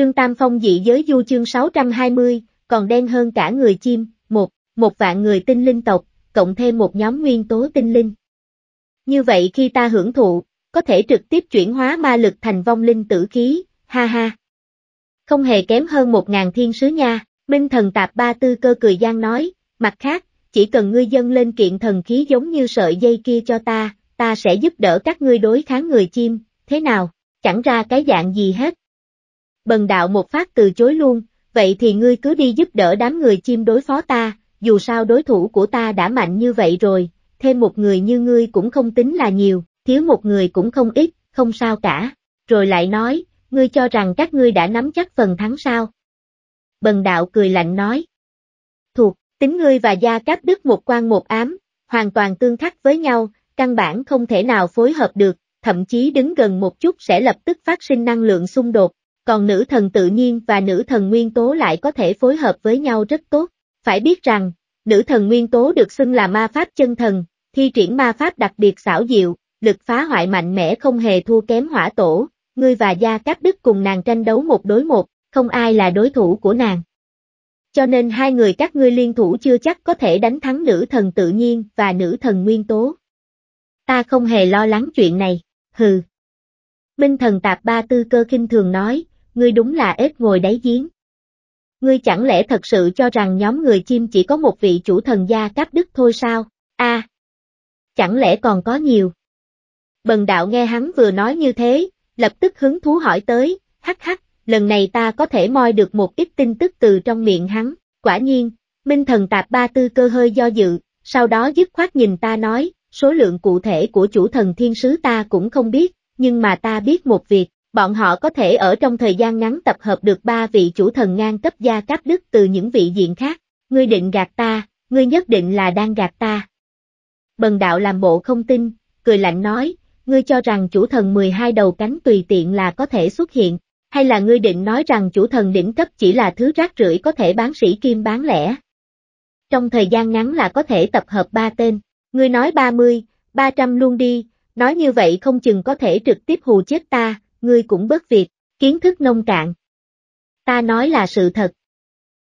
Trương Tam Phong dị giới du chương 620, còn đen hơn cả người chim, một, một vạn người tinh linh tộc, cộng thêm một nhóm nguyên tố tinh linh. Như vậy khi ta hưởng thụ, có thể trực tiếp chuyển hóa ma lực thành vong linh tử khí, ha ha. Không hề kém hơn một ngàn thiên sứ nha, Minh thần tạp ba tư cơ cười giang nói, mặt khác, chỉ cần ngươi dân lên kiện thần khí giống như sợi dây kia cho ta, ta sẽ giúp đỡ các ngươi đối kháng người chim, thế nào, chẳng ra cái dạng gì hết bần đạo một phát từ chối luôn, vậy thì ngươi cứ đi giúp đỡ đám người chim đối phó ta, dù sao đối thủ của ta đã mạnh như vậy rồi, thêm một người như ngươi cũng không tính là nhiều, thiếu một người cũng không ít, không sao cả. Rồi lại nói, ngươi cho rằng các ngươi đã nắm chắc phần thắng sao. Bần đạo cười lạnh nói. Thuộc, tính ngươi và gia cáp đức một quan một ám, hoàn toàn tương khắc với nhau, căn bản không thể nào phối hợp được, thậm chí đứng gần một chút sẽ lập tức phát sinh năng lượng xung đột, còn nữ thần tự nhiên và nữ thần nguyên tố lại có thể phối hợp với nhau rất tốt. Phải biết rằng, nữ thần nguyên tố được xưng là ma pháp chân thần, thi triển ma pháp đặc biệt xảo diệu, lực phá hoại mạnh mẽ không hề thua kém hỏa tổ, ngươi và gia các đức cùng nàng tranh đấu một đối một, không ai là đối thủ của nàng. Cho nên hai người các ngươi liên thủ chưa chắc có thể đánh thắng nữ thần tự nhiên và nữ thần nguyên tố. Ta không hề lo lắng chuyện này, hừ. Minh thần tạp ba tư cơ kinh thường nói, ngươi đúng là ếch ngồi đáy giếng. Ngươi chẳng lẽ thật sự cho rằng nhóm người chim chỉ có một vị chủ thần gia cấp đức thôi sao? A, chẳng lẽ còn có nhiều? Bần đạo nghe hắn vừa nói như thế, lập tức hứng thú hỏi tới, hắc hắc, lần này ta có thể moi được một ít tin tức từ trong miệng hắn, quả nhiên, minh thần tạp ba tư cơ hơi do dự, sau đó dứt khoát nhìn ta nói, số lượng cụ thể của chủ thần thiên sứ ta cũng không biết, nhưng mà ta biết một việc, bọn họ có thể ở trong thời gian ngắn tập hợp được ba vị chủ thần ngang cấp gia cấp đức từ những vị diện khác. Ngươi định gạt ta, ngươi nhất định là đang gạt ta. Bần đạo làm bộ không tin, cười lạnh nói, ngươi cho rằng chủ thần 12 đầu cánh tùy tiện là có thể xuất hiện, hay là ngươi định nói rằng chủ thần đỉnh cấp chỉ là thứ rác rưởi có thể bán sĩ kim bán lẻ. Trong thời gian ngắn là có thể tập hợp ba tên, ngươi nói 30, 300 luôn đi, nói như vậy không chừng có thể trực tiếp hù chết ta, ngươi cũng bất việc, kiến thức nông cạn. Ta nói là sự thật.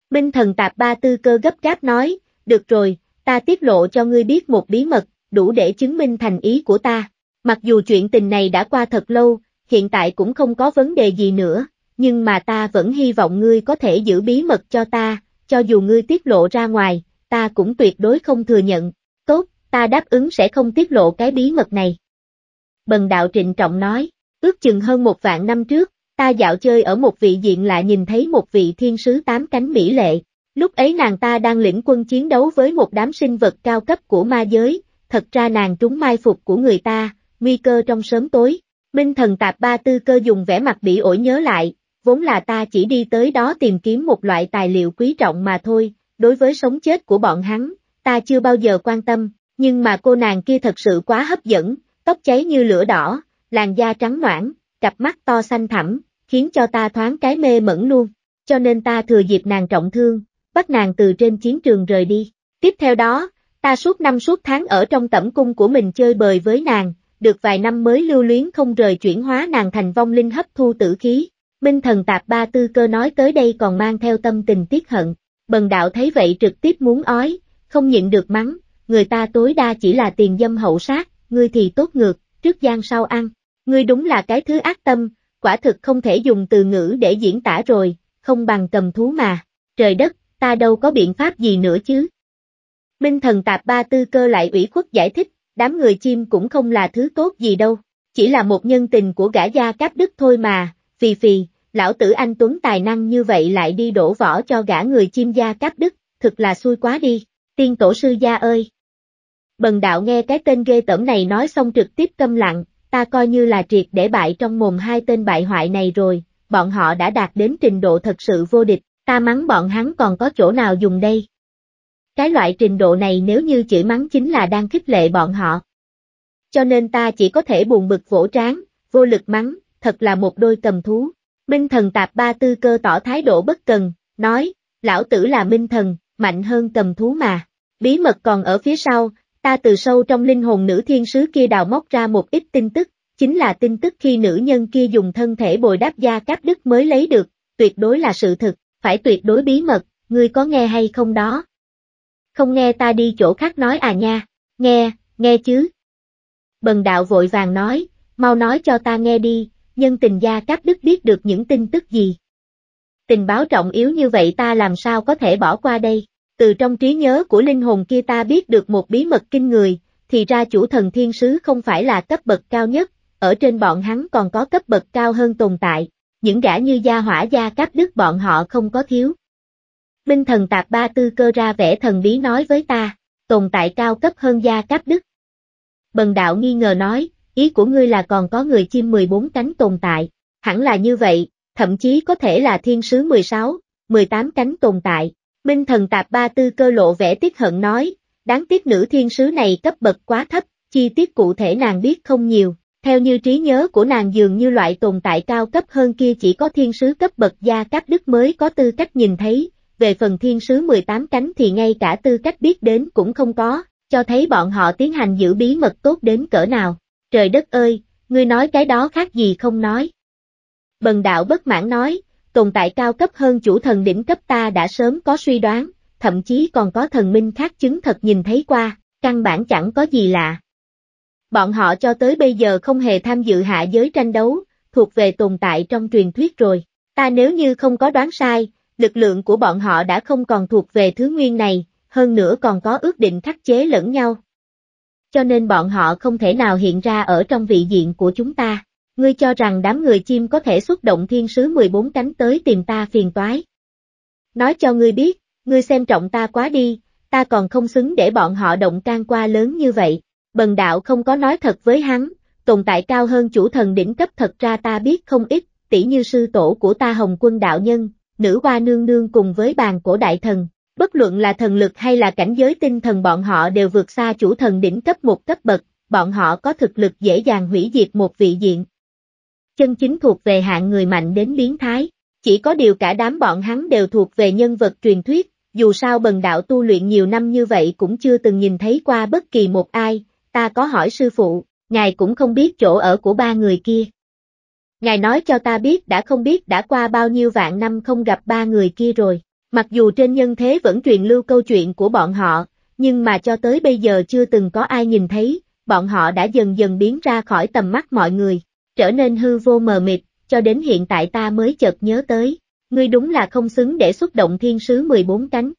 Minh thần tạp ba tư cơ gấp gáp nói, được rồi, ta tiết lộ cho ngươi biết một bí mật, đủ để chứng minh thành ý của ta. Mặc dù chuyện tình này đã qua thật lâu, hiện tại cũng không có vấn đề gì nữa, nhưng mà ta vẫn hy vọng ngươi có thể giữ bí mật cho ta, cho dù ngươi tiết lộ ra ngoài, ta cũng tuyệt đối không thừa nhận. Tốt, ta đáp ứng sẽ không tiết lộ cái bí mật này. Bần đạo trịnh trọng nói. Ước chừng hơn một vạn năm trước, ta dạo chơi ở một vị diện lại nhìn thấy một vị thiên sứ tám cánh mỹ lệ. Lúc ấy nàng ta đang lĩnh quân chiến đấu với một đám sinh vật cao cấp của ma giới, thật ra nàng trúng mai phục của người ta, nguy cơ trong sớm tối. Minh thần tạp ba tư cơ dùng vẻ mặt bị ổi nhớ lại, vốn là ta chỉ đi tới đó tìm kiếm một loại tài liệu quý trọng mà thôi, đối với sống chết của bọn hắn, ta chưa bao giờ quan tâm, nhưng mà cô nàng kia thật sự quá hấp dẫn, tóc cháy như lửa đỏ, làn da trắng noãn, cặp mắt to xanh thẳm, khiến cho ta thoáng cái mê mẫn luôn, cho nên ta thừa dịp nàng trọng thương, bắt nàng từ trên chiến trường rời đi. Tiếp theo đó, ta suốt năm suốt tháng ở trong tẩm cung của mình chơi bời với nàng, được vài năm mới lưu luyến không rời chuyển hóa nàng thành vong linh hấp thu tử khí. Minh thần tạp ba tư cơ nói tới đây còn mang theo tâm tình tiếc hận, bần đạo thấy vậy trực tiếp muốn ói, không nhịn được mắng, người ta tối đa chỉ là tiền dâm hậu sát, ngươi thì tốt ngược, trước gian sau ăn. Ngươi đúng là cái thứ ác tâm, quả thực không thể dùng từ ngữ để diễn tả rồi, không bằng cầm thú mà. Trời đất, ta đâu có biện pháp gì nữa chứ. Minh thần tạp ba tư cơ lại ủy khuất giải thích, đám người chim cũng không là thứ tốt gì đâu, chỉ là một nhân tình của gã gia cáp đức thôi mà, phì phì, lão tử anh Tuấn tài năng như vậy lại đi đổ võ cho gã người chim gia cáp đức, thật là xui quá đi, tiên tổ sư gia ơi. Bần đạo nghe cái tên ghê tởm này nói xong trực tiếp câm lặng, ta coi như là triệt để bại trong mồm hai tên bại hoại này rồi, bọn họ đã đạt đến trình độ thật sự vô địch, ta mắng bọn hắn còn có chỗ nào dùng đây. Cái loại trình độ này nếu như chỉ mắng chính là đang khích lệ bọn họ. Cho nên ta chỉ có thể buồn bực vỗ trán, vô lực mắng, thật là một đôi cầm thú. Minh thần tạp ba tư cơ tỏ thái độ bất cần, nói, lão tử là minh thần, mạnh hơn cầm thú mà. Bí mật còn ở phía sau, ta từ sâu trong linh hồn nữ thiên sứ kia đào móc ra một ít tin tức, chính là tin tức khi nữ nhân kia dùng thân thể bồi đáp gia cáp đức mới lấy được, tuyệt đối là sự thực, phải tuyệt đối bí mật, ngươi có nghe hay không đó? Không nghe ta đi chỗ khác nói à nha, nghe, nghe chứ. Bần đạo vội vàng nói, mau nói cho ta nghe đi, nhân tình gia cáp đức biết được những tin tức gì. Tình báo trọng yếu như vậy ta làm sao có thể bỏ qua đây? từ trong trí nhớ của linh hồn kia ta biết được một bí mật kinh người, thì ra chủ thần thiên sứ không phải là cấp bậc cao nhất, ở trên bọn hắn còn có cấp bậc cao hơn tồn tại, những gã như gia hỏa gia các đức bọn họ không có thiếu. Binh thần tạp ba tư cơ ra vẻ thần bí nói với ta, tồn tại cao cấp hơn gia các đức. Bần đạo nghi ngờ nói, ý của ngươi là còn có người chim 14 cánh tồn tại, hẳn là như vậy, thậm chí có thể là thiên sứ 16, 18 cánh tồn tại, Minh thần tạp ba tư cơ lộ vẻ tiếc hận nói, đáng tiếc nữ thiên sứ này cấp bậc quá thấp, chi tiết cụ thể nàng biết không nhiều, theo như trí nhớ của nàng dường như loại tồn tại cao cấp hơn kia chỉ có thiên sứ cấp bậc gia các đức mới có tư cách nhìn thấy, về phần thiên sứ 18 cánh thì ngay cả tư cách biết đến cũng không có, cho thấy bọn họ tiến hành giữ bí mật tốt đến cỡ nào. Trời đất ơi, ngươi nói cái đó khác gì không nói. Bần đạo bất mãn nói, tồn tại cao cấp hơn chủ thần đỉnh cấp ta đã sớm có suy đoán, thậm chí còn có thần minh khác chứng thật nhìn thấy qua, căn bản chẳng có gì lạ. Bọn họ cho tới bây giờ không hề tham dự hạ giới tranh đấu, thuộc về tồn tại trong truyền thuyết rồi. Ta nếu như không có đoán sai, lực lượng của bọn họ đã không còn thuộc về thứ nguyên này, hơn nữa còn có ước định khắc chế lẫn nhau. Cho nên bọn họ không thể nào hiện ra ở trong vị diện của chúng ta. Ngươi cho rằng đám người chim có thể xuất động thiên sứ 14 cánh tới tìm ta phiền toái. Nói cho ngươi biết, ngươi xem trọng ta quá đi, ta còn không xứng để bọn họ động can qua lớn như vậy. Bần đạo không có nói thật với hắn, tồn tại cao hơn chủ thần đỉnh cấp thật ra ta biết không ít, tỷ như sư tổ của ta hồng quân đạo nhân, nữ hoa nương nương cùng với bàn cổ đại thần. Bất luận là thần lực hay là cảnh giới tinh thần bọn họ đều vượt xa chủ thần đỉnh cấp một cấp bậc, bọn họ có thực lực dễ dàng hủy diệt một vị diện, chân chính thuộc về hạng người mạnh đến biến thái. Chỉ có điều cả đám bọn hắn đều thuộc về nhân vật truyền thuyết, dù sao bần đạo tu luyện nhiều năm như vậy cũng chưa từng nhìn thấy qua bất kỳ một ai, ta có hỏi sư phụ, ngài cũng không biết chỗ ở của ba người kia. Ngài nói cho ta biết đã không biết đã qua bao nhiêu vạn năm không gặp ba người kia rồi, mặc dù trên nhân thế vẫn truyền lưu câu chuyện của bọn họ, nhưng mà cho tới bây giờ chưa từng có ai nhìn thấy, bọn họ đã dần dần biến ra khỏi tầm mắt mọi người, trở nên hư vô mờ mịt, cho đến hiện tại ta mới chợt nhớ tới, ngươi đúng là không xứng để xuất động thiên sứ 14 cánh.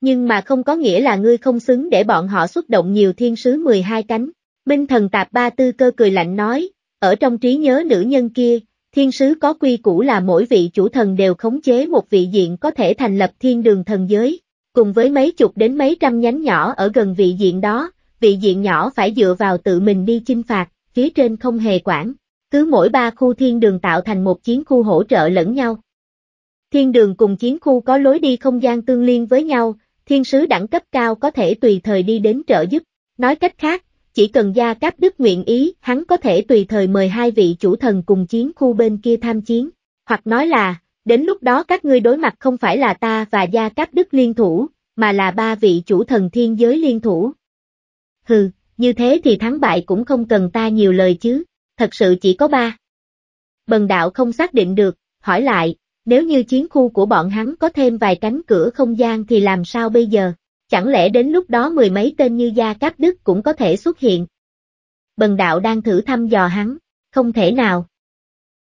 Nhưng mà không có nghĩa là ngươi không xứng để bọn họ xuất động nhiều thiên sứ 12 cánh. Minh thần tạp ba tư cơ cười lạnh nói, ở trong trí nhớ nữ nhân kia, thiên sứ có quy củ là mỗi vị chủ thần đều khống chế một vị diện có thể thành lập thiên đường thần giới, cùng với mấy chục đến mấy trăm nhánh nhỏ ở gần vị diện đó, vị diện nhỏ phải dựa vào tự mình đi chinh phạt, phía trên không hề quản cứ mỗi ba khu thiên đường tạo thành một chiến khu hỗ trợ lẫn nhau. Thiên đường cùng chiến khu có lối đi không gian tương liên với nhau, thiên sứ đẳng cấp cao có thể tùy thời đi đến trợ giúp. Nói cách khác, chỉ cần Gia Cáp Đức nguyện ý, hắn có thể tùy thời mời hai vị chủ thần cùng chiến khu bên kia tham chiến. Hoặc nói là, đến lúc đó các ngươi đối mặt không phải là ta và Gia Cáp Đức liên thủ, mà là ba vị chủ thần thiên giới liên thủ. Hừ, như thế thì thắng bại cũng không cần ta nhiều lời chứ thật sự chỉ có ba. Bần đạo không xác định được, hỏi lại, nếu như chiến khu của bọn hắn có thêm vài cánh cửa không gian thì làm sao bây giờ? Chẳng lẽ đến lúc đó mười mấy tên như Gia Cáp Đức cũng có thể xuất hiện? Bần đạo đang thử thăm dò hắn, không thể nào.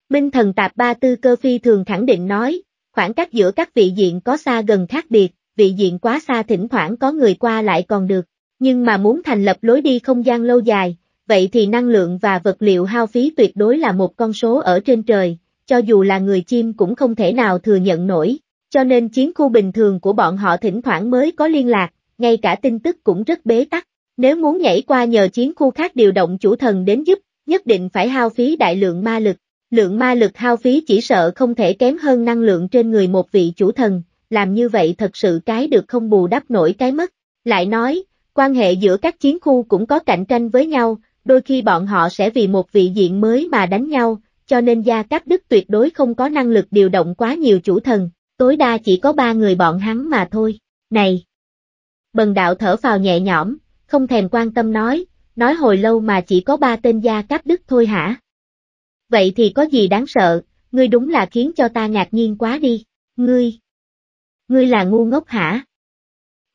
Minh thần tạp ba tư cơ phi thường khẳng định nói, khoảng cách giữa các vị diện có xa gần khác biệt, vị diện quá xa thỉnh thoảng có người qua lại còn được, nhưng mà muốn thành lập lối đi không gian lâu dài, vậy thì năng lượng và vật liệu hao phí tuyệt đối là một con số ở trên trời, cho dù là người chim cũng không thể nào thừa nhận nổi, cho nên chiến khu bình thường của bọn họ thỉnh thoảng mới có liên lạc, ngay cả tin tức cũng rất bế tắc. Nếu muốn nhảy qua nhờ chiến khu khác điều động chủ thần đến giúp, nhất định phải hao phí đại lượng ma lực. Lượng ma lực hao phí chỉ sợ không thể kém hơn năng lượng trên người một vị chủ thần, làm như vậy thật sự cái được không bù đắp nổi cái mất. Lại nói, quan hệ giữa các chiến khu cũng có cạnh tranh với nhau, đôi khi bọn họ sẽ vì một vị diện mới mà đánh nhau, cho nên Gia Cáp Đức tuyệt đối không có năng lực điều động quá nhiều chủ thần, tối đa chỉ có ba người bọn hắn mà thôi. Này! Bần đạo thở phào nhẹ nhõm, không thèm quan tâm nói, nói hồi lâu mà chỉ có ba tên Gia Cáp Đức thôi hả? Vậy thì có gì đáng sợ, ngươi đúng là khiến cho ta ngạc nhiên quá đi, ngươi! Ngươi là ngu ngốc hả?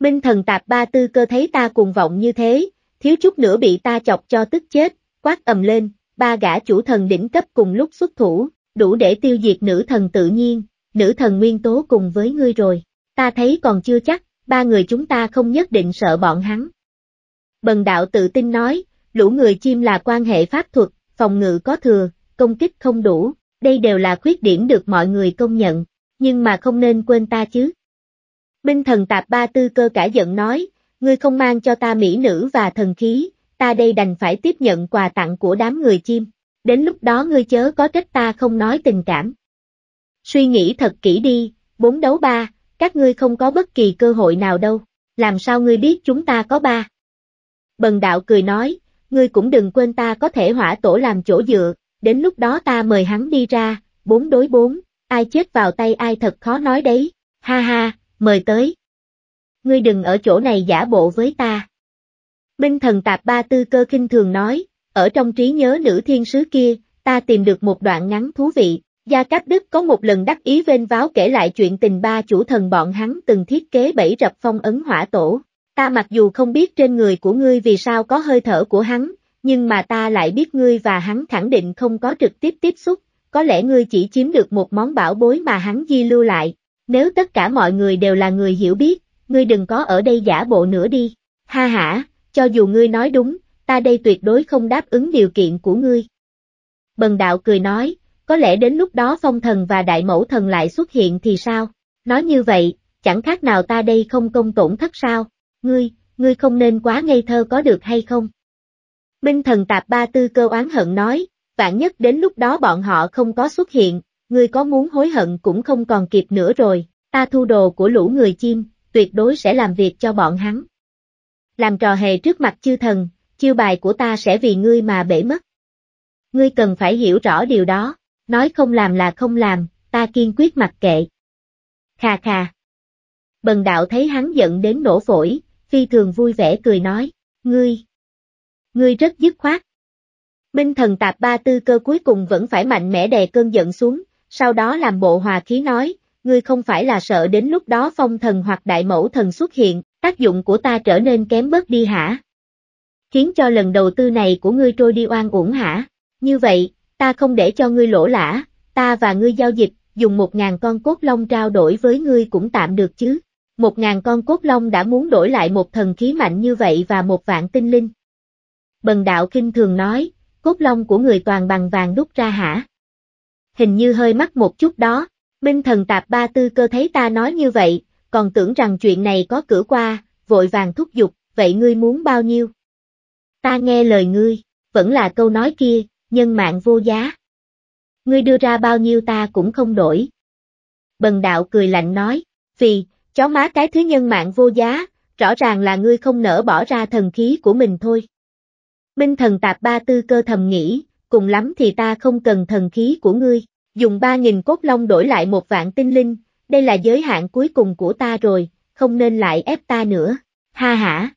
Minh thần tạp ba tư cơ thấy ta cuồng vọng như thế, thiếu chút nữa bị ta chọc cho tức chết, quát ầm lên, ba gã chủ thần đỉnh cấp cùng lúc xuất thủ, đủ để tiêu diệt nữ thần tự nhiên, nữ thần nguyên tố cùng với ngươi rồi, ta thấy còn chưa chắc, ba người chúng ta không nhất định sợ bọn hắn. Bần đạo tự tin nói, lũ người chim là quan hệ pháp thuật, phòng ngự có thừa, công kích không đủ, đây đều là khuyết điểm được mọi người công nhận, nhưng mà không nên quên ta chứ. Minh thần tạp ba tư cơ cả giận nói, ngươi không mang cho ta mỹ nữ và thần khí, ta đây đành phải tiếp nhận quà tặng của đám người chim, đến lúc đó ngươi chớ có trách ta không nói tình cảm. Suy nghĩ thật kỹ đi, bốn đấu ba, các ngươi không có bất kỳ cơ hội nào đâu, làm sao ngươi biết chúng ta có ba? Bần đạo cười nói, ngươi cũng đừng quên ta có thể hỏa tổ làm chỗ dựa, đến lúc đó ta mời hắn đi ra, bốn đối bốn, ai chết vào tay ai thật khó nói đấy, ha ha, mời tới ngươi đừng ở chỗ này giả bộ với ta. Minh thần tạp ba tư cơ kinh thường nói, ở trong trí nhớ nữ thiên sứ kia, ta tìm được một đoạn ngắn thú vị, Gia Cáp Đức có một lần đắc ý vênh váo kể lại chuyện tình ba chủ thần bọn hắn từng thiết kế bẫy rập phong ấn hỏa tổ. Ta mặc dù không biết trên người của ngươi vì sao có hơi thở của hắn, nhưng mà ta lại biết ngươi và hắn khẳng định không có trực tiếp tiếp xúc, có lẽ ngươi chỉ chiếm được một món bảo bối mà hắn di lưu lại. Nếu tất cả mọi người đều là người hiểu biết, ngươi đừng có ở đây giả bộ nữa đi. Ha hả, cho dù ngươi nói đúng, ta đây tuyệt đối không đáp ứng điều kiện của ngươi. Bần đạo cười nói, có lẽ đến lúc đó phong thần và đại mẫu thần lại xuất hiện thì sao? Nói như vậy, chẳng khác nào ta đây không công tổn thất sao? Ngươi, ngươi không nên quá ngây thơ có được hay không? Minh thần tạp ba tư cơ oán hận nói, vạn nhất đến lúc đó bọn họ không có xuất hiện, ngươi có muốn hối hận cũng không còn kịp nữa rồi, ta thu đồ của lũ người chim, tuyệt đối sẽ làm việc cho bọn hắn. Làm trò hề trước mặt chư thần, chiêu bài của ta sẽ vì ngươi mà bể mất. Ngươi cần phải hiểu rõ điều đó, nói không làm là không làm, ta kiên quyết mặc kệ. Khà khà. Bần đạo thấy hắn giận đến nổ phổi, phi thường vui vẻ cười nói, ngươi. Ngươi rất dứt khoát. Minh thần tạp ba tư cơ cuối cùng vẫn phải mạnh mẽ đè cơn giận xuống, sau đó làm bộ hòa khí nói, ngươi không phải là sợ đến lúc đó phong thần hoặc đại mẫu thần xuất hiện, tác dụng của ta trở nên kém bớt đi hả? Khiến cho lần đầu tư này của ngươi trôi đi oan uổng hả? Như vậy, ta không để cho ngươi lỗ lã, ta và ngươi giao dịch, dùng một ngàn con cốt long trao đổi với ngươi cũng tạm được chứ. Một ngàn con cốt long đã muốn đổi lại một thần khí mạnh như vậy và một vạn tinh linh. Bần đạo kinh thường nói, cốt long của người toàn bằng vàng đúc ra hả? Hình như hơi mắc một chút đó, Minh thần tạp ba tư cơ thấy ta nói như vậy, còn tưởng rằng chuyện này có cửa qua, vội vàng thúc giục, vậy ngươi muốn bao nhiêu? Ta nghe lời ngươi, vẫn là câu nói kia, nhân mạng vô giá. Ngươi đưa ra bao nhiêu ta cũng không đổi. Bần đạo cười lạnh nói, vì, chó má cái thứ nhân mạng vô giá, rõ ràng là ngươi không nỡ bỏ ra thần khí của mình thôi. Minh thần tạp ba tư cơ thầm nghĩ, cùng lắm thì ta không cần thần khí của ngươi. Dùng 3.000 cốt long đổi lại một vạn tinh linh, đây là giới hạn cuối cùng của ta rồi, không nên lại ép ta nữa. Ha ha.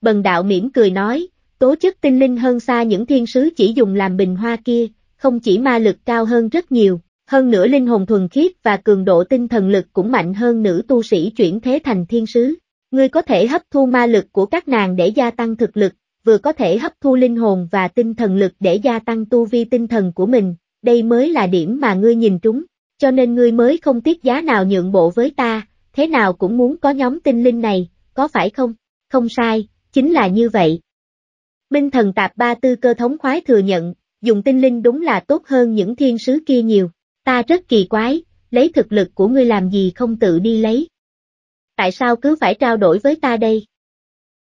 Bần đạo mỉm cười nói, tố chất tinh linh hơn xa những thiên sứ chỉ dùng làm bình hoa kia, không chỉ ma lực cao hơn rất nhiều, hơn nữa linh hồn thuần khiết và cường độ tinh thần lực cũng mạnh hơn nữ tu sĩ chuyển thế thành thiên sứ. Ngươi có thể hấp thu ma lực của các nàng để gia tăng thực lực, vừa có thể hấp thu linh hồn và tinh thần lực để gia tăng tu vi tinh thần của mình, đây mới là điểm mà ngươi nhìn trúng, cho nên ngươi mới không tiếc giá nào nhượng bộ với ta, thế nào cũng muốn có nhóm tinh linh này, có phải không? Không sai, chính là như vậy. Minh thần tạp ba tư cơ thống khoái thừa nhận, dùng tinh linh đúng là tốt hơn những thiên sứ kia nhiều, ta rất kỳ quái, lấy thực lực của ngươi làm gì không tự đi lấy. Tại sao cứ phải trao đổi với ta đây?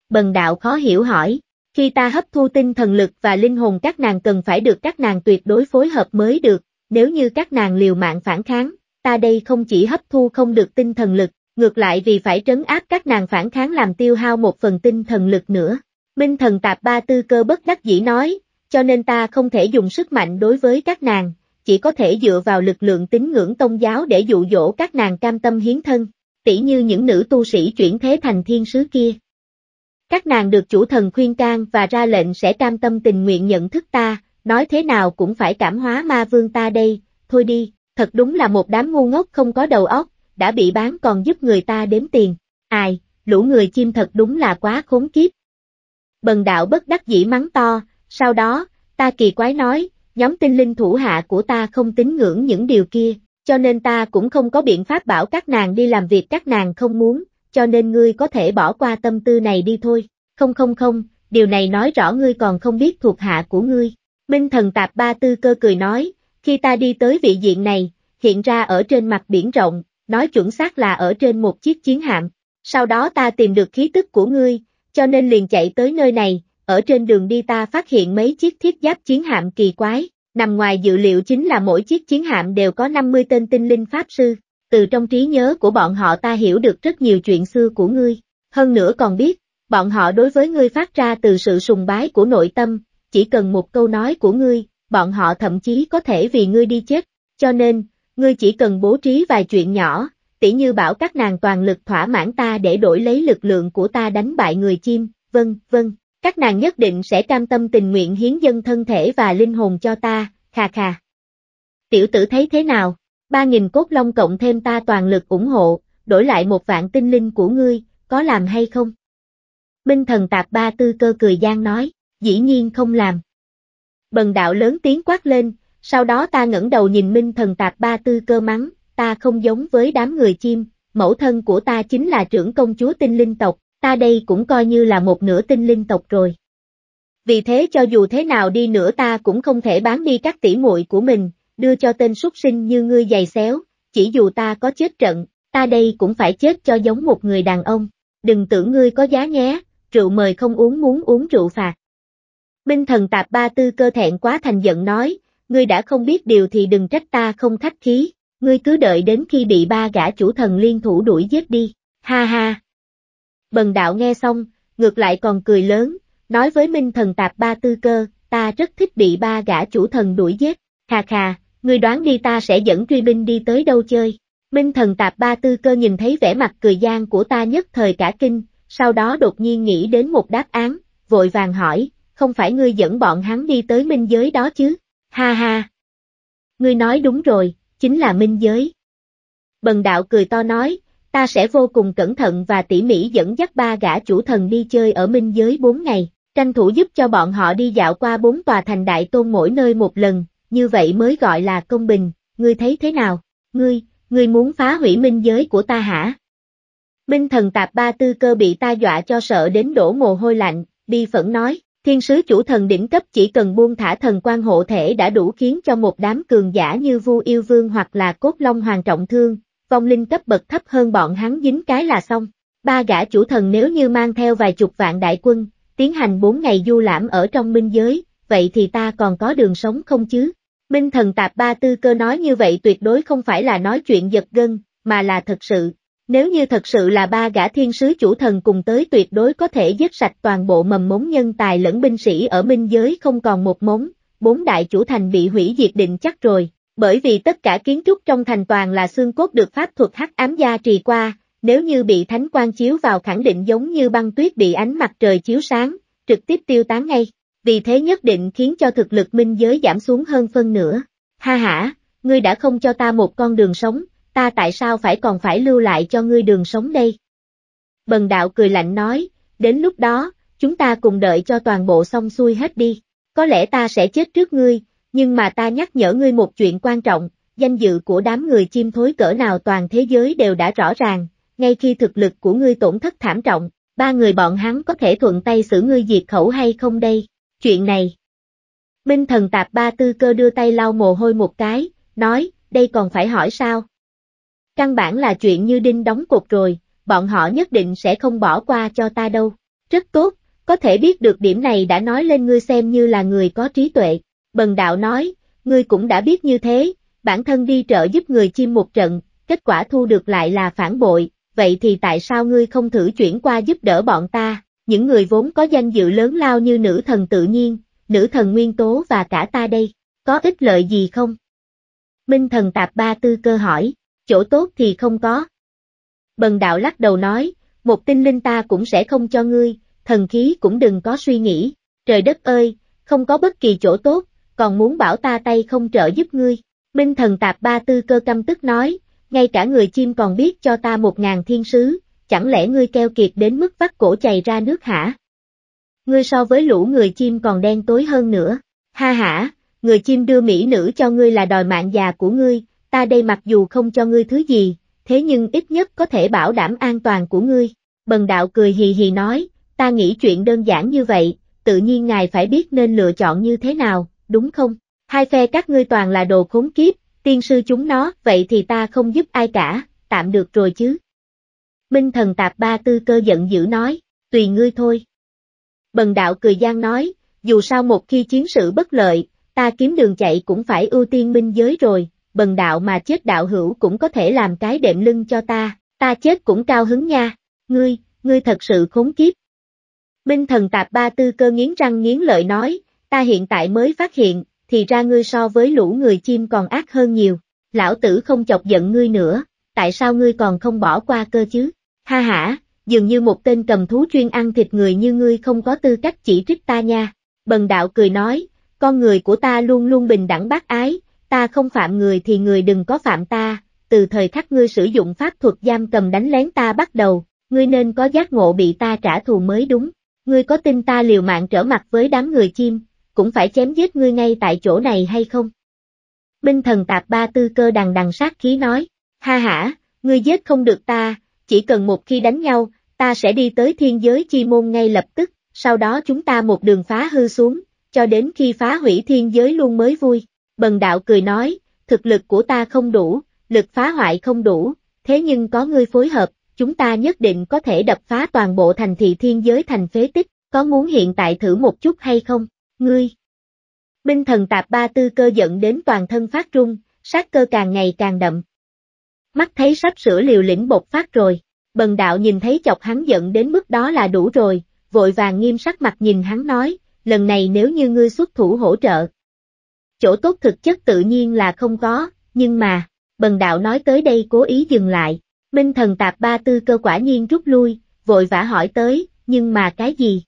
Bần đạo khó hiểu hỏi. Khi ta hấp thu tinh thần lực và linh hồn các nàng cần phải được các nàng tuyệt đối phối hợp mới được, nếu như các nàng liều mạng phản kháng, ta đây không chỉ hấp thu không được tinh thần lực, ngược lại vì phải trấn áp các nàng phản kháng làm tiêu hao một phần tinh thần lực nữa. Minh thần tạp ba tư cơ bất đắc dĩ nói, cho nên ta không thể dùng sức mạnh đối với các nàng, chỉ có thể dựa vào lực lượng tín ngưỡng tôn giáo để dụ dỗ các nàng cam tâm hiến thân, tỉ như những nữ tu sĩ chuyển thế thành thiên sứ kia. Các nàng được chủ thần khuyên can và ra lệnh sẽ cam tâm tình nguyện nhận thức ta, nói thế nào cũng phải cảm hóa ma vương ta đây, thôi đi, thật đúng là một đám ngu ngốc không có đầu óc, đã bị bán còn giúp người ta đếm tiền. Ai, lũ người chim thật đúng là quá khốn kiếp. Bần đạo bất đắc dĩ mắng to, sau đó, ta kỳ quái nói, nhóm tinh linh thủ hạ của ta không tín ngưỡng những điều kia, cho nên ta cũng không có biện pháp bảo các nàng đi làm việc các nàng không muốn, cho nên ngươi có thể bỏ qua tâm tư này đi thôi. Không không không, điều này nói rõ ngươi còn không biết thuộc hạ của ngươi. Minh thần tạp ba tư cơ cười nói, khi ta đi tới vị diện này, hiện ra ở trên mặt biển rộng, nói chuẩn xác là ở trên một chiếc chiến hạm. Sau đó ta tìm được khí tức của ngươi, cho nên liền chạy tới nơi này, ở trên đường đi ta phát hiện mấy chiếc thiết giáp chiến hạm kỳ quái, nằm ngoài dự liệu chính là mỗi chiếc chiến hạm đều có 50 tên tinh linh pháp sư từ trong trí nhớ của bọn họ ta hiểu được rất nhiều chuyện xưa của ngươi, hơn nữa còn biết, bọn họ đối với ngươi phát ra từ sự sùng bái của nội tâm, chỉ cần một câu nói của ngươi, bọn họ thậm chí có thể vì ngươi đi chết, cho nên, ngươi chỉ cần bố trí vài chuyện nhỏ, tỉ như bảo các nàng toàn lực thỏa mãn ta để đổi lấy lực lượng của ta đánh bại người chim, vâng, vâng, các nàng nhất định sẽ cam tâm tình nguyện hiến dân thân thể và linh hồn cho ta, khà khà. Tiểu tử thấy thế nào? 3.000 cốt long cộng thêm ta toàn lực ủng hộ, đổi lại một vạn tinh linh của ngươi, có làm hay không? Minh thần tạp ba tư cơ cười gian nói, dĩ nhiên không làm. Bần đạo lớn tiếng quát lên, sau đó ta ngẩng đầu nhìn minh thần tạp ba tư cơ mắng, ta không giống với đám người chim, mẫu thân của ta chính là trưởng công chúa tinh linh tộc, ta đây cũng coi như là một nửa tinh linh tộc rồi. Vì thế cho dù thế nào đi nữa ta cũng không thể bán đi các tỷ muội của mình, đưa cho tên súc sinh như ngươi giày xéo, chỉ dù ta có chết trận, ta đây cũng phải chết cho giống một người đàn ông, đừng tưởng ngươi có giá nhé, rượu mời không uống muốn uống rượu phạt. Minh thần tạp ba tư cơ thẹn quá thành giận nói, ngươi đã không biết điều thì đừng trách ta không khách khí, ngươi cứ đợi đến khi bị ba gã chủ thần liên thủ đuổi giết đi, ha ha. Bần đạo nghe xong, ngược lại còn cười lớn, nói với Minh thần tạp ba tư cơ, ta rất thích bị ba gã chủ thần đuổi giết, kha kha, ngươi đoán đi ta sẽ dẫn truy binh đi tới đâu chơi. Minh thần tạp ba tư cơ nhìn thấy vẻ mặt cười gian của ta nhất thời cả kinh, sau đó đột nhiên nghĩ đến một đáp án, vội vàng hỏi, không phải ngươi dẫn bọn hắn đi tới minh giới đó chứ? Ha ha! Ngươi nói đúng rồi, chính là minh giới. Bần đạo cười to nói, ta sẽ vô cùng cẩn thận và tỉ mỉ dẫn dắt ba gã chủ thần đi chơi ở minh giới bốn ngày, tranh thủ giúp cho bọn họ đi dạo qua bốn tòa thành đại tôn mỗi nơi một lần, như vậy mới gọi là công bình, ngươi thấy thế nào, ngươi, ngươi muốn phá hủy minh giới của ta hả? Minh thần tạp ba tư cơ bị ta dọa cho sợ đến đổ mồ hôi lạnh, bi phẫn nói, thiên sứ chủ thần đỉnh cấp chỉ cần buông thả thần quan hộ thể đã đủ khiến cho một đám cường giả như vu yêu vương hoặc là cốt long hoàng trọng thương, vong linh cấp bậc thấp hơn bọn hắn dính cái là xong. Ba gã chủ thần nếu như mang theo vài chục vạn đại quân, tiến hành bốn ngày du lãm ở trong minh giới, vậy thì ta còn có đường sống không chứ? Minh thần tạp ba tư cơ nói như vậy tuyệt đối không phải là nói chuyện giật gân, mà là thật sự. Nếu như thật sự là ba gã thiên sứ chủ thần cùng tới tuyệt đối có thể giết sạch toàn bộ mầm mống nhân tài lẫn binh sĩ ở minh giới không còn một mống, bốn đại chủ thành bị hủy diệt định chắc rồi, bởi vì tất cả kiến trúc trong thành toàn là xương cốt được pháp thuật hắc ám gia trì qua, nếu như bị thánh quan chiếu vào khẳng định giống như băng tuyết bị ánh mặt trời chiếu sáng, trực tiếp tiêu tán ngay vì thế nhất định khiến cho thực lực minh giới giảm xuống hơn phân nửa. Ha ha, ngươi đã không cho ta một con đường sống, ta tại sao phải còn phải lưu lại cho ngươi đường sống đây? Bần đạo cười lạnh nói, đến lúc đó, chúng ta cùng đợi cho toàn bộ xong xuôi hết đi. Có lẽ ta sẽ chết trước ngươi, nhưng mà ta nhắc nhở ngươi một chuyện quan trọng, danh dự của đám người chim thối cỡ nào toàn thế giới đều đã rõ ràng, ngay khi thực lực của ngươi tổn thất thảm trọng, ba người bọn hắn có thể thuận tay xử ngươi diệt khẩu hay không đây? chuyện này. Minh thần tạp ba tư cơ đưa tay lau mồ hôi một cái, nói, đây còn phải hỏi sao? Căn bản là chuyện như đinh đóng cột rồi, bọn họ nhất định sẽ không bỏ qua cho ta đâu. Rất tốt, có thể biết được điểm này đã nói lên ngươi xem như là người có trí tuệ. Bần đạo nói, ngươi cũng đã biết như thế, bản thân đi trợ giúp người chim một trận, kết quả thu được lại là phản bội, vậy thì tại sao ngươi không thử chuyển qua giúp đỡ bọn ta, những người vốn có danh dự lớn lao như nữ thần tự nhiên, nữ thần nguyên tố và cả ta đây, có ích lợi gì không? Minh thần tạp ba tư cơ hỏi, chỗ tốt thì không có. Bần đạo lắc đầu nói, một tinh linh ta cũng sẽ không cho ngươi, thần khí cũng đừng có suy nghĩ, trời đất ơi, không có bất kỳ chỗ tốt, còn muốn bảo ta tay không trợ giúp ngươi. Minh thần tạp ba tư cơ căm tức nói, ngay cả người chim còn biết cho ta một ngàn thiên sứ, chẳng lẽ ngươi keo kiệt đến mức vắt cổ chảy ra nước hả? Ngươi so với lũ người chim còn đen tối hơn nữa, ha hả, người chim đưa mỹ nữ cho ngươi là đòi mạng già của ngươi, ta đây mặc dù không cho ngươi thứ gì, thế nhưng ít nhất có thể bảo đảm an toàn của ngươi. Bần đạo cười hì hì nói, ta nghĩ chuyện đơn giản như vậy, tự nhiên ngài phải biết nên lựa chọn như thế nào, đúng không? Hai phe các ngươi toàn là đồ khốn kiếp, tiên sư chúng nó, vậy thì ta không giúp ai cả, tạm được rồi chứ. Minh thần tạp ba tư cơ giận dữ nói, tùy ngươi thôi. Bần đạo cười gian nói, dù sao một khi chiến sự bất lợi, ta kiếm đường chạy cũng phải ưu tiên minh giới rồi, bần đạo mà chết đạo hữu cũng có thể làm cái đệm lưng cho ta, ta chết cũng cao hứng nha, ngươi, ngươi thật sự khốn kiếp. Minh thần tạp ba tư cơ nghiến răng nghiến lợi nói, ta hiện tại mới phát hiện, thì ra ngươi so với lũ người chim còn ác hơn nhiều, lão tử không chọc giận ngươi nữa, tại sao ngươi còn không bỏ qua cơ chứ? ha hả, dường như một tên cầm thú chuyên ăn thịt người như ngươi không có tư cách chỉ trích ta nha. Bần đạo cười nói, con người của ta luôn luôn bình đẳng bác ái, ta không phạm người thì người đừng có phạm ta, từ thời khắc ngươi sử dụng pháp thuật giam cầm đánh lén ta bắt đầu, ngươi nên có giác ngộ bị ta trả thù mới đúng, ngươi có tin ta liều mạng trở mặt với đám người chim, cũng phải chém giết ngươi ngay tại chỗ này hay không? Binh thần tạp ba tư cơ đằng đằng sát khí nói, ha hả, ngươi giết không được ta, chỉ cần một khi đánh nhau, ta sẽ đi tới thiên giới chi môn ngay lập tức, sau đó chúng ta một đường phá hư xuống, cho đến khi phá hủy thiên giới luôn mới vui. Bần đạo cười nói, thực lực của ta không đủ, lực phá hoại không đủ, thế nhưng có ngươi phối hợp, chúng ta nhất định có thể đập phá toàn bộ thành thị thiên giới thành phế tích, có muốn hiện tại thử một chút hay không, ngươi. Binh thần tạp ba tư cơ giận đến toàn thân phát rung, sát cơ càng ngày càng đậm, mắt thấy sắp sửa liều lĩnh bột phát rồi, bần đạo nhìn thấy chọc hắn giận đến mức đó là đủ rồi, vội vàng nghiêm sắc mặt nhìn hắn nói, lần này nếu như ngươi xuất thủ hỗ trợ. Chỗ tốt thực chất tự nhiên là không có, nhưng mà, bần đạo nói tới đây cố ý dừng lại, minh thần tạp ba tư cơ quả nhiên rút lui, vội vã hỏi tới, nhưng mà cái gì?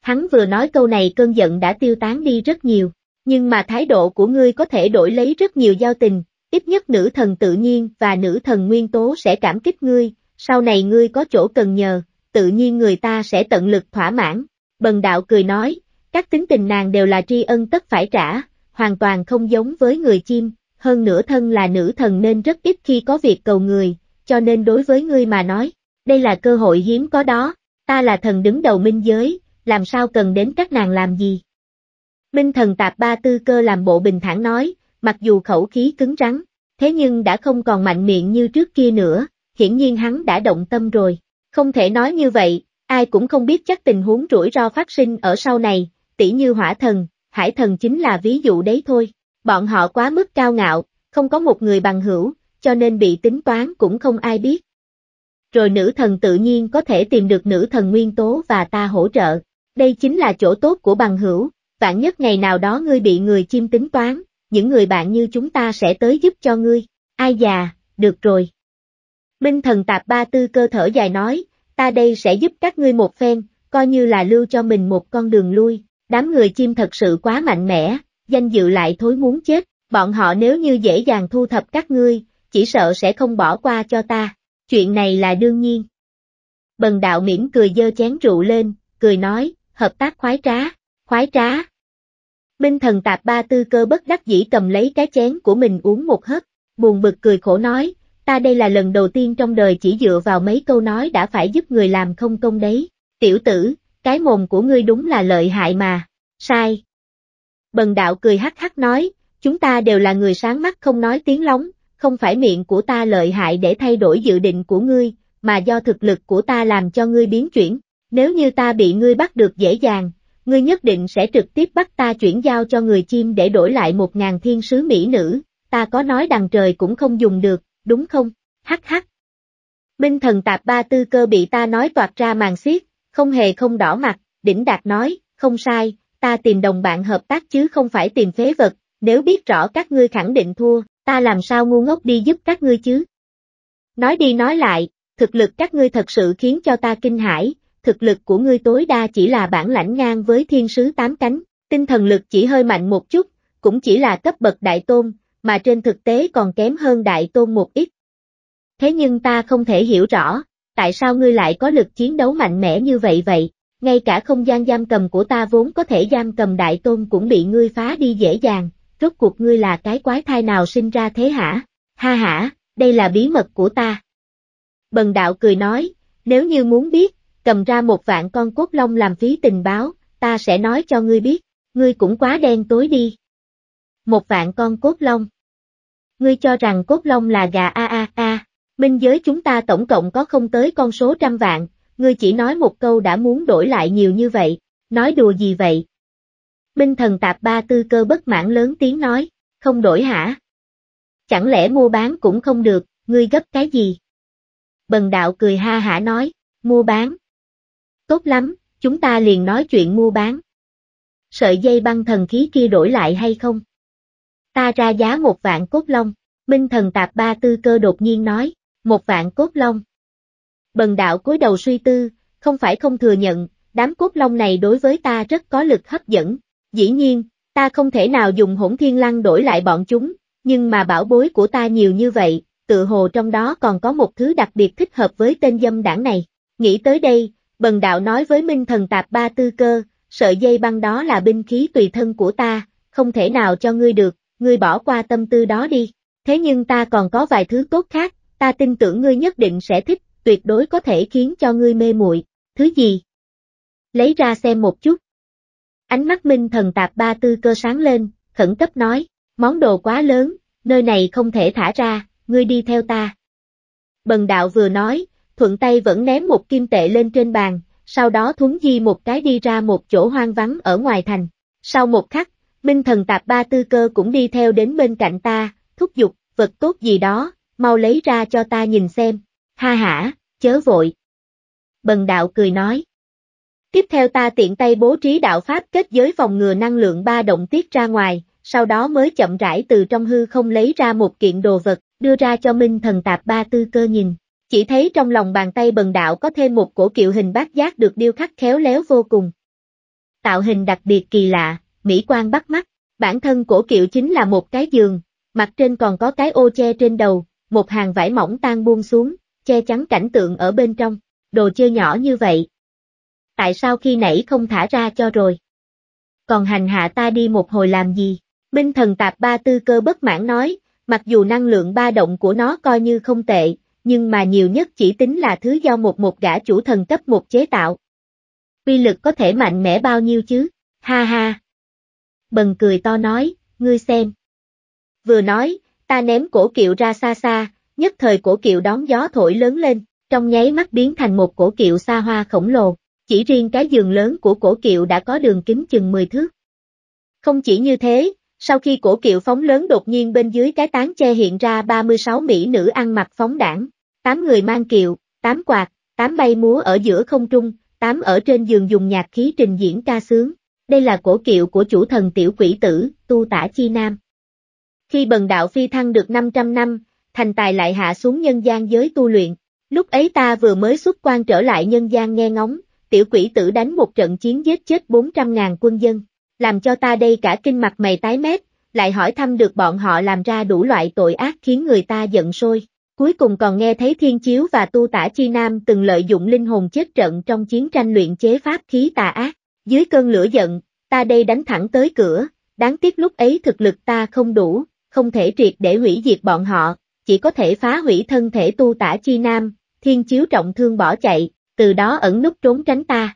Hắn vừa nói câu này cơn giận đã tiêu tán đi rất nhiều, nhưng mà thái độ của ngươi có thể đổi lấy rất nhiều giao tình, ít nhất nữ thần tự nhiên và nữ thần nguyên tố sẽ cảm kích ngươi, sau này ngươi có chỗ cần nhờ, tự nhiên người ta sẽ tận lực thỏa mãn. Bần đạo cười nói, các tính tình nàng đều là tri ân tất phải trả, hoàn toàn không giống với người chim, hơn nữa thân là nữ thần nên rất ít khi có việc cầu người, cho nên đối với ngươi mà nói, đây là cơ hội hiếm có đó, ta là thần đứng đầu minh giới, làm sao cần đến các nàng làm gì. Minh thần tạp ba tư cơ làm bộ bình thản nói, mặc dù khẩu khí cứng rắn, thế nhưng đã không còn mạnh miệng như trước kia nữa, hiển nhiên hắn đã động tâm rồi. Không thể nói như vậy, ai cũng không biết chắc tình huống rủi ro phát sinh ở sau này, tỷ như hỏa thần, hải thần chính là ví dụ đấy thôi. Bọn họ quá mức cao ngạo, không có một người bằng hữu, cho nên bị tính toán cũng không ai biết. Rồi nữ thần tự nhiên có thể tìm được nữ thần nguyên tố và ta hỗ trợ. Đây chính là chỗ tốt của bằng hữu, vạn nhất ngày nào đó ngươi bị người chim tính toán, những người bạn như chúng ta sẽ tới giúp cho ngươi. Ai già, được rồi. Minh thần tạp ba tư cơ thở dài nói, ta đây sẽ giúp các ngươi một phen, coi như là lưu cho mình một con đường lui. Đám người chim thật sự quá mạnh mẽ, danh dự lại thối muốn chết, bọn họ nếu như dễ dàng thu thập các ngươi, chỉ sợ sẽ không bỏ qua cho ta. Chuyện này là đương nhiên. Bần đạo mỉm cười dơ chén rượu lên, cười nói, hợp tác khoái trá, khoái trá. Minh thần tạp ba tư cơ bất đắc dĩ cầm lấy cái chén của mình uống một hớp, buồn bực cười khổ nói, ta đây là lần đầu tiên trong đời chỉ dựa vào mấy câu nói đã phải giúp người làm không công đấy, tiểu tử, cái mồm của ngươi đúng là lợi hại mà, sai. Bần đạo cười hắc hắc nói, chúng ta đều là người sáng mắt không nói tiếng lóng, không phải miệng của ta lợi hại để thay đổi dự định của ngươi, mà do thực lực của ta làm cho ngươi biến chuyển, nếu như ta bị ngươi bắt được dễ dàng, ngươi nhất định sẽ trực tiếp bắt ta chuyển giao cho người chim để đổi lại một ngàn thiên sứ mỹ nữ, ta có nói đằng trời cũng không dùng được, đúng không? Hắc hắc. Minh thần tạp ba tư cơ bị ta nói toạt ra màn xiết, không hề không đỏ mặt, đỉnh đạt nói, không sai, ta tìm đồng bạn hợp tác chứ không phải tìm phế vật, nếu biết rõ các ngươi khẳng định thua, ta làm sao ngu ngốc đi giúp các ngươi chứ? Nói đi nói lại, thực lực các ngươi thật sự khiến cho ta kinh hãi, thực lực của ngươi tối đa chỉ là bản lãnh ngang với thiên sứ tám cánh, tinh thần lực chỉ hơi mạnh một chút, cũng chỉ là cấp bậc đại tôn, mà trên thực tế còn kém hơn đại tôn một ít. Thế nhưng ta không thể hiểu rõ, tại sao ngươi lại có lực chiến đấu mạnh mẽ như vậy vậy, ngay cả không gian giam cầm của ta vốn có thể giam cầm đại tôn cũng bị ngươi phá đi dễ dàng, rốt cuộc ngươi là cái quái thai nào sinh ra thế hả? Ha hả, đây là bí mật của ta. Bần đạo cười nói, nếu như muốn biết, cầm ra một vạn con cốt long làm phí tình báo, ta sẽ nói cho ngươi biết, ngươi cũng quá đen tối đi. Một vạn con cốt long. Ngươi cho rằng cốt long là gà a a a, minh giới chúng ta tổng cộng có không tới con số trăm vạn, ngươi chỉ nói một câu đã muốn đổi lại nhiều như vậy, nói đùa gì vậy? Minh thần tạp ba tư cơ bất mãn lớn tiếng nói, không đổi hả? Chẳng lẽ mua bán cũng không được, ngươi gấp cái gì? Bần đạo cười ha hả nói, mua bán, Tốt lắm, chúng ta liền nói chuyện mua bán. Sợi dây băng thần khí kia đổi lại hay không? Ta ra giá một vạn cốt long, minh thần tạp ba tư cơ đột nhiên nói, một vạn cốt long. Bần đạo cúi đầu suy tư, không phải không thừa nhận, đám cốt long này đối với ta rất có lực hấp dẫn. Dĩ nhiên, ta không thể nào dùng hỗn thiên lăng đổi lại bọn chúng, nhưng mà bảo bối của ta nhiều như vậy, tự hồ trong đó còn có một thứ đặc biệt thích hợp với tên dâm đảng này. Nghĩ tới đây, bần đạo nói với minh thần tạp ba tư cơ, sợi dây băng đó là binh khí tùy thân của ta, không thể nào cho ngươi được, ngươi bỏ qua tâm tư đó đi. Thế nhưng ta còn có vài thứ tốt khác, ta tin tưởng ngươi nhất định sẽ thích, tuyệt đối có thể khiến cho ngươi mê muội. Thứ gì? Lấy ra xem một chút. Ánh mắt minh thần tạp ba tư cơ sáng lên, khẩn cấp nói, món đồ quá lớn, nơi này không thể thả ra, ngươi đi theo ta. Bần đạo vừa nói, thuận tay vẫn ném một kim tệ lên trên bàn, sau đó thuấn di một cái đi ra một chỗ hoang vắng ở ngoài thành. Sau một khắc, Minh thần tạp ba tư cơ cũng đi theo đến bên cạnh ta, thúc giục, vật tốt gì đó, mau lấy ra cho ta nhìn xem. Ha ha, chớ vội. Bần đạo cười nói. Tiếp theo ta tiện tay bố trí đạo pháp kết giới phòng ngừa năng lượng ba động tiết ra ngoài, sau đó mới chậm rãi từ trong hư không lấy ra một kiện đồ vật, đưa ra cho Minh thần tạp ba tư cơ nhìn chỉ thấy trong lòng bàn tay bần đạo có thêm một cổ kiệu hình bát giác được điêu khắc khéo léo vô cùng. Tạo hình đặc biệt kỳ lạ, mỹ quan bắt mắt, bản thân cổ kiệu chính là một cái giường, mặt trên còn có cái ô che trên đầu, một hàng vải mỏng tan buông xuống, che chắn cảnh tượng ở bên trong, đồ chơi nhỏ như vậy. Tại sao khi nãy không thả ra cho rồi? Còn hành hạ ta đi một hồi làm gì? Minh thần tạp ba tư cơ bất mãn nói, mặc dù năng lượng ba động của nó coi như không tệ, nhưng mà nhiều nhất chỉ tính là thứ do một một gã chủ thần cấp một chế tạo. Quy lực có thể mạnh mẽ bao nhiêu chứ, ha ha. Bần cười to nói, ngươi xem. Vừa nói, ta ném cổ kiệu ra xa xa, nhất thời cổ kiệu đón gió thổi lớn lên, trong nháy mắt biến thành một cổ kiệu xa hoa khổng lồ, chỉ riêng cái giường lớn của cổ kiệu đã có đường kính chừng 10 thước. Không chỉ như thế, sau khi cổ kiệu phóng lớn đột nhiên bên dưới cái tán che hiện ra 36 mỹ nữ ăn mặc phóng đảng, 8 người mang kiệu, 8 quạt, 8 bay múa ở giữa không trung, 8 ở trên giường dùng nhạc khí trình diễn ca sướng. Đây là cổ kiệu của chủ thần tiểu quỷ tử, tu tả chi nam. Khi bần đạo phi thăng được 500 năm, thành tài lại hạ xuống nhân gian giới tu luyện. Lúc ấy ta vừa mới xuất quan trở lại nhân gian nghe ngóng, tiểu quỷ tử đánh một trận chiến giết chết 400.000 quân dân làm cho ta đây cả kinh mặt mày tái mét, lại hỏi thăm được bọn họ làm ra đủ loại tội ác khiến người ta giận sôi. Cuối cùng còn nghe thấy Thiên Chiếu và Tu Tả Chi Nam từng lợi dụng linh hồn chết trận trong chiến tranh luyện chế pháp khí tà ác. Dưới cơn lửa giận, ta đây đánh thẳng tới cửa, đáng tiếc lúc ấy thực lực ta không đủ, không thể triệt để hủy diệt bọn họ, chỉ có thể phá hủy thân thể Tu Tả Chi Nam, Thiên Chiếu trọng thương bỏ chạy, từ đó ẩn nút trốn tránh ta.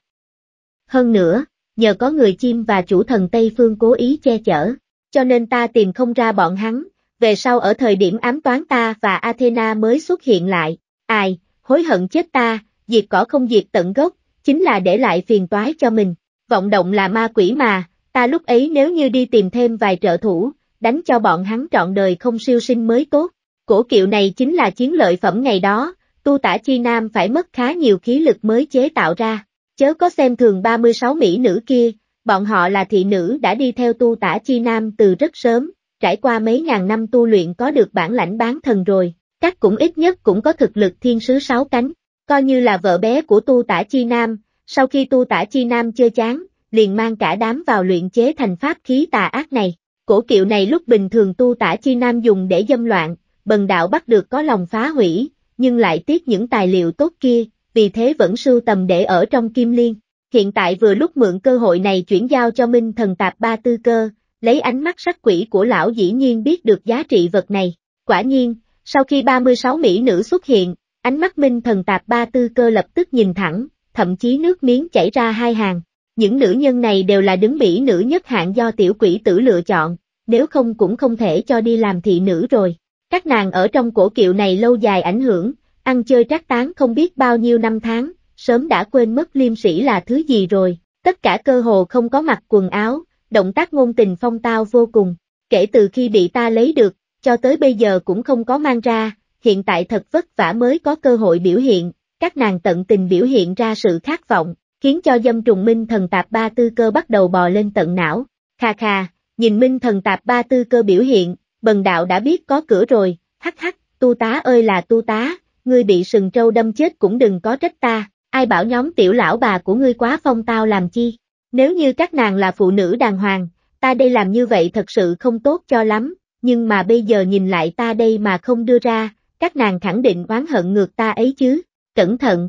Hơn nữa, nhờ có người chim và chủ thần Tây Phương cố ý che chở, cho nên ta tìm không ra bọn hắn, về sau ở thời điểm ám toán ta và Athena mới xuất hiện lại, ai, hối hận chết ta, diệt cỏ không diệt tận gốc, chính là để lại phiền toái cho mình, vọng động là ma quỷ mà, ta lúc ấy nếu như đi tìm thêm vài trợ thủ, đánh cho bọn hắn trọn đời không siêu sinh mới tốt, cổ kiệu này chính là chiến lợi phẩm ngày đó, tu tả chi nam phải mất khá nhiều khí lực mới chế tạo ra. Chớ có xem thường 36 mỹ nữ kia, bọn họ là thị nữ đã đi theo tu tả chi nam từ rất sớm, trải qua mấy ngàn năm tu luyện có được bản lãnh bán thần rồi, các cũng ít nhất cũng có thực lực thiên sứ sáu cánh, coi như là vợ bé của tu tả chi nam, sau khi tu tả chi nam chơi chán, liền mang cả đám vào luyện chế thành pháp khí tà ác này. Cổ kiệu này lúc bình thường tu tả chi nam dùng để dâm loạn, bần đạo bắt được có lòng phá hủy, nhưng lại tiếc những tài liệu tốt kia, vì thế vẫn sưu tầm để ở trong kim liên. Hiện tại vừa lúc mượn cơ hội này chuyển giao cho Minh thần tạp ba tư cơ, lấy ánh mắt sắc quỷ của lão dĩ nhiên biết được giá trị vật này. Quả nhiên, sau khi 36 mỹ nữ xuất hiện, ánh mắt Minh thần tạp ba tư cơ lập tức nhìn thẳng, thậm chí nước miếng chảy ra hai hàng. Những nữ nhân này đều là đứng mỹ nữ nhất hạng do tiểu quỷ tử lựa chọn, nếu không cũng không thể cho đi làm thị nữ rồi. Các nàng ở trong cổ kiệu này lâu dài ảnh hưởng, ăn chơi trác tán không biết bao nhiêu năm tháng, sớm đã quên mất liêm sĩ là thứ gì rồi, tất cả cơ hồ không có mặc quần áo, động tác ngôn tình phong tao vô cùng, kể từ khi bị ta lấy được, cho tới bây giờ cũng không có mang ra, hiện tại thật vất vả mới có cơ hội biểu hiện, các nàng tận tình biểu hiện ra sự khát vọng, khiến cho dâm trùng minh thần tạp ba tư cơ bắt đầu bò lên tận não, kha kha, nhìn minh thần tạp ba tư cơ biểu hiện, bần đạo đã biết có cửa rồi, hắc hắc, tu tá ơi là tu tá, ngươi bị sừng trâu đâm chết cũng đừng có trách ta, ai bảo nhóm tiểu lão bà của ngươi quá phong tao làm chi. Nếu như các nàng là phụ nữ đàng hoàng, ta đây làm như vậy thật sự không tốt cho lắm, nhưng mà bây giờ nhìn lại ta đây mà không đưa ra, các nàng khẳng định oán hận ngược ta ấy chứ, cẩn thận.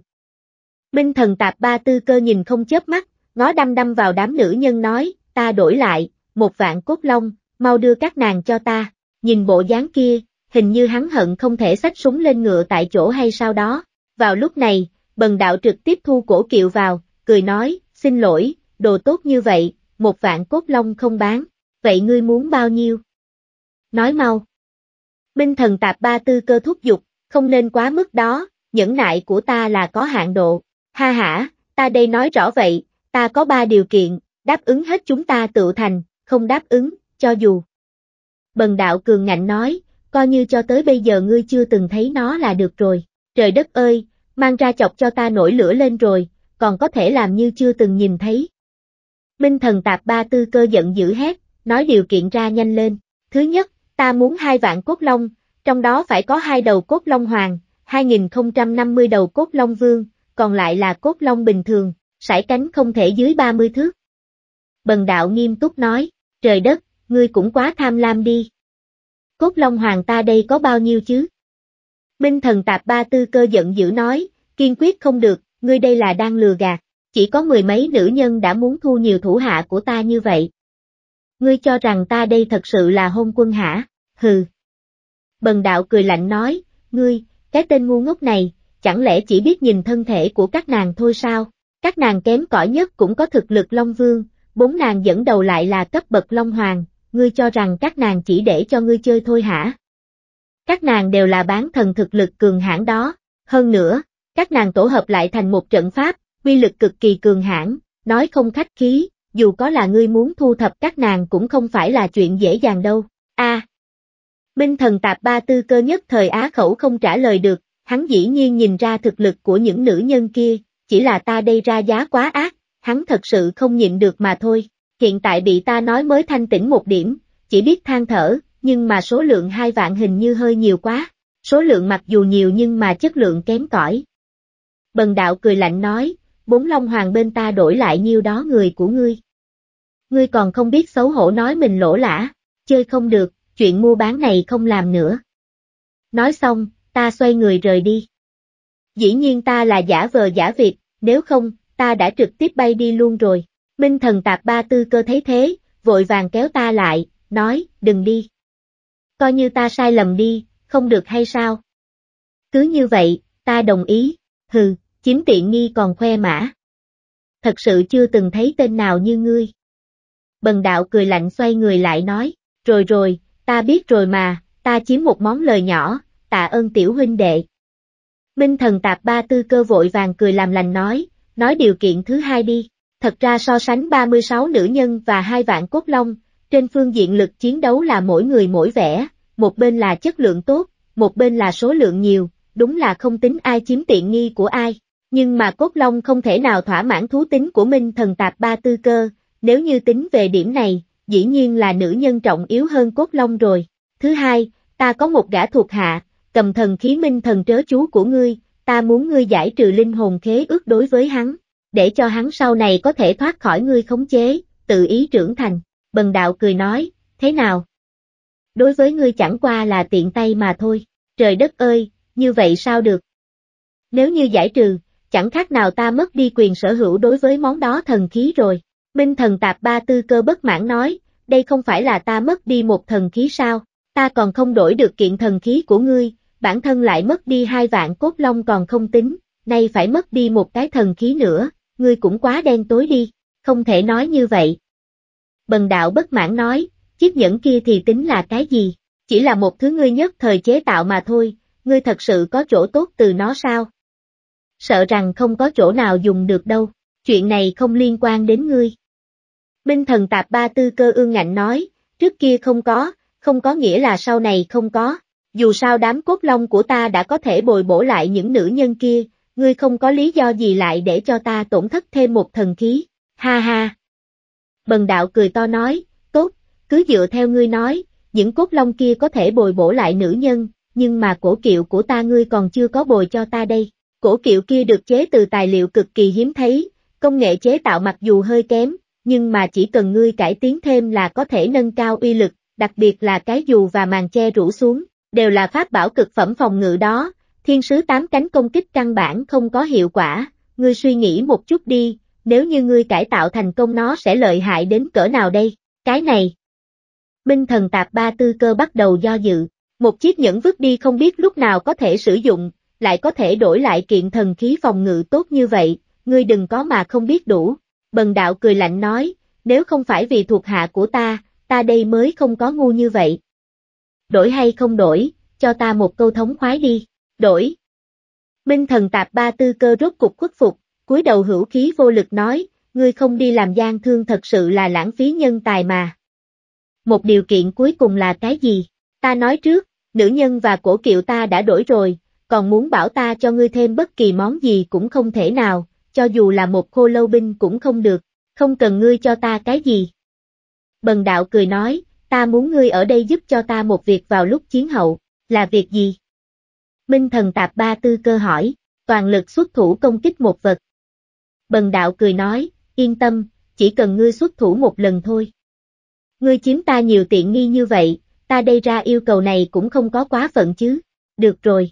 Minh thần tạp ba tư cơ nhìn không chớp mắt, ngó đăm đăm vào đám nữ nhân nói, ta đổi lại, một vạn cốt long, mau đưa các nàng cho ta, nhìn bộ dáng kia, hình như hắn hận không thể xách súng lên ngựa tại chỗ hay sao đó. Vào lúc này, bần đạo trực tiếp thu cổ kiệu vào, cười nói, xin lỗi, đồ tốt như vậy, một vạn cốt long không bán, vậy ngươi muốn bao nhiêu? Nói mau. Minh thần tạp ba tư cơ thúc dục, không nên quá mức đó, nhẫn nại của ta là có hạn độ, ha ha, ta đây nói rõ vậy, ta có ba điều kiện, đáp ứng hết chúng ta tự thành, không đáp ứng, cho dù. Bần đạo cường ngạnh nói, coi như cho tới bây giờ ngươi chưa từng thấy nó là được rồi. Trời đất ơi, mang ra chọc cho ta nổi lửa lên rồi, còn có thể làm như chưa từng nhìn thấy. Minh thần tạp ba tư cơ giận dữ hét, nói điều kiện ra nhanh lên. Thứ nhất, ta muốn hai vạn cốt long, trong đó phải có hai đầu cốt long hoàng, 2050 đầu cốt long vương, còn lại là cốt long bình thường, sải cánh không thể dưới 30 thước. Bần đạo nghiêm túc nói, trời đất, ngươi cũng quá tham lam đi cốt long hoàng ta đây có bao nhiêu chứ? Minh thần tạp ba tư cơ giận dữ nói, kiên quyết không được, ngươi đây là đang lừa gạt, chỉ có mười mấy nữ nhân đã muốn thu nhiều thủ hạ của ta như vậy. Ngươi cho rằng ta đây thật sự là hôn quân hả? Hừ. Bần đạo cười lạnh nói, ngươi, cái tên ngu ngốc này, chẳng lẽ chỉ biết nhìn thân thể của các nàng thôi sao? Các nàng kém cỏi nhất cũng có thực lực Long Vương, bốn nàng dẫn đầu lại là cấp bậc Long Hoàng, ngươi cho rằng các nàng chỉ để cho ngươi chơi thôi hả? Các nàng đều là bán thần thực lực cường hãn đó, hơn nữa, các nàng tổ hợp lại thành một trận pháp, quy lực cực kỳ cường hãn, nói không khách khí, dù có là ngươi muốn thu thập các nàng cũng không phải là chuyện dễ dàng đâu. A. Minh thần tạp ba tư cơ nhất thời Á khẩu không trả lời được, hắn dĩ nhiên nhìn ra thực lực của những nữ nhân kia, chỉ là ta đây ra giá quá ác, hắn thật sự không nhịn được mà thôi hiện tại bị ta nói mới thanh tỉnh một điểm, chỉ biết than thở, nhưng mà số lượng hai vạn hình như hơi nhiều quá, số lượng mặc dù nhiều nhưng mà chất lượng kém cỏi. Bần đạo cười lạnh nói, bốn long hoàng bên ta đổi lại nhiêu đó người của ngươi. Ngươi còn không biết xấu hổ nói mình lỗ lã, chơi không được, chuyện mua bán này không làm nữa. Nói xong, ta xoay người rời đi. Dĩ nhiên ta là giả vờ giả việc, nếu không, ta đã trực tiếp bay đi luôn rồi. Minh thần tạp ba tư cơ thấy thế, vội vàng kéo ta lại, nói, đừng đi. Coi như ta sai lầm đi, không được hay sao? Cứ như vậy, ta đồng ý, hừ, chiếm tiện nghi còn khoe mã. Thật sự chưa từng thấy tên nào như ngươi. Bần đạo cười lạnh xoay người lại nói, rồi rồi, ta biết rồi mà, ta chiếm một món lời nhỏ, tạ ơn tiểu huynh đệ. Minh thần tạp ba tư cơ vội vàng cười làm lành nói, nói điều kiện thứ hai đi. Thật ra so sánh 36 nữ nhân và hai vạn cốt long, trên phương diện lực chiến đấu là mỗi người mỗi vẻ, một bên là chất lượng tốt, một bên là số lượng nhiều, đúng là không tính ai chiếm tiện nghi của ai. Nhưng mà cốt long không thể nào thỏa mãn thú tính của Minh thần tạp ba tư cơ, nếu như tính về điểm này, dĩ nhiên là nữ nhân trọng yếu hơn cốt long rồi. Thứ hai, ta có một gã thuộc hạ, cầm thần khí Minh thần trớ chú của ngươi, ta muốn ngươi giải trừ linh hồn khế ước đối với hắn để cho hắn sau này có thể thoát khỏi ngươi khống chế, tự ý trưởng thành. Bần đạo cười nói, thế nào? Đối với ngươi chẳng qua là tiện tay mà thôi, trời đất ơi, như vậy sao được? Nếu như giải trừ, chẳng khác nào ta mất đi quyền sở hữu đối với món đó thần khí rồi. Minh thần tạp ba tư cơ bất mãn nói, đây không phải là ta mất đi một thần khí sao, ta còn không đổi được kiện thần khí của ngươi, bản thân lại mất đi hai vạn cốt long còn không tính, nay phải mất đi một cái thần khí nữa, ngươi cũng quá đen tối đi, không thể nói như vậy. Bần đạo bất mãn nói, chiếc nhẫn kia thì tính là cái gì, chỉ là một thứ ngươi nhất thời chế tạo mà thôi, ngươi thật sự có chỗ tốt từ nó sao? Sợ rằng không có chỗ nào dùng được đâu, chuyện này không liên quan đến ngươi. Minh thần tạp ba tư cơ ương ngạnh nói, trước kia không có, không có nghĩa là sau này không có, dù sao đám cốt long của ta đã có thể bồi bổ lại những nữ nhân kia, ngươi không có lý do gì lại để cho ta tổn thất thêm một thần khí, ha ha. Bần đạo cười to nói, tốt, cứ dựa theo ngươi nói, những cốt long kia có thể bồi bổ lại nữ nhân, nhưng mà cổ kiệu của ta ngươi còn chưa có bồi cho ta đây. Cổ kiệu kia được chế từ tài liệu cực kỳ hiếm thấy, công nghệ chế tạo mặc dù hơi kém, nhưng mà chỉ cần ngươi cải tiến thêm là có thể nâng cao uy lực, đặc biệt là cái dù và màn che rủ xuống, đều là pháp bảo cực phẩm phòng ngự đó, Thiên sứ tám cánh công kích căn bản không có hiệu quả, ngươi suy nghĩ một chút đi, nếu như ngươi cải tạo thành công nó sẽ lợi hại đến cỡ nào đây, cái này. Minh thần tạp ba tư cơ bắt đầu do dự, một chiếc nhẫn vứt đi không biết lúc nào có thể sử dụng, lại có thể đổi lại kiện thần khí phòng ngự tốt như vậy, ngươi đừng có mà không biết đủ. Bần đạo cười lạnh nói, nếu không phải vì thuộc hạ của ta, ta đây mới không có ngu như vậy. Đổi hay không đổi, cho ta một câu thống khoái đi đổi. Minh thần tạp ba tư cơ rốt cục khuất phục, cúi đầu hữu khí vô lực nói, ngươi không đi làm gian thương thật sự là lãng phí nhân tài mà. Một điều kiện cuối cùng là cái gì? Ta nói trước, nữ nhân và cổ kiệu ta đã đổi rồi, còn muốn bảo ta cho ngươi thêm bất kỳ món gì cũng không thể nào, cho dù là một khô lâu binh cũng không được, không cần ngươi cho ta cái gì. Bần đạo cười nói, ta muốn ngươi ở đây giúp cho ta một việc vào lúc chiến hậu, là việc gì? Minh thần tạp ba tư cơ hỏi, toàn lực xuất thủ công kích một vật. Bần đạo cười nói, yên tâm, chỉ cần ngươi xuất thủ một lần thôi. Ngươi chiếm ta nhiều tiện nghi như vậy, ta đây ra yêu cầu này cũng không có quá phận chứ. Được rồi.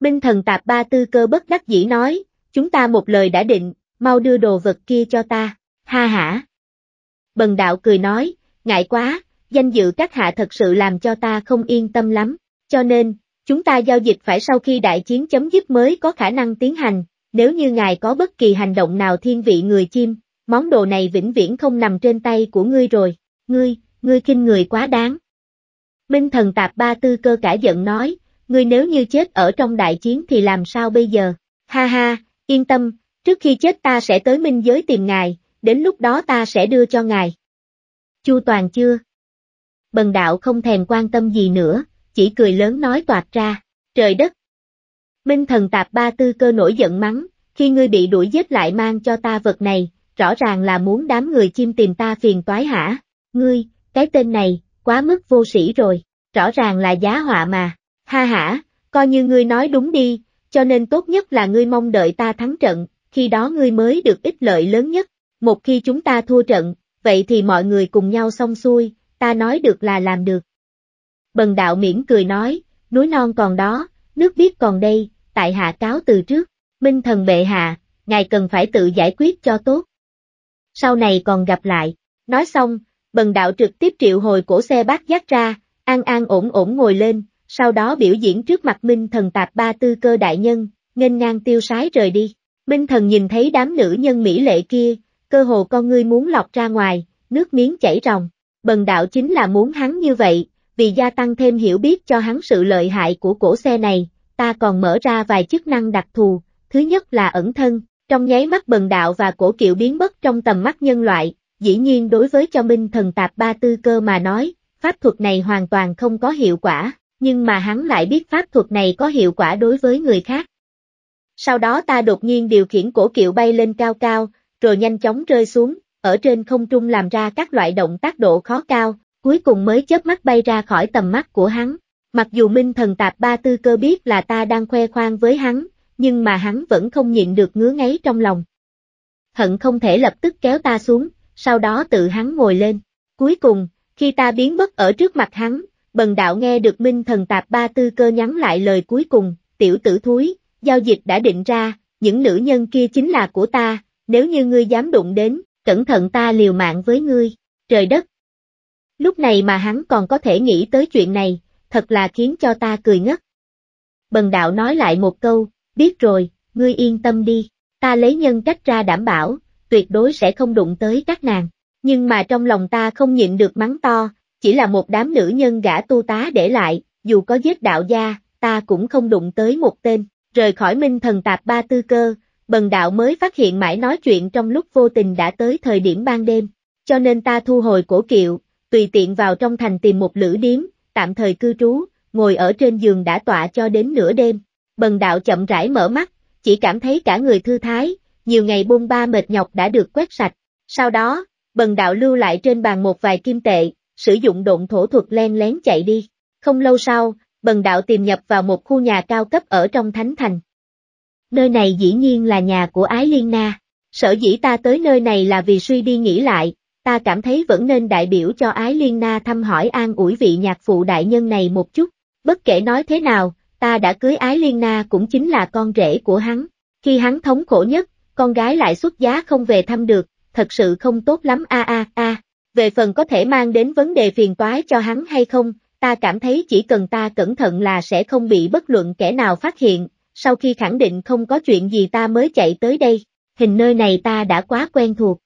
Minh thần tạp ba tư cơ bất đắc dĩ nói, chúng ta một lời đã định, mau đưa đồ vật kia cho ta, ha hả. Bần đạo cười nói, ngại quá, danh dự các hạ thật sự làm cho ta không yên tâm lắm, cho nên, chúng ta giao dịch phải sau khi đại chiến chấm dứt mới có khả năng tiến hành, nếu như ngài có bất kỳ hành động nào thiên vị người chim, món đồ này vĩnh viễn không nằm trên tay của ngươi rồi, ngươi, ngươi kinh người quá đáng. Minh thần tạp ba tư cơ cả giận nói, ngươi nếu như chết ở trong đại chiến thì làm sao bây giờ, ha ha, yên tâm, trước khi chết ta sẽ tới minh giới tìm ngài, đến lúc đó ta sẽ đưa cho ngài. Chu toàn chưa? Bần đạo không thèm quan tâm gì nữa, chỉ cười lớn nói toạt ra, trời đất. Minh thần tạp ba tư cơ nổi giận mắng, khi ngươi bị đuổi giết lại mang cho ta vật này, rõ ràng là muốn đám người chim tìm ta phiền toái hả, ngươi, cái tên này, quá mức vô sĩ rồi, rõ ràng là giá họa mà, ha hả, coi như ngươi nói đúng đi, cho nên tốt nhất là ngươi mong đợi ta thắng trận, khi đó ngươi mới được ích lợi lớn nhất, một khi chúng ta thua trận, vậy thì mọi người cùng nhau xong xuôi, ta nói được là làm được. Bần đạo miễn cười nói, núi non còn đó, nước biết còn đây, tại hạ cáo từ trước, minh thần bệ hạ, ngài cần phải tự giải quyết cho tốt. Sau này còn gặp lại, nói xong, bần đạo trực tiếp triệu hồi cổ xe bác dắt ra, an an ổn ổn ngồi lên, sau đó biểu diễn trước mặt minh thần tạp ba tư cơ đại nhân, nghênh ngang tiêu sái rời đi. Minh thần nhìn thấy đám nữ nhân mỹ lệ kia, cơ hồ con ngươi muốn lọc ra ngoài, nước miếng chảy ròng, bần đạo chính là muốn hắn như vậy, vì gia tăng thêm hiểu biết cho hắn sự lợi hại của cổ xe này, ta còn mở ra vài chức năng đặc thù, thứ nhất là ẩn thân, trong nháy mắt bần đạo và cổ kiệu biến mất trong tầm mắt nhân loại, dĩ nhiên đối với cho minh thần tạp ba tư cơ mà nói, pháp thuật này hoàn toàn không có hiệu quả, nhưng mà hắn lại biết pháp thuật này có hiệu quả đối với người khác. Sau đó ta đột nhiên điều khiển cổ kiệu bay lên cao cao, rồi nhanh chóng rơi xuống, ở trên không trung làm ra các loại động tác độ khó cao, cuối cùng mới chớp mắt bay ra khỏi tầm mắt của hắn. Mặc dù Minh thần tạp ba tư cơ biết là ta đang khoe khoang với hắn, nhưng mà hắn vẫn không nhịn được ngứa ngáy trong lòng. Hận không thể lập tức kéo ta xuống, sau đó tự hắn ngồi lên. Cuối cùng, khi ta biến mất ở trước mặt hắn, bần đạo nghe được Minh thần tạp ba tư cơ nhắn lại lời cuối cùng, tiểu tử thúi, giao dịch đã định ra, những nữ nhân kia chính là của ta, nếu như ngươi dám đụng đến, cẩn thận ta liều mạng với ngươi. Trời đất, Lúc này mà hắn còn có thể nghĩ tới chuyện này, thật là khiến cho ta cười ngất. Bần đạo nói lại một câu, biết rồi, ngươi yên tâm đi, ta lấy nhân cách ra đảm bảo, tuyệt đối sẽ không đụng tới các nàng. Nhưng mà trong lòng ta không nhịn được mắng to, chỉ là một đám nữ nhân gã tu tá để lại, dù có giết đạo gia, ta cũng không đụng tới một tên. Rời khỏi minh thần tạp ba tư cơ, bần đạo mới phát hiện mãi nói chuyện trong lúc vô tình đã tới thời điểm ban đêm, cho nên ta thu hồi cổ kiệu, tùy tiện vào trong thành tìm một lữ điếm, tạm thời cư trú, ngồi ở trên giường đã tọa cho đến nửa đêm. Bần đạo chậm rãi mở mắt, chỉ cảm thấy cả người thư thái, nhiều ngày bôn ba mệt nhọc đã được quét sạch. Sau đó, bần đạo lưu lại trên bàn một vài kim tệ, sử dụng độn thổ thuật len lén chạy đi. Không lâu sau, bần đạo tìm nhập vào một khu nhà cao cấp ở trong Thánh Thành. Nơi này dĩ nhiên là nhà của Ái Liên Na. Sở dĩ ta tới nơi này là vì suy đi nghĩ lại, ta cảm thấy vẫn nên đại biểu cho Ái Liên Na thăm hỏi an ủi vị nhạc phụ đại nhân này một chút. Bất kể nói thế nào, ta đã cưới Ái Liên Na cũng chính là con rể của hắn. Khi hắn thống khổ nhất, con gái lại xuất giá không về thăm được, thật sự không tốt lắm a a a. Về phần có thể mang đến vấn đề phiền toái cho hắn hay không, ta cảm thấy chỉ cần ta cẩn thận là sẽ không bị bất luận kẻ nào phát hiện, sau khi khẳng định không có chuyện gì ta mới chạy tới đây. Hình nơi này ta đã quá quen thuộc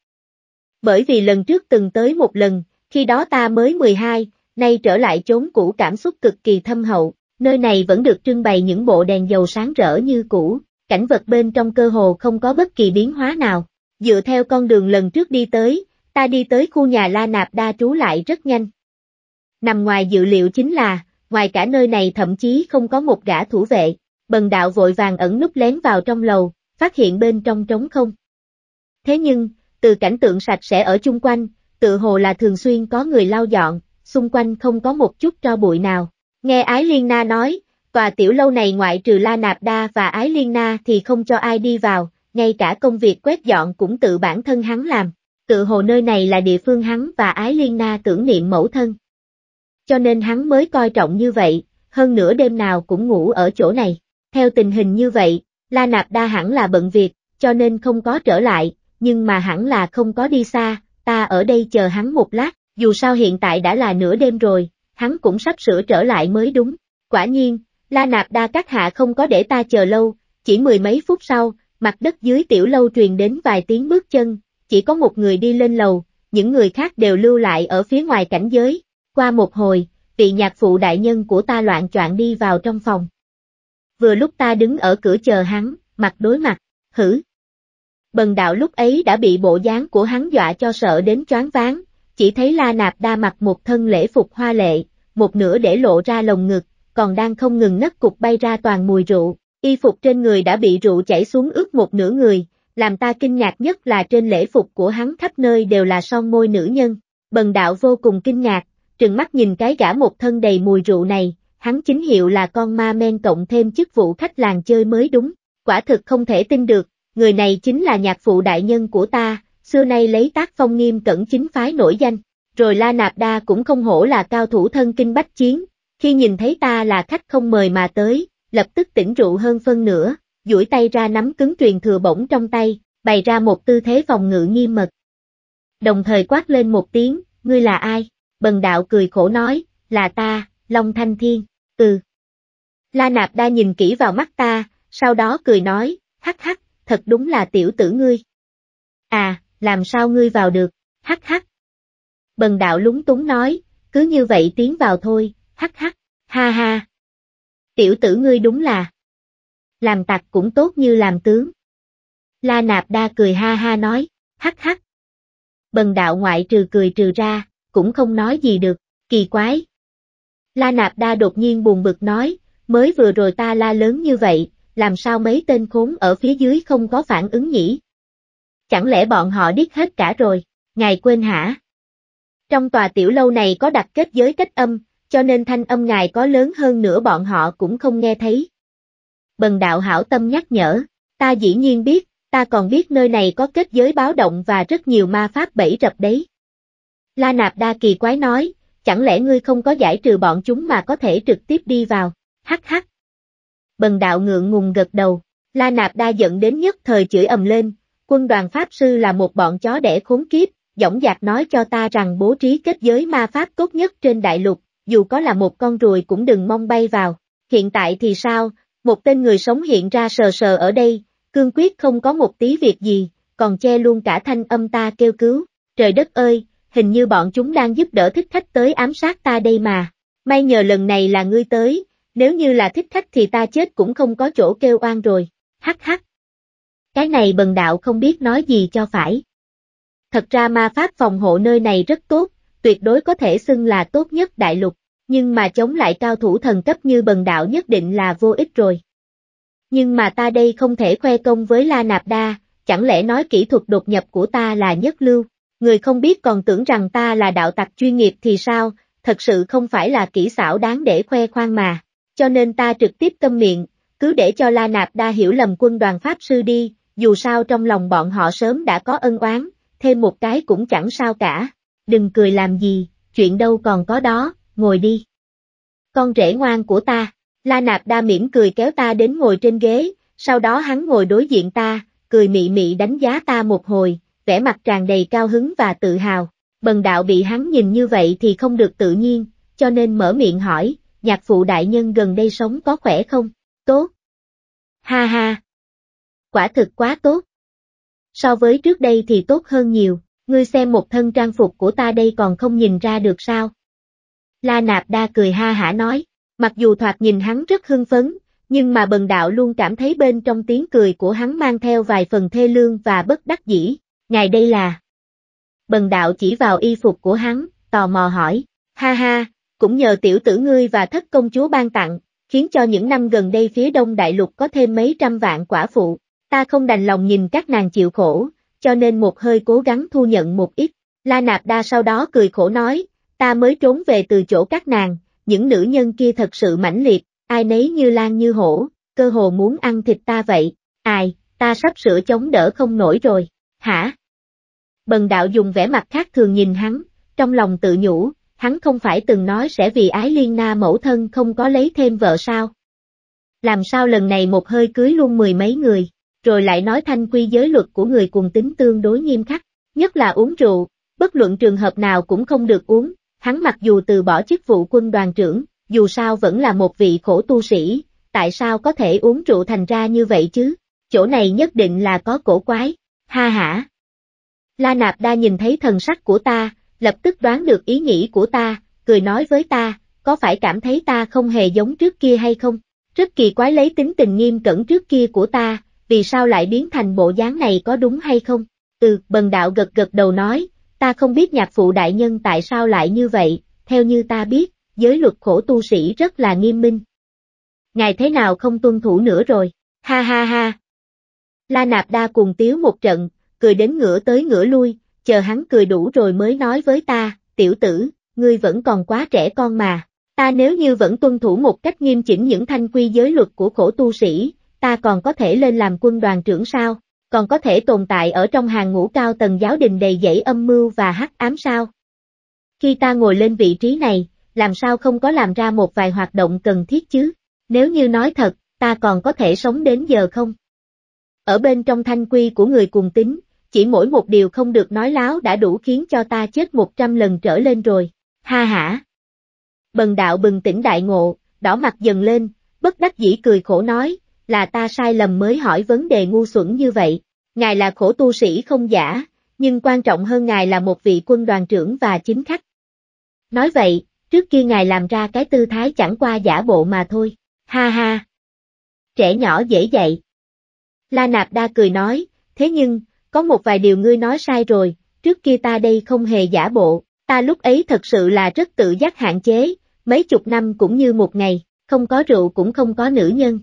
bởi vì lần trước từng tới một lần, khi đó ta mới 12, nay trở lại chốn cũ cảm xúc cực kỳ thâm hậu, nơi này vẫn được trưng bày những bộ đèn dầu sáng rỡ như cũ, cảnh vật bên trong cơ hồ không có bất kỳ biến hóa nào. Dựa theo con đường lần trước đi tới, ta đi tới khu nhà La Nạp Đa trú lại rất nhanh. Nằm ngoài dự liệu chính là, ngoài cả nơi này thậm chí không có một gã thủ vệ, bần đạo vội vàng ẩn núp lén vào trong lầu, phát hiện bên trong trống không. Thế nhưng, từ cảnh tượng sạch sẽ ở chung quanh, tự hồ là thường xuyên có người lau dọn, xung quanh không có một chút tro bụi nào. Nghe Ái Liên Na nói, tòa tiểu lâu này ngoại trừ La Nạp Đa và Ái Liên Na thì không cho ai đi vào, ngay cả công việc quét dọn cũng tự bản thân hắn làm. Tự hồ nơi này là địa phương hắn và Ái Liên Na tưởng niệm mẫu thân. Cho nên hắn mới coi trọng như vậy, hơn nửa đêm nào cũng ngủ ở chỗ này. Theo tình hình như vậy, La Nạp Đa hẳn là bận việc, cho nên không có trở lại, nhưng mà hẳn là không có đi xa, ta ở đây chờ hắn một lát, dù sao hiện tại đã là nửa đêm rồi, hắn cũng sắp sửa trở lại mới đúng. Quả nhiên, La Nạp Đa Các Hạ không có để ta chờ lâu, chỉ mười mấy phút sau, mặt đất dưới tiểu lâu truyền đến vài tiếng bước chân, chỉ có một người đi lên lầu, những người khác đều lưu lại ở phía ngoài cảnh giới. Qua một hồi, vị nhạc phụ đại nhân của ta loạn choạng đi vào trong phòng. Vừa lúc ta đứng ở cửa chờ hắn, mặt đối mặt, hử, bần đạo lúc ấy đã bị bộ dáng của hắn dọa cho sợ đến choáng váng, chỉ thấy La Nạp đa mặc một thân lễ phục hoa lệ, một nửa để lộ ra lồng ngực, còn đang không ngừng nấc cục bay ra toàn mùi rượu, y phục trên người đã bị rượu chảy xuống ướt một nửa người, làm ta kinh ngạc nhất là trên lễ phục của hắn khắp nơi đều là son môi nữ nhân, bần đạo vô cùng kinh ngạc, trừng mắt nhìn cái gã một thân đầy mùi rượu này, hắn chính hiệu là con ma men cộng thêm chức vụ khách làng chơi mới đúng, quả thực không thể tin được, người này chính là nhạc phụ đại nhân của ta, xưa nay lấy tác phong nghiêm cẩn chính phái nổi danh, rồi La Nạp Đa cũng không hổ là cao thủ thân kinh bách chiến, khi nhìn thấy ta là khách không mời mà tới, lập tức tỉnh rượu hơn phân nửa, duỗi tay ra nắm cứng truyền thừa bổng trong tay, bày ra một tư thế phòng ngự nghiêm mật. Đồng thời quát lên một tiếng, ngươi là ai? Bần đạo cười khổ nói, là ta, Long Thanh Thiên, ừ. La Nạp Đa nhìn kỹ vào mắt ta, sau đó cười nói, hắc hắc, thật đúng là tiểu tử ngươi. À, làm sao ngươi vào được, hắc hắc. Bần đạo lúng túng nói, cứ như vậy tiến vào thôi, hắc hắc, ha ha. Tiểu tử ngươi đúng là. Làm tặc cũng tốt như làm tướng. La nạp đa cười ha ha nói, hắc hắc. Bần đạo ngoại trừ cười trừ ra, cũng không nói gì được, kỳ quái. La nạp đa đột nhiên buồn bực nói, mới vừa rồi ta la lớn như vậy, làm sao mấy tên khốn ở phía dưới không có phản ứng nhỉ? Chẳng lẽ bọn họ điếc hết cả rồi, ngài quên hả? Trong tòa tiểu lâu này có đặt kết giới cách âm, cho nên thanh âm ngài có lớn hơn nữa bọn họ cũng không nghe thấy. Bần đạo hảo tâm nhắc nhở, ta dĩ nhiên biết, ta còn biết nơi này có kết giới báo động và rất nhiều ma pháp bẫy rập đấy. La Nạp Đa kỳ quái nói, chẳng lẽ ngươi không có giải trừ bọn chúng mà có thể trực tiếp đi vào, hắc hắc, bần đạo ngượng ngùng gật đầu, La Nạp Đa giận đến nhất thời chửi ầm lên, quân đoàn Pháp Sư là một bọn chó đẻ khốn kiếp, dõng dạc nói cho ta rằng bố trí kết giới ma Pháp tốt nhất trên đại lục, dù có là một con ruồi cũng đừng mong bay vào, hiện tại thì sao, một tên người sống hiện ra sờ sờ ở đây, cương quyết không có một tí việc gì, còn che luôn cả thanh âm ta kêu cứu, trời đất ơi, hình như bọn chúng đang giúp đỡ thích khách tới ám sát ta đây mà, may nhờ lần này là ngươi tới, nếu như là thích khách thì ta chết cũng không có chỗ kêu oan rồi. Hắc hắc. Cái này bần đạo không biết nói gì cho phải. Thật ra ma pháp phòng hộ nơi này rất tốt, tuyệt đối có thể xưng là tốt nhất đại lục, nhưng mà chống lại cao thủ thần cấp như bần đạo nhất định là vô ích rồi. Nhưng mà ta đây không thể khoe công với La Nạp Đa, chẳng lẽ nói kỹ thuật đột nhập của ta là nhất lưu, người không biết còn tưởng rằng ta là đạo tặc chuyên nghiệp thì sao, thật sự không phải là kỹ xảo đáng để khoe khoang mà cho nên ta trực tiếp câm miệng, cứ để cho La Nạp Đa hiểu lầm quân đoàn Pháp Sư đi, dù sao trong lòng bọn họ sớm đã có ân oán, thêm một cái cũng chẳng sao cả, đừng cười làm gì, chuyện đâu còn có đó, ngồi đi. Con rể ngoan của ta, La Nạp Đa mỉm cười kéo ta đến ngồi trên ghế, sau đó hắn ngồi đối diện ta, cười mị mị đánh giá ta một hồi, vẻ mặt tràn đầy cao hứng và tự hào. Bần đạo bị hắn nhìn như vậy thì không được tự nhiên, cho nên mở miệng hỏi, nhạc phụ đại nhân gần đây sống có khỏe không? Tốt! Ha ha! Quả thực quá tốt! So với trước đây thì tốt hơn nhiều, ngươi xem một thân trang phục của ta đây còn không nhìn ra được sao? La Nạp Đa cười ha hả nói, mặc dù thoạt nhìn hắn rất hưng phấn, nhưng mà bần đạo luôn cảm thấy bên trong tiếng cười của hắn mang theo vài phần thê lương và bất đắc dĩ, ngài đây là... Bần đạo chỉ vào y phục của hắn, tò mò hỏi, ha ha, cũng nhờ tiểu tử ngươi và thất công chúa ban tặng, khiến cho những năm gần đây phía đông đại lục có thêm mấy trăm vạn quả phụ, ta không đành lòng nhìn các nàng chịu khổ, cho nên một hơi cố gắng thu nhận một ít. La Nạp Đa sau đó cười khổ nói, ta mới trốn về từ chỗ các nàng, những nữ nhân kia thật sự mãnh liệt, ai nấy như lan như hổ, cơ hồ muốn ăn thịt ta vậy, ai, ta sắp sửa chống đỡ không nổi rồi, hả? Bần đạo dùng vẻ mặt khác thường nhìn hắn, trong lòng tự nhủ, hắn không phải từng nói sẽ vì ái liên na mẫu thân không có lấy thêm vợ sao. Làm sao lần này một hơi cưới luôn mười mấy người, rồi lại nói thanh quy giới luật của người cùng tính tương đối nghiêm khắc, nhất là uống rượu, bất luận trường hợp nào cũng không được uống, hắn mặc dù từ bỏ chức vụ quân đoàn trưởng, dù sao vẫn là một vị khổ tu sĩ, tại sao có thể uống rượu thành ra như vậy chứ, chỗ này nhất định là có cổ quái, ha hả. La Nạp Đa nhìn thấy thần sắc của ta, lập tức đoán được ý nghĩ của ta, cười nói với ta, có phải cảm thấy ta không hề giống trước kia hay không? Rất kỳ quái lấy tính tình nghiêm cẩn trước kia của ta, vì sao lại biến thành bộ dáng này có đúng hay không? Ừ, bần đạo gật gật đầu nói, ta không biết nhạc phụ đại nhân tại sao lại như vậy, theo như ta biết, giới luật khổ tu sĩ rất là nghiêm minh. Ngài thế nào không tuân thủ nữa rồi, ha ha ha. La nạp đa cùng tiếu một trận, cười đến ngửa tới ngửa lui, chờ hắn cười đủ rồi mới nói với ta, tiểu tử, ngươi vẫn còn quá trẻ con mà, ta nếu như vẫn tuân thủ một cách nghiêm chỉnh những thanh quy giới luật của khổ tu sĩ, ta còn có thể lên làm quân đoàn trưởng sao, còn có thể tồn tại ở trong hàng ngũ cao tầng giáo đình đầy dẫy âm mưu và hắc ám sao. Khi ta ngồi lên vị trí này, làm sao không có làm ra một vài hoạt động cần thiết chứ, nếu như nói thật, ta còn có thể sống đến giờ không? Ở bên trong thanh quy của người cùng tính, chỉ mỗi một điều không được nói láo đã đủ khiến cho ta chết một trăm lần trở lên rồi, ha ha. Bần đạo bừng tỉnh đại ngộ, đỏ mặt dần lên, bất đắc dĩ cười khổ nói, là ta sai lầm mới hỏi vấn đề ngu xuẩn như vậy, ngài là khổ tu sĩ không giả, nhưng quan trọng hơn ngài là một vị quân đoàn trưởng và chính khách. Nói vậy, trước kia ngài làm ra cái tư thái chẳng qua giả bộ mà thôi, ha ha. Trẻ nhỏ dễ dạy. La Nạp Đa cười nói, thế nhưng, có một vài điều ngươi nói sai rồi, trước kia ta đây không hề giả bộ, ta lúc ấy thật sự là rất tự giác hạn chế, mấy chục năm cũng như một ngày, không có rượu cũng không có nữ nhân.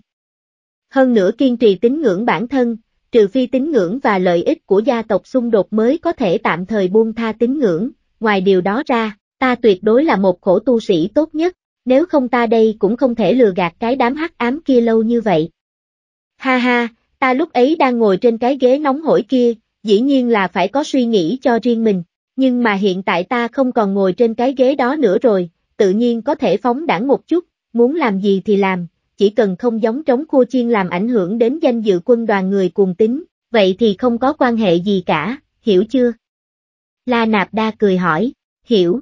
Hơn nữa kiên trì tín ngưỡng bản thân, trừ phi tín ngưỡng và lợi ích của gia tộc xung đột mới có thể tạm thời buông tha tín ngưỡng, ngoài điều đó ra, ta tuyệt đối là một khổ tu sĩ tốt nhất, nếu không ta đây cũng không thể lừa gạt cái đám hắc ám kia lâu như vậy. Ha ha, Ta lúc ấy đang ngồi trên cái ghế nóng hổi kia, dĩ nhiên là phải có suy nghĩ cho riêng mình, nhưng mà hiện tại ta không còn ngồi trên cái ghế đó nữa rồi, tự nhiên có thể phóng đảng một chút, muốn làm gì thì làm, chỉ cần không giống trống khua chiên làm ảnh hưởng đến danh dự quân đoàn người cuồng tín, vậy thì không có quan hệ gì cả, hiểu chưa? La Nạp Đa cười hỏi, hiểu.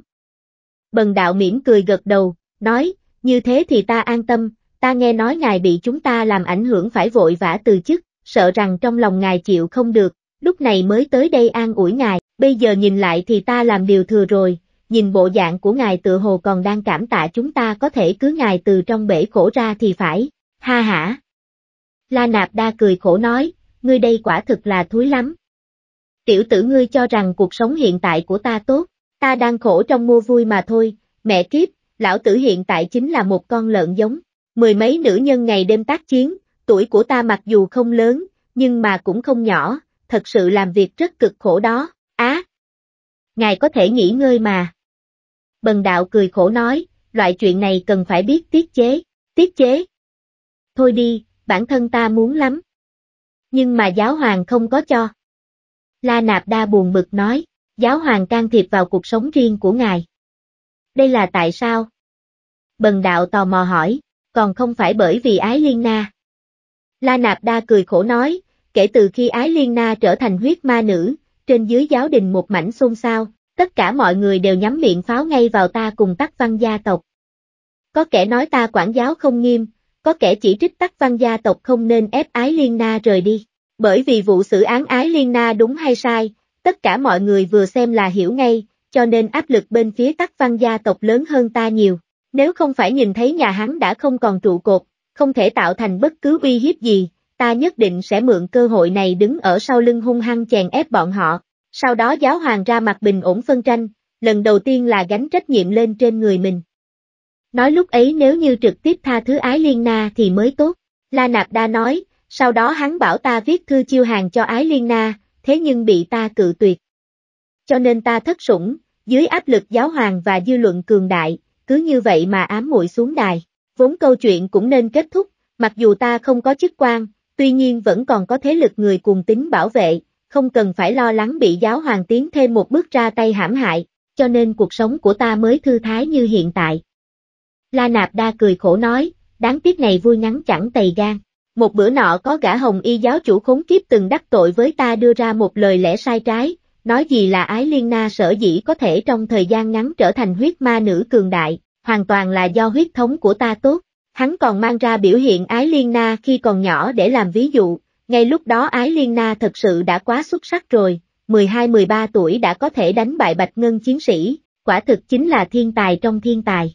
Bần đạo miễn cười gật đầu, nói, như thế thì ta an tâm, ta nghe nói ngài bị chúng ta làm ảnh hưởng phải vội vã từ chức, sợ rằng trong lòng ngài chịu không được, lúc này mới tới đây an ủi ngài, bây giờ nhìn lại thì ta làm điều thừa rồi, nhìn bộ dạng của ngài tự hồ còn đang cảm tạ chúng ta có thể cứ ngài từ trong bể khổ ra thì phải, ha hả. La Nạp Đa cười khổ nói, ngươi đây quả thực là thúi lắm. Tiểu tử ngươi cho rằng cuộc sống hiện tại của ta tốt, ta đang khổ trong mua vui mà thôi, mẹ kiếp, lão tử hiện tại chính là một con lợn giống, mười mấy nữ nhân ngày đêm tác chiến, Tuổi của ta mặc dù không lớn, nhưng mà cũng không nhỏ, thật sự làm việc rất cực khổ đó, á. ngài có thể nghỉ ngơi mà. Bần đạo cười khổ nói, loại chuyện này cần phải biết tiết chế, tiết chế. Thôi đi, bản thân ta muốn lắm. Nhưng mà giáo hoàng không có cho. La Nạp Đa buồn bực nói, giáo hoàng can thiệp vào cuộc sống riêng của ngài. Đây là tại sao? Bần đạo tò mò hỏi, còn không phải bởi vì ái liên na. La Nạp Đa cười khổ nói, kể từ khi Ái Liên Na trở thành huyết ma nữ, trên dưới giáo đình một mảnh xôn xao, tất cả mọi người đều nhắm miệng pháo ngay vào ta cùng tắc văn gia tộc. Có kẻ nói ta quản giáo không nghiêm, có kẻ chỉ trích tắc văn gia tộc không nên ép Ái Liên Na rời đi, bởi vì vụ xử án Ái Liên Na đúng hay sai, tất cả mọi người vừa xem là hiểu ngay, cho nên áp lực bên phía tắc văn gia tộc lớn hơn ta nhiều. Nếu không phải nhìn thấy nhà hắn đã không còn trụ cột, không thể tạo thành bất cứ uy hiếp gì, ta nhất định sẽ mượn cơ hội này đứng ở sau lưng hung hăng chèn ép bọn họ. Sau đó giáo hoàng ra mặt bình ổn phân tranh, lần đầu tiên là gánh trách nhiệm lên trên người mình. Nói lúc ấy nếu như trực tiếp tha thứ ái liên na thì mới tốt, La Nạp Đa nói, sau đó hắn bảo ta viết thư chiêu hàng cho ái liên na, thế nhưng bị ta cự tuyệt. Cho nên ta thất sủng, dưới áp lực giáo hoàng và dư luận cường đại, cứ như vậy mà ám muội xuống đài vốn câu chuyện cũng nên kết thúc, mặc dù ta không có chức quan, tuy nhiên vẫn còn có thế lực người cuồng tính bảo vệ, không cần phải lo lắng bị giáo hoàng tiến thêm một bước ra tay hãm hại, cho nên cuộc sống của ta mới thư thái như hiện tại. La Nạp Đa cười khổ nói, đáng tiếc này vui ngắn chẳng tày gan. Một bữa nọ có gã hồng y giáo chủ khốn kiếp từng đắc tội với ta đưa ra một lời lẽ sai trái, nói gì là ái liên na sở dĩ có thể trong thời gian ngắn trở thành huyết ma nữ cường đại, hoàn toàn là do huyết thống của ta tốt. Hắn còn mang ra biểu hiện Ái Liên Na khi còn nhỏ để làm ví dụ, ngay lúc đó Ái Liên Na thật sự đã quá xuất sắc rồi, 12-13 tuổi đã có thể đánh bại Bạch Ngân chiến sĩ, quả thực chính là thiên tài trong thiên tài.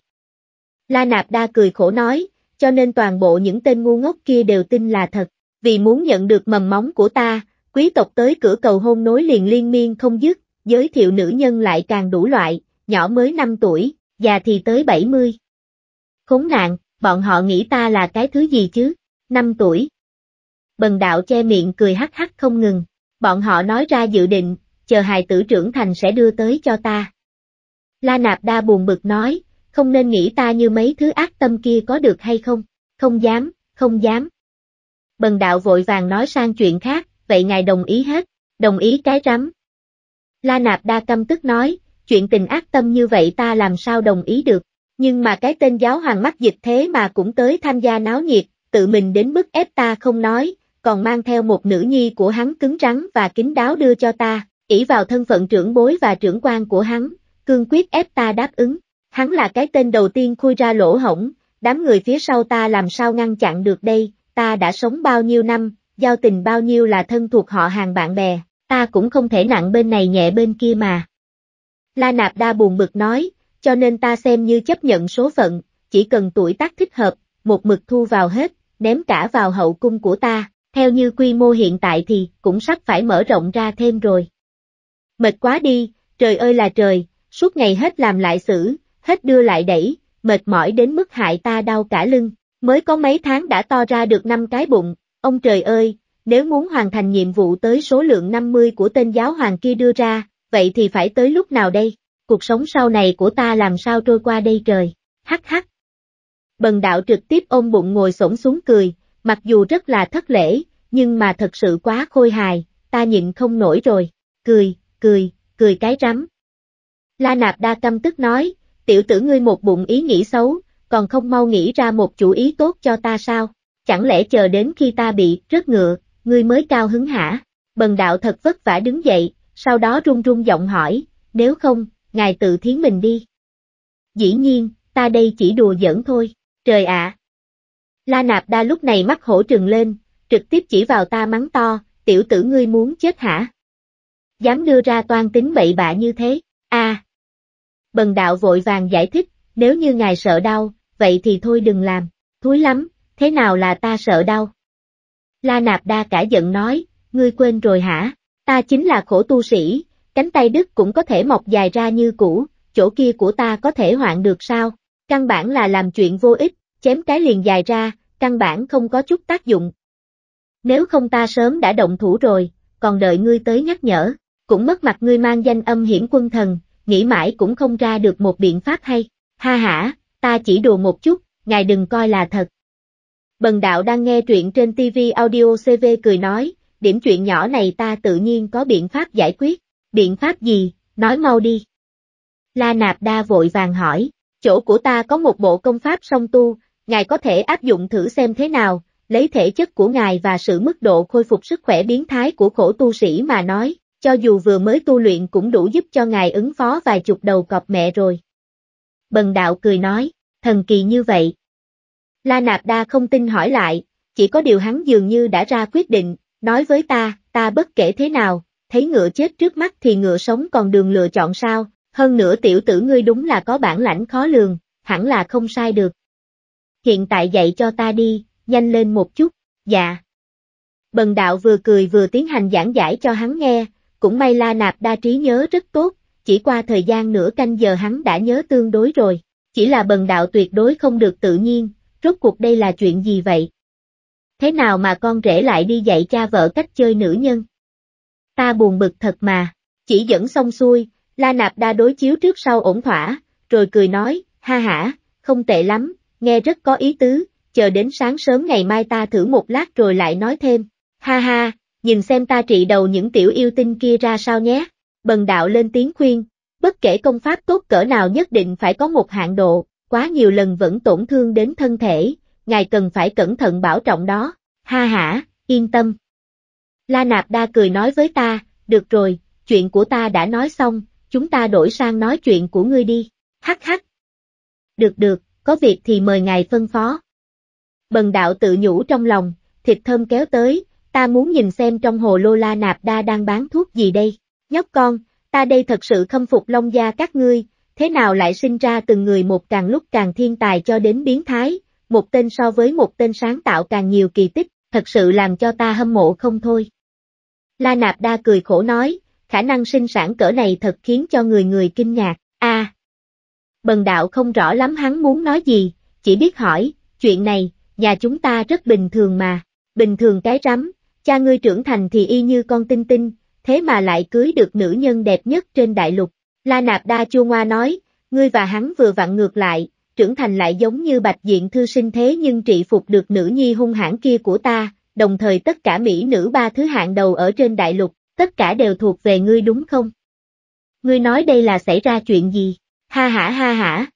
La Nạp Đa cười khổ nói, cho nên toàn bộ những tên ngu ngốc kia đều tin là thật, vì muốn nhận được mầm móng của ta, quý tộc tới cửa cầu hôn nối liền liên miên không dứt, giới thiệu nữ nhân lại càng đủ loại, nhỏ mới 5 tuổi, già thì tới 70. Khốn nạn, bọn họ nghĩ ta là cái thứ gì chứ? 5 tuổi. Bần đạo che miệng cười hắc hắc không ngừng, bọn họ nói ra dự định, chờ hài tử trưởng thành sẽ đưa tới cho ta. La Nạp Đa buồn bực nói, không nên nghĩ ta như mấy thứ ác tâm kia có được hay không, không dám, không dám. Bần đạo vội vàng nói sang chuyện khác, vậy ngài đồng ý hết, đồng ý cái rắm. La Nạp Đa căm tức nói, chuyện tình ác tâm như vậy ta làm sao đồng ý được, nhưng mà cái tên giáo hoàng mắc dịch thế mà cũng tới tham gia náo nhiệt, tự mình đến mức ép ta không nói, còn mang theo một nữ nhi của hắn cứng rắn và kín đáo đưa cho ta, ỷ vào thân phận trưởng bối và trưởng quan của hắn, cương quyết ép ta đáp ứng, hắn là cái tên đầu tiên khui ra lỗ hổng, đám người phía sau ta làm sao ngăn chặn được đây, ta đã sống bao nhiêu năm, giao tình bao nhiêu là thân thuộc họ hàng bạn bè, ta cũng không thể nặng bên này nhẹ bên kia mà. La Nạp Đa buồn bực nói, cho nên ta xem như chấp nhận số phận, chỉ cần tuổi tác thích hợp, một mực thu vào hết, ném cả vào hậu cung của ta, theo như quy mô hiện tại thì cũng sắp phải mở rộng ra thêm rồi. Mệt quá đi, trời ơi là trời, suốt ngày hết làm lại xử, hết đưa lại đẩy, mệt mỏi đến mức hại ta đau cả lưng, mới có mấy tháng đã to ra được năm cái bụng, ông trời ơi, nếu muốn hoàn thành nhiệm vụ tới số lượng 50 của tên giáo hoàng kia đưa ra, vậy thì phải tới lúc nào đây? Cuộc sống sau này của ta làm sao trôi qua đây trời? Hắc hắc. Bần đạo trực tiếp ôm bụng ngồi xổm xuống cười, mặc dù rất là thất lễ, nhưng mà thật sự quá khôi hài, ta nhịn không nổi rồi. Cười, cười, cười cái rắm. La Nạp Đa căm tức nói, tiểu tử ngươi một bụng ý nghĩ xấu, còn không mau nghĩ ra một chủ ý tốt cho ta sao? Chẳng lẽ chờ đến khi ta bị rất ngựa, ngươi mới cao hứng hả? Bần đạo thật vất vả đứng dậy, sau đó run run giọng hỏi, nếu không, ngài tự thiến mình đi. Dĩ nhiên, ta đây chỉ đùa giỡn thôi, trời ạ. La Nạp Đa lúc này mắt hổ trừng lên, trực tiếp chỉ vào ta mắng to, tiểu tử ngươi muốn chết hả? Dám đưa ra toan tính bậy bạ như thế, a Bần đạo vội vàng giải thích, nếu như ngài sợ đau, vậy thì thôi đừng làm, thúi lắm, thế nào là ta sợ đau? La Nạp Đa cả giận nói, ngươi quên rồi hả? Ta chính là khổ tu sĩ, cánh tay đứt cũng có thể mọc dài ra như cũ, chỗ kia của ta có thể hoạn được sao? Căn bản là làm chuyện vô ích, chém cái liền dài ra, căn bản không có chút tác dụng. Nếu không ta sớm đã động thủ rồi, còn đợi ngươi tới nhắc nhở, cũng mất mặt ngươi mang danh âm hiển quân thần, nghĩ mãi cũng không ra được một biện pháp hay. Ha ha, ta chỉ đùa một chút, ngài đừng coi là thật. Bần đạo đang nghe truyện trên TV audio CV cười nói, điểm chuyện nhỏ này ta tự nhiên có biện pháp giải quyết, biện pháp gì, nói mau đi. La Nạp Đa vội vàng hỏi, chỗ của ta có một bộ công pháp song tu, ngài có thể áp dụng thử xem thế nào, lấy thể chất của ngài và sự mức độ khôi phục sức khỏe biến thái của khổ tu sĩ mà nói, cho dù vừa mới tu luyện cũng đủ giúp cho ngài ứng phó vài chục đầu cọp mẹ rồi. Bần đạo cười nói, thần kỳ như vậy. La Nạp Đa không tin hỏi lại, chỉ có điều hắn dường như đã ra quyết định, Nói với ta, ta bất kể thế nào, thấy ngựa chết trước mắt thì ngựa sống còn đường lựa chọn sao, hơn nữa tiểu tử ngươi đúng là có bản lãnh khó lường, hẳn là không sai được. Hiện tại dạy cho ta đi, nhanh lên một chút, dạ. Bần đạo vừa cười vừa tiến hành giảng giải cho hắn nghe, cũng may la nạp đa trí nhớ rất tốt, chỉ qua thời gian nửa canh giờ hắn đã nhớ tương đối rồi, chỉ là bần đạo tuyệt đối không được tự nhiên, rốt cuộc đây là chuyện gì vậy? thế nào mà con rể lại đi dạy cha vợ cách chơi nữ nhân. Ta buồn bực thật mà, chỉ dẫn xong xuôi, La Nạp Đa đối chiếu trước sau ổn thỏa, rồi cười nói, ha ha, không tệ lắm, nghe rất có ý tứ, chờ đến sáng sớm ngày mai ta thử một lát rồi lại nói thêm, ha ha, nhìn xem ta trị đầu những tiểu yêu tinh kia ra sao nhé, bần đạo lên tiếng khuyên, bất kể công pháp tốt cỡ nào nhất định phải có một hạn độ, quá nhiều lần vẫn tổn thương đến thân thể, ngài cần phải cẩn thận bảo trọng đó. Ha hả, yên tâm. La Nạp Đa cười nói với ta, được rồi, chuyện của ta đã nói xong, chúng ta đổi sang nói chuyện của ngươi đi. Hắc hắc. Được được, có việc thì mời ngài phân phó. Bần đạo tự nhủ trong lòng, thịt thơm kéo tới, ta muốn nhìn xem trong hồ lô La Nạp Đa đang bán thuốc gì đây. Nhóc con, ta đây thật sự khâm phục long gia các ngươi, thế nào lại sinh ra từng người một càng lúc càng thiên tài cho đến biến thái, một tên so với một tên sáng tạo càng nhiều kỳ tích, thật sự làm cho ta hâm mộ không thôi. La Nạp Đa cười khổ nói, khả năng sinh sản cỡ này thật khiến cho người người kinh ngạc, a. bần đạo không rõ lắm hắn muốn nói gì, chỉ biết hỏi, chuyện này, nhà chúng ta rất bình thường mà, bình thường cái rắm, cha ngươi trưởng thành thì y như con tinh tinh, thế mà lại cưới được nữ nhân đẹp nhất trên đại lục. La Nạp Đa Chua Ngoa nói, ngươi và hắn vừa vặn ngược lại, trưởng thành lại giống như bạch diện thư sinh thế nhưng trị phục được nữ nhi hung hãn kia của ta, đồng thời tất cả mỹ nữ ba thứ hạng đầu ở trên đại lục, tất cả đều thuộc về ngươi đúng không? Ngươi nói đây là xảy ra chuyện gì? Ha ha ha ha.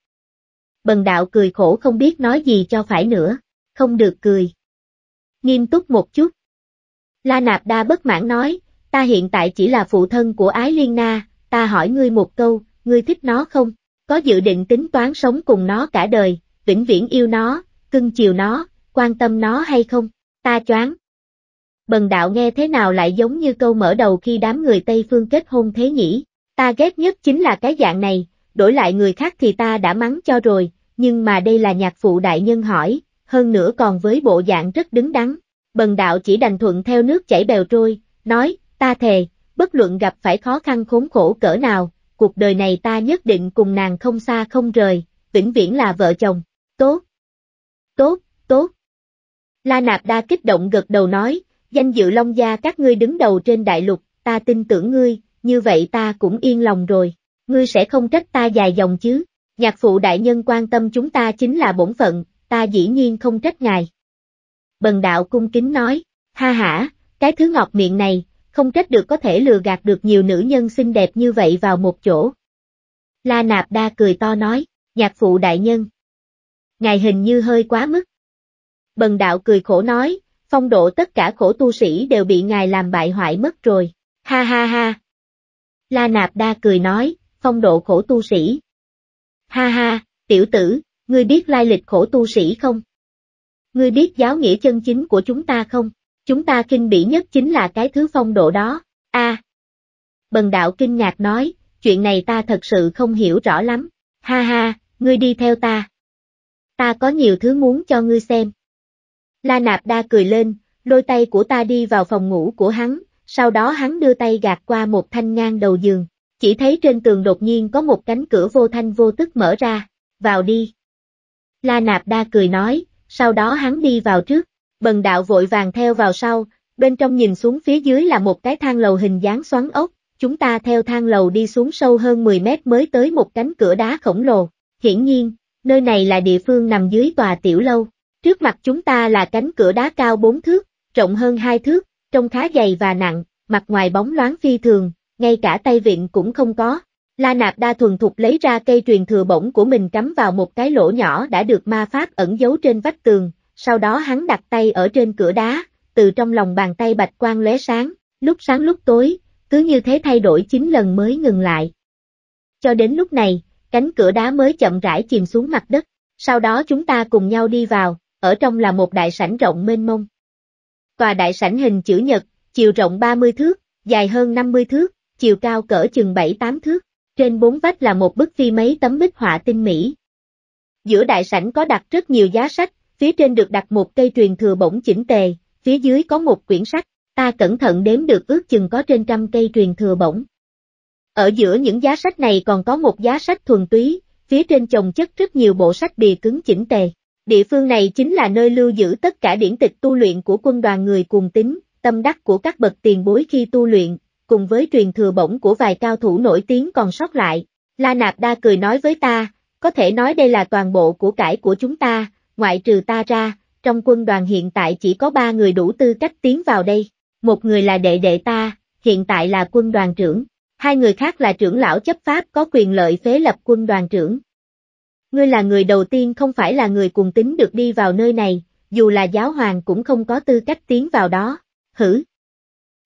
Bần đạo cười khổ không biết nói gì cho phải nữa, không được cười. Nghiêm túc một chút. La Nạp Đa bất mãn nói, ta hiện tại chỉ là phụ thân của Ái Liên Na, ta hỏi ngươi một câu, ngươi thích nó không? có dự định tính toán sống cùng nó cả đời, vĩnh viễn yêu nó, cưng chiều nó, quan tâm nó hay không, ta choáng. Bần đạo nghe thế nào lại giống như câu mở đầu khi đám người Tây Phương kết hôn thế nhỉ, ta ghét nhất chính là cái dạng này, đổi lại người khác thì ta đã mắng cho rồi, nhưng mà đây là nhạc phụ đại nhân hỏi, hơn nữa còn với bộ dạng rất đứng đắn, bần đạo chỉ đành thuận theo nước chảy bèo trôi, nói, ta thề, bất luận gặp phải khó khăn khốn khổ cỡ nào, cuộc đời này ta nhất định cùng nàng không xa không rời, vĩnh viễn là vợ chồng, tốt, tốt, tốt. La Nạp Đa kích động gật đầu nói, danh dự Long Gia các ngươi đứng đầu trên đại lục, ta tin tưởng ngươi, như vậy ta cũng yên lòng rồi, ngươi sẽ không trách ta dài dòng chứ, nhạc phụ đại nhân quan tâm chúng ta chính là bổn phận, ta dĩ nhiên không trách ngài. Bần đạo cung kính nói, ha hả, cái thứ ngọt miệng này, không trách được có thể lừa gạt được nhiều nữ nhân xinh đẹp như vậy vào một chỗ. La Nạp Đa cười to nói, nhạc phụ đại nhân. Ngài hình như hơi quá mức. Bần đạo cười khổ nói, phong độ tất cả khổ tu sĩ đều bị ngài làm bại hoại mất rồi, ha ha ha. La Nạp Đa cười nói, phong độ khổ tu sĩ. Ha ha, tiểu tử, ngươi biết lai lịch khổ tu sĩ không? Ngươi biết giáo nghĩa chân chính của chúng ta không? Chúng ta kinh bỉ nhất chính là cái thứ phong độ đó, a Bần đạo kinh ngạc nói, chuyện này ta thật sự không hiểu rõ lắm, ha ha, ngươi đi theo ta. Ta có nhiều thứ muốn cho ngươi xem. La Nạp Đa cười lên, lôi tay của ta đi vào phòng ngủ của hắn, sau đó hắn đưa tay gạt qua một thanh ngang đầu giường, chỉ thấy trên tường đột nhiên có một cánh cửa vô thanh vô tức mở ra, vào đi. La Nạp Đa cười nói, sau đó hắn đi vào trước, bần đạo vội vàng theo vào sau, bên trong nhìn xuống phía dưới là một cái thang lầu hình dáng xoắn ốc, chúng ta theo thang lầu đi xuống sâu hơn 10 mét mới tới một cánh cửa đá khổng lồ. Hiển nhiên, nơi này là địa phương nằm dưới tòa tiểu lâu. Trước mặt chúng ta là cánh cửa đá cao 4 thước, rộng hơn 2 thước, trông khá dày và nặng, mặt ngoài bóng loáng phi thường, ngay cả tay vịn cũng không có. La Nạp Đa thuần thục lấy ra cây truyền thừa bổng của mình cắm vào một cái lỗ nhỏ đã được ma pháp ẩn giấu trên vách tường, sau đó hắn đặt tay ở trên cửa đá, từ trong lòng bàn tay bạch quang lóe sáng, lúc sáng lúc tối, cứ như thế thay đổi 9 lần mới ngừng lại. Cho đến lúc này, cánh cửa đá mới chậm rãi chìm xuống mặt đất, sau đó chúng ta cùng nhau đi vào, ở trong là một đại sảnh rộng mênh mông. Tòa đại sảnh hình chữ nhật, chiều rộng 30 thước, dài hơn 50 thước, chiều cao cỡ chừng 7-8 thước, trên bốn vách là một bức phi mấy tấm bích họa tinh mỹ. Giữa đại sảnh có đặt rất nhiều giá sách, phía trên được đặt một cây truyền thừa bổng chỉnh tề, phía dưới có một quyển sách, ta cẩn thận đếm được ước chừng có trên trăm cây truyền thừa bổng. Ở giữa những giá sách này còn có một giá sách thuần túy, phía trên chồng chất rất nhiều bộ sách bìa cứng chỉnh tề. Địa phương này chính là nơi lưu giữ tất cả điển tịch tu luyện của quân đoàn người cùng tính, tâm đắc của các bậc tiền bối khi tu luyện, cùng với truyền thừa bổng của vài cao thủ nổi tiếng còn sót lại. La Nạp Đa cười nói với ta, có thể nói đây là toàn bộ của cải của chúng ta, ngoại trừ ta ra, trong quân đoàn hiện tại chỉ có ba người đủ tư cách tiến vào đây. Một người là đệ đệ ta, hiện tại là quân đoàn trưởng, hai người khác là trưởng lão chấp pháp có quyền lợi phế lập quân đoàn trưởng. Ngươi là người đầu tiên không phải là người cùng tính được đi vào nơi này, dù là giáo hoàng cũng không có tư cách tiến vào đó, hử.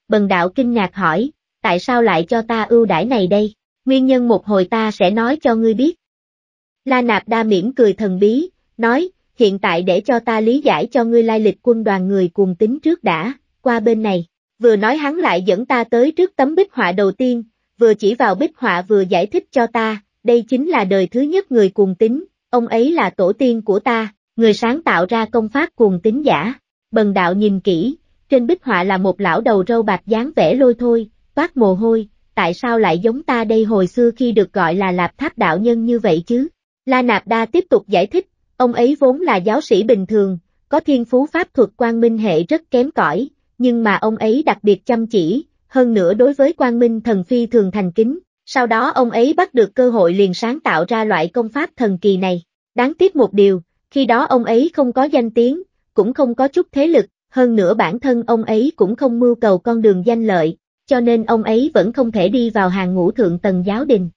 Bần đạo kinh ngạc hỏi, tại sao lại cho ta ưu đãi này đây, nguyên nhân một hồi ta sẽ nói cho ngươi biết. La Nạp Đa mỉm cười thần bí, nói, hiện tại để cho ta lý giải cho ngươi lai lịch quân đoàn người cuồng tính trước đã, qua bên này. Vừa nói hắn lại dẫn ta tới trước tấm bích họa đầu tiên, vừa chỉ vào bích họa vừa giải thích cho ta, đây chính là đời thứ nhất người cuồng tính, ông ấy là tổ tiên của ta, người sáng tạo ra công pháp cuồng tính giả. Bần đạo nhìn kỹ, trên bích họa là một lão đầu râu bạc dáng vẻ lôi thôi, toát mồ hôi, tại sao lại giống ta đây hồi xưa khi được gọi là lạp tháp đạo nhân như vậy chứ? La Nạp Đa tiếp tục giải thích, Ông ấy vốn là giáo sĩ bình thường, có thiên phú pháp thuật quang minh hệ rất kém cỏi, nhưng mà ông ấy đặc biệt chăm chỉ, hơn nữa đối với quang minh thần phi thường thành kính. Sau đó ông ấy bắt được cơ hội liền sáng tạo ra loại công pháp thần kỳ này. Đáng tiếc một điều, khi đó ông ấy không có danh tiếng, cũng không có chút thế lực, hơn nữa bản thân ông ấy cũng không mưu cầu con đường danh lợi, cho nên ông ấy vẫn không thể đi vào hàng ngũ thượng tầng giáo đình.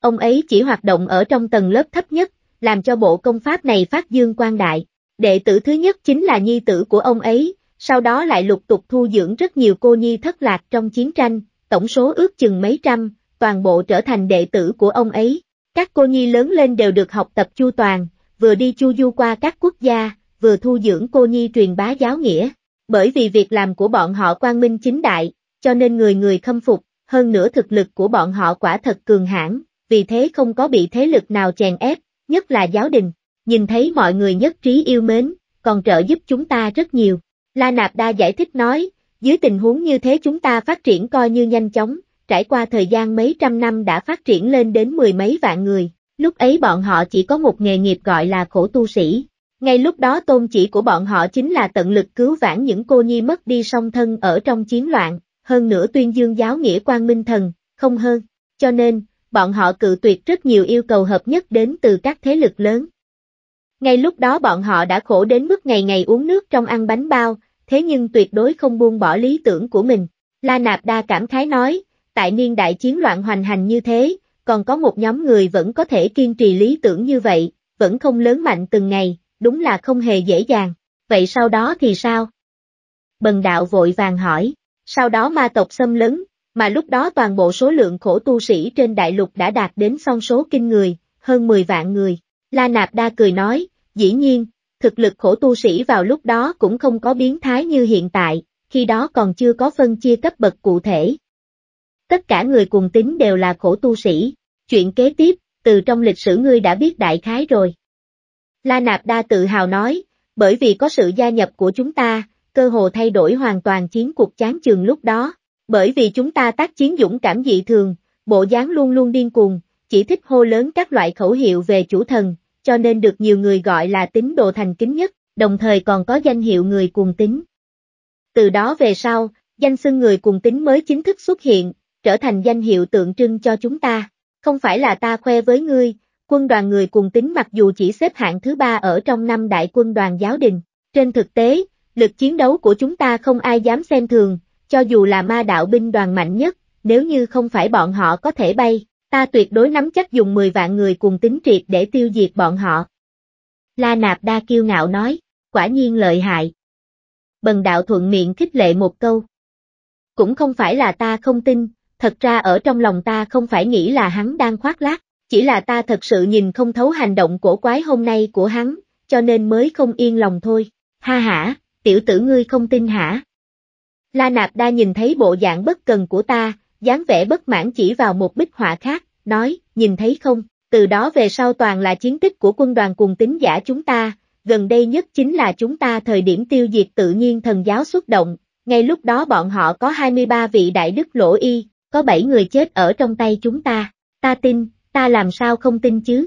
Ông ấy chỉ hoạt động ở trong tầng lớp thấp nhất, làm cho bộ công pháp này phát dương quan đại. Đệ tử thứ nhất chính là nhi tử của ông ấy, sau đó lại lục tục thu dưỡng rất nhiều cô nhi thất lạc trong chiến tranh, tổng số ước chừng mấy trăm, toàn bộ trở thành đệ tử của ông ấy. Các cô nhi lớn lên đều được học tập chu toàn, vừa đi chu du qua các quốc gia, vừa thu dưỡng cô nhi truyền bá giáo nghĩa. Bởi vì việc làm của bọn họ quang minh chính đại, cho nên người người khâm phục, hơn nữa thực lực của bọn họ quả thật cường hãn, vì thế không có bị thế lực nào chèn ép, nhất là giáo đình, nhìn thấy mọi người nhất trí yêu mến, còn trợ giúp chúng ta rất nhiều. La Nạp Đa giải thích nói, dưới tình huống như thế chúng ta phát triển coi như nhanh chóng, trải qua thời gian mấy trăm năm đã phát triển lên đến mười mấy vạn người, lúc ấy bọn họ chỉ có một nghề nghiệp gọi là khổ tu sĩ. Ngay lúc đó tôn chỉ của bọn họ chính là tận lực cứu vãn những cô nhi mất đi song thân ở trong chiến loạn, hơn nữa tuyên dương giáo nghĩa quan minh thần, không hơn. Cho nên, bọn họ cự tuyệt rất nhiều yêu cầu hợp nhất đến từ các thế lực lớn. Ngay lúc đó bọn họ đã khổ đến mức ngày ngày uống nước trong ăn bánh bao, thế nhưng tuyệt đối không buông bỏ lý tưởng của mình. La Nạp Đa cảm khái nói, tại niên đại chiến loạn hoành hành như thế, còn có một nhóm người vẫn có thể kiên trì lý tưởng như vậy, vẫn không lớn mạnh từng ngày, đúng là không hề dễ dàng. Vậy sau đó thì sao? Bần đạo vội vàng hỏi, sau đó ma tộc xâm lấn, mà lúc đó toàn bộ số lượng khổ tu sĩ trên đại lục đã đạt đến song số kinh người, hơn 10 vạn người. La Nạp Đa cười nói, dĩ nhiên, thực lực khổ tu sĩ vào lúc đó cũng không có biến thái như hiện tại, khi đó còn chưa có phân chia cấp bậc cụ thể. Tất cả người cùng tính đều là khổ tu sĩ, chuyện kế tiếp, từ trong lịch sử ngươi đã biết đại khái rồi. La Nạp Đa tự hào nói, bởi vì có sự gia nhập của chúng ta, cơ hồ thay đổi hoàn toàn chiến cuộc chán trường lúc đó, bởi vì chúng ta tác chiến dũng cảm dị thường, bộ dáng luôn luôn điên cuồng, chỉ thích hô lớn các loại khẩu hiệu về chủ thần, cho nên được nhiều người gọi là tín đồ thành kính nhất, đồng thời còn có danh hiệu người cuồng tín. Từ đó về sau, danh xưng người cuồng tín mới chính thức xuất hiện, trở thành danh hiệu tượng trưng cho chúng ta. Không phải là ta khoe với ngươi, quân đoàn người cuồng tín mặc dù chỉ xếp hạng thứ ba ở trong năm đại quân đoàn giáo đình, trên thực tế, lực chiến đấu của chúng ta không ai dám xem thường, cho dù là ma đạo binh đoàn mạnh nhất, nếu như không phải bọn họ có thể bay, ta tuyệt đối nắm chắc dùng 10 vạn người cùng tính triệt để tiêu diệt bọn họ. La Nạp Đa kiêu ngạo nói, quả nhiên lợi hại. Bần đạo thuận miệng khích lệ một câu. Cũng không phải là ta không tin, thật ra ở trong lòng ta không phải nghĩ là hắn đang khoác lác, chỉ là ta thật sự nhìn không thấu hành động cổ quái hôm nay của hắn, cho nên mới không yên lòng thôi. Ha hả, tiểu tử ngươi không tin hả? La Nạp Đa nhìn thấy bộ dạng bất cần của ta, dáng vẻ bất mãn chỉ vào một bích họa khác, nói, nhìn thấy không, từ đó về sau toàn là chiến tích của quân đoàn cùng tính giả chúng ta, gần đây nhất chính là chúng ta thời điểm tiêu diệt tự nhiên thần giáo xuất động, ngay lúc đó bọn họ có 23 vị đại đức lỗ y, có 7 người chết ở trong tay chúng ta, ta tin, ta làm sao không tin chứ.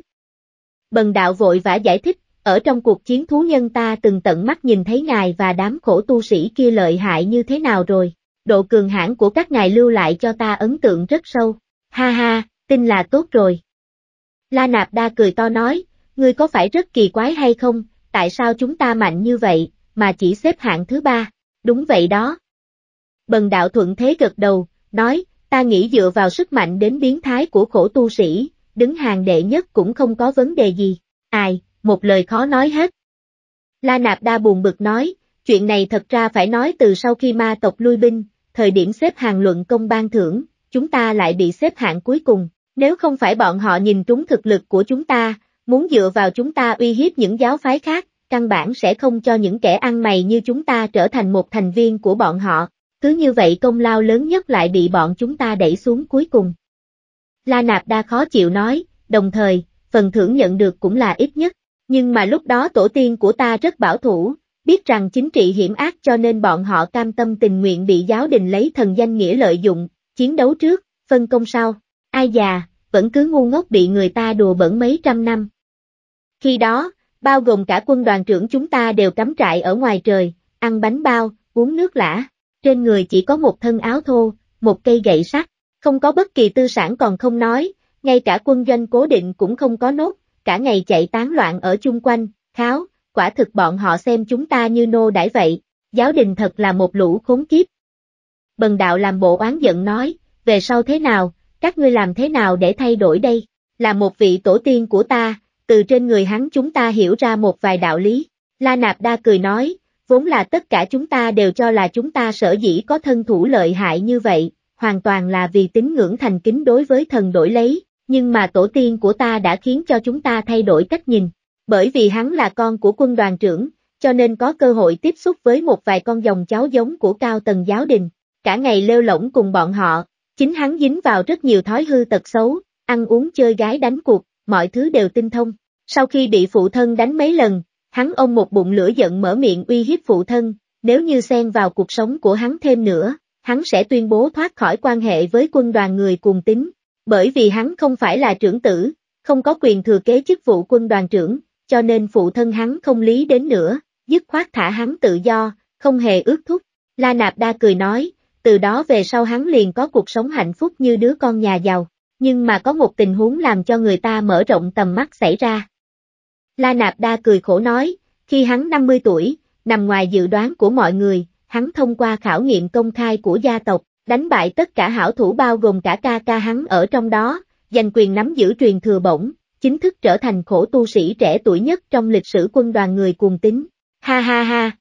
Bần đạo vội vã giải thích, ở trong cuộc chiến thú nhân ta từng tận mắt nhìn thấy ngài và đám khổ tu sĩ kia lợi hại như thế nào rồi, độ cường hãn của các ngài lưu lại cho ta ấn tượng rất sâu, ha ha, tin là tốt rồi. La Nạp Đa cười to nói, ngươi có phải rất kỳ quái hay không, tại sao chúng ta mạnh như vậy, mà chỉ xếp hạng thứ ba, đúng vậy đó. Bần đạo thuận thế gật đầu, nói, ta nghĩ dựa vào sức mạnh đến biến thái của khổ tu sĩ, đứng hàng đệ nhất cũng không có vấn đề gì, ai, một lời khó nói hết. La Nạp Đa buồn bực nói, chuyện này thật ra phải nói từ sau khi ma tộc lui binh, thời điểm xếp hàng luận công ban thưởng, chúng ta lại bị xếp hạng cuối cùng, nếu không phải bọn họ nhìn trúng thực lực của chúng ta, muốn dựa vào chúng ta uy hiếp những giáo phái khác, căn bản sẽ không cho những kẻ ăn mày như chúng ta trở thành một thành viên của bọn họ, cứ như vậy công lao lớn nhất lại bị bọn chúng ta đẩy xuống cuối cùng. La Nạp Đa khó chịu nói, đồng thời, phần thưởng nhận được cũng là ít nhất. Nhưng mà lúc đó tổ tiên của ta rất bảo thủ, biết rằng chính trị hiểm ác cho nên bọn họ cam tâm tình nguyện bị giáo đình lấy thần danh nghĩa lợi dụng, chiến đấu trước, phân công sau, ai già, vẫn cứ ngu ngốc bị người ta đùa bẩn mấy trăm năm. Khi đó, bao gồm cả quân đoàn trưởng chúng ta đều cắm trại ở ngoài trời, ăn bánh bao, uống nước lã, trên người chỉ có một thân áo thô, một cây gậy sắt, không có bất kỳ tư sản còn không nói, ngay cả quân doanh cố định cũng không có nốt, cả ngày chạy tán loạn ở chung quanh, kháo, quả thực bọn họ xem chúng ta như nô đãi vậy, giáo đình thật là một lũ khốn kiếp. Bần đạo làm bộ oán giận nói, về sau thế nào, các ngươi làm thế nào để thay đổi đây, là một vị tổ tiên của ta, từ trên người hắn chúng ta hiểu ra một vài đạo lý, La Nạp Đa cười nói, vốn là tất cả chúng ta đều cho là chúng ta sở dĩ có thân thủ lợi hại như vậy, hoàn toàn là vì tín ngưỡng thành kính đối với thần đổi lấy, nhưng mà tổ tiên của ta đã khiến cho chúng ta thay đổi cách nhìn, bởi vì hắn là con của quân đoàn trưởng, cho nên có cơ hội tiếp xúc với một vài con dòng cháu giống của cao tầng giáo đình, cả ngày lêu lỏng cùng bọn họ, chính hắn dính vào rất nhiều thói hư tật xấu, ăn uống chơi gái đánh cuộc, mọi thứ đều tinh thông. Sau khi bị phụ thân đánh mấy lần, hắn ôm một bụng lửa giận mở miệng uy hiếp phụ thân, nếu như xen vào cuộc sống của hắn thêm nữa, hắn sẽ tuyên bố thoát khỏi quan hệ với quân đoàn người cuồng tín, bởi vì hắn không phải là trưởng tử, không có quyền thừa kế chức vụ quân đoàn trưởng, cho nên phụ thân hắn không lý đến nữa, dứt khoát thả hắn tự do, không hề ước thúc. La Nạp Đa cười nói, từ đó về sau hắn liền có cuộc sống hạnh phúc như đứa con nhà giàu, nhưng mà có một tình huống làm cho người ta mở rộng tầm mắt xảy ra. La Nạp Đa cười khổ nói, khi hắn 50 tuổi, nằm ngoài dự đoán của mọi người, hắn thông qua khảo nghiệm công khai của gia tộc, đánh bại tất cả hảo thủ bao gồm cả ca ca hắn ở trong đó, giành quyền nắm giữ truyền thừa bổng, chính thức trở thành khổ tu sĩ trẻ tuổi nhất trong lịch sử quân đoàn người cuồng tính. Ha ha ha!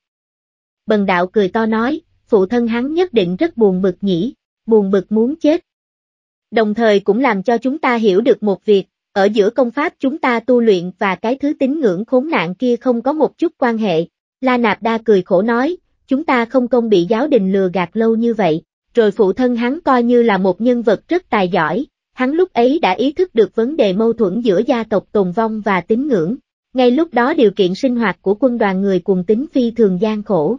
Bần đạo cười to nói, phụ thân hắn nhất định rất buồn bực nhỉ, buồn bực muốn chết. Đồng thời cũng làm cho chúng ta hiểu được một việc, ở giữa công pháp chúng ta tu luyện và cái thứ tín ngưỡng khốn nạn kia không có một chút quan hệ. La Nạp Đa cười khổ nói, chúng ta không công bị giáo đình lừa gạt lâu như vậy rồi phụ thân hắn coi như là một nhân vật rất tài giỏi, hắn lúc ấy đã ý thức được vấn đề mâu thuẫn giữa gia tộc tồn vong và tín ngưỡng. Ngay lúc đó điều kiện sinh hoạt của quân đoàn người cùng tính phi thường gian khổ.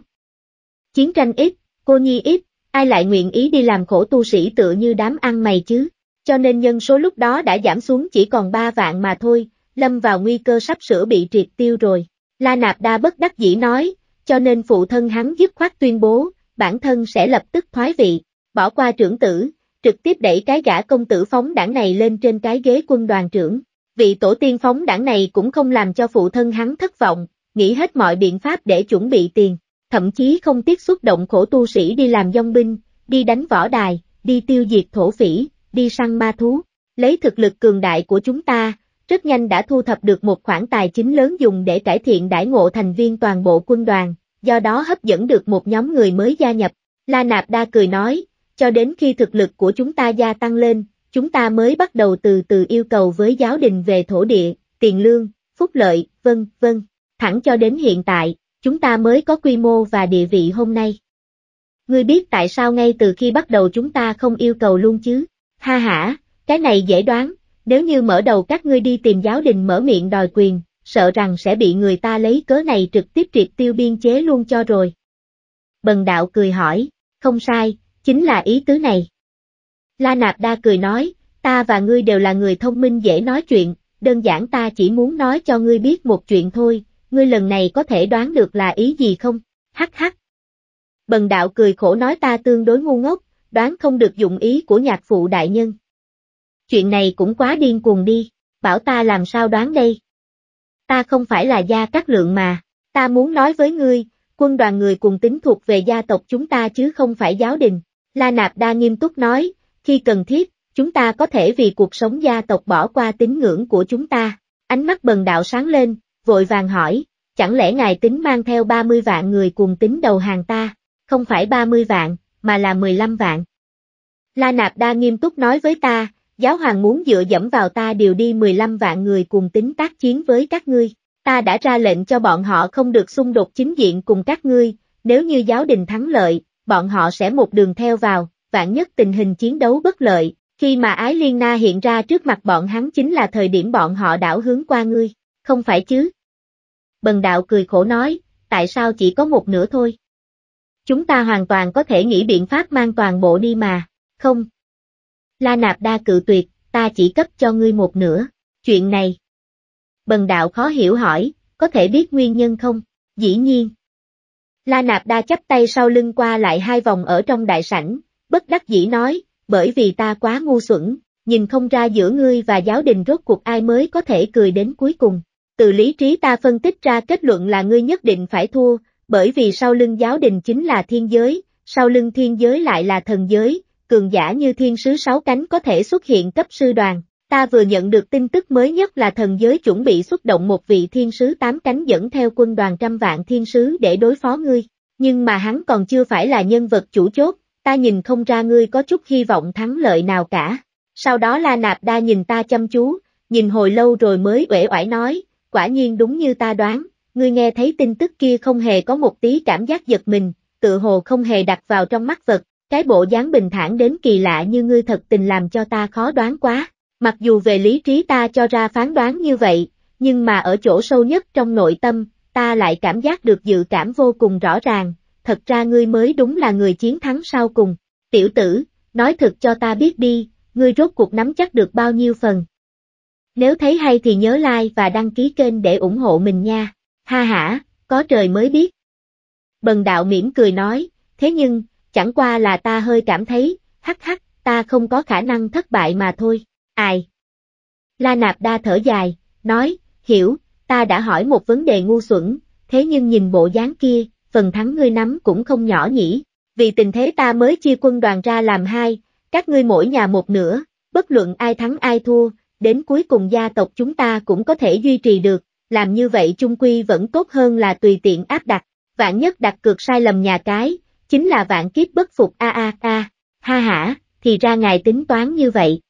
Chiến tranh ít, cô nhi ít, ai lại nguyện ý đi làm khổ tu sĩ tựa như đám ăn mày chứ, cho nên nhân số lúc đó đã giảm xuống chỉ còn 3 vạn mà thôi, lâm vào nguy cơ sắp sửa bị triệt tiêu rồi. La Nạp Đa bất đắc dĩ nói, cho nên phụ thân hắn dứt khoát tuyên bố, bản thân sẽ lập tức thoái vị bỏ qua trưởng tử, trực tiếp đẩy cái gã công tử phóng đảng này lên trên cái ghế quân đoàn trưởng. Vị tổ tiên phóng đảng này cũng không làm cho phụ thân hắn thất vọng, nghĩ hết mọi biện pháp để chuẩn bị tiền, thậm chí không tiếc xuất động khổ tu sĩ đi làm dông binh, đi đánh võ đài, đi tiêu diệt thổ phỉ, đi săn ma thú. Lấy thực lực cường đại của chúng ta, rất nhanh đã thu thập được một khoản tài chính lớn dùng để cải thiện đãi ngộ thành viên toàn bộ quân đoàn, do đó hấp dẫn được một nhóm người mới gia nhập. La Nạp Đa cười nói, cho đến khi thực lực của chúng ta gia tăng lên, chúng ta mới bắt đầu từ từ yêu cầu với giáo đình về thổ địa, tiền lương, phúc lợi, vân vân. Thẳng cho đến hiện tại, chúng ta mới có quy mô và địa vị hôm nay. Ngươi biết tại sao ngay từ khi bắt đầu chúng ta không yêu cầu luôn chứ? Ha ha, cái này dễ đoán, nếu như mở đầu các ngươi đi tìm giáo đình mở miệng đòi quyền, sợ rằng sẽ bị người ta lấy cớ này trực tiếp triệt tiêu biên chế luôn cho rồi. Bần đạo cười hỏi, không sai, chính là ý tứ này. La Nạp Đa cười nói, ta và ngươi đều là người thông minh dễ nói chuyện, đơn giản ta chỉ muốn nói cho ngươi biết một chuyện thôi, ngươi lần này có thể đoán được là ý gì không? Hắc hắc. Bần đạo cười khổ nói ta tương đối ngu ngốc, đoán không được dụng ý của nhạc phụ đại nhân. Chuyện này cũng quá điên cuồng đi, bảo ta làm sao đoán đây? Ta không phải là gia các lượng mà, ta muốn nói với ngươi, quân đoàn người cùng tính thuộc về gia tộc chúng ta chứ không phải giáo đình. La Nạp Đa nghiêm túc nói, khi cần thiết, chúng ta có thể vì cuộc sống gia tộc bỏ qua tín ngưỡng của chúng ta. Ánh mắt bần đạo sáng lên, vội vàng hỏi, chẳng lẽ ngài tính mang theo 30 vạn người cùng tính đầu hàng ta, không phải 30 vạn, mà là 15 vạn. La Nạp Đa nghiêm túc nói với ta, giáo hoàng muốn dựa dẫm vào ta điều đi 15 vạn người cùng tính tác chiến với các ngươi. Ta đã ra lệnh cho bọn họ không được xung đột chính diện cùng các ngươi, nếu như giáo đình thắng lợi, bọn họ sẽ một đường theo vào, vạn nhất tình hình chiến đấu bất lợi, khi mà Ái Liên Na hiện ra trước mặt bọn hắn chính là thời điểm bọn họ đảo hướng qua ngươi, không phải chứ? Bần đạo cười khổ nói, tại sao chỉ có một nửa thôi? Chúng ta hoàn toàn có thể nghĩ biện pháp mang toàn bộ đi mà, không? La Nạp Đa cự tuyệt, ta chỉ cấp cho ngươi một nửa, chuyện này. Bần đạo khó hiểu hỏi, có thể biết nguyên nhân không? Dĩ nhiên. La Nạp Đa chắp tay sau lưng qua lại hai vòng ở trong đại sảnh, bất đắc dĩ nói, bởi vì ta quá ngu xuẩn, nhìn không ra giữa ngươi và giáo đình rốt cuộc ai mới có thể cười đến cuối cùng. Từ lý trí ta phân tích ra kết luận là ngươi nhất định phải thua, bởi vì sau lưng giáo đình chính là thiên giới, sau lưng thiên giới lại là thần giới, cường giả như thiên sứ sáu cánh có thể xuất hiện cấp sư đoàn, Ta vừa nhận được tin tức mới nhất là thần giới chuẩn bị xuất động một vị thiên sứ tám cánh dẫn theo quân đoàn trăm vạn thiên sứ để đối phó ngươi, nhưng mà hắn còn chưa phải là nhân vật chủ chốt, ta nhìn không ra ngươi có chút hy vọng thắng lợi nào cả. Sau đó La Nạp Đa nhìn ta chăm chú, nhìn hồi lâu rồi mới uể oải nói, quả nhiên đúng như ta đoán, ngươi nghe thấy tin tức kia không hề có một tí cảm giác giật mình, tự hồ không hề đặt vào trong mắt vật, cái bộ dáng bình thản đến kỳ lạ như ngươi thật tình làm cho ta khó đoán quá. Mặc dù về lý trí ta cho ra phán đoán như vậy, nhưng mà ở chỗ sâu nhất trong nội tâm, ta lại cảm giác được dự cảm vô cùng rõ ràng, thật ra ngươi mới đúng là người chiến thắng sau cùng. Tiểu tử, nói thật cho ta biết đi, ngươi rốt cuộc nắm chắc được bao nhiêu phần. Nếu thấy hay thì nhớ like và đăng ký kênh để ủng hộ mình nha. Ha ha, có trời mới biết. Bần đạo mỉm cười nói, thế nhưng, chẳng qua là ta hơi cảm thấy, hắc hắc, ta không có khả năng thất bại mà thôi. Ai? La Nạp Đa thở dài, nói, hiểu, ta đã hỏi một vấn đề ngu xuẩn, thế nhưng nhìn bộ dáng kia, phần thắng ngươi nắm cũng không nhỏ nhỉ. Vì tình thế ta mới chia quân đoàn ra làm hai, các ngươi mỗi nhà một nửa, bất luận ai thắng ai thua, đến cuối cùng gia tộc chúng ta cũng có thể duy trì được, làm như vậy chung quy vẫn tốt hơn là tùy tiện áp đặt, vạn nhất đặt cược sai lầm nhà cái, chính là vạn kiếp bất phục a a a, ha ha, thì ra ngài tính toán như vậy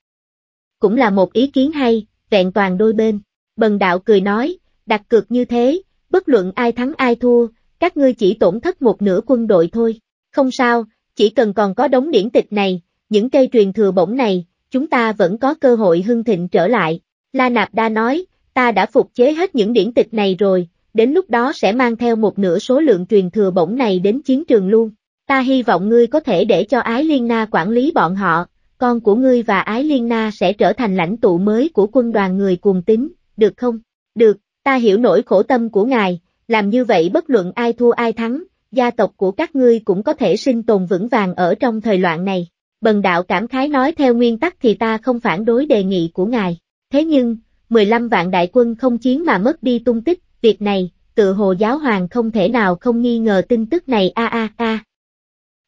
cũng là một ý kiến hay, vẹn toàn đôi bên. Bần đạo cười nói, đặt cược như thế, bất luận ai thắng ai thua, các ngươi chỉ tổn thất một nửa quân đội thôi. Không sao, chỉ cần còn có đống điển tịch này, những cây truyền thừa bổng này, chúng ta vẫn có cơ hội hưng thịnh trở lại. La Nạp Đa nói, ta đã phục chế hết những điển tịch này rồi, đến lúc đó sẽ mang theo một nửa số lượng truyền thừa bổng này đến chiến trường luôn. Ta hy vọng ngươi có thể để cho Ái Liên Na quản lý bọn họ, con của ngươi và Ái Liên Na sẽ trở thành lãnh tụ mới của quân đoàn người cuồng tín, được không? Được, ta hiểu nỗi khổ tâm của ngài, làm như vậy bất luận ai thua ai thắng, gia tộc của các ngươi cũng có thể sinh tồn vững vàng ở trong thời loạn này. Bần đạo cảm khái nói theo nguyên tắc thì ta không phản đối đề nghị của ngài. Thế nhưng, 15 vạn đại quân không chiến mà mất đi tung tích, việc này, tự hồ giáo hoàng không thể nào không nghi ngờ tin tức này a a a.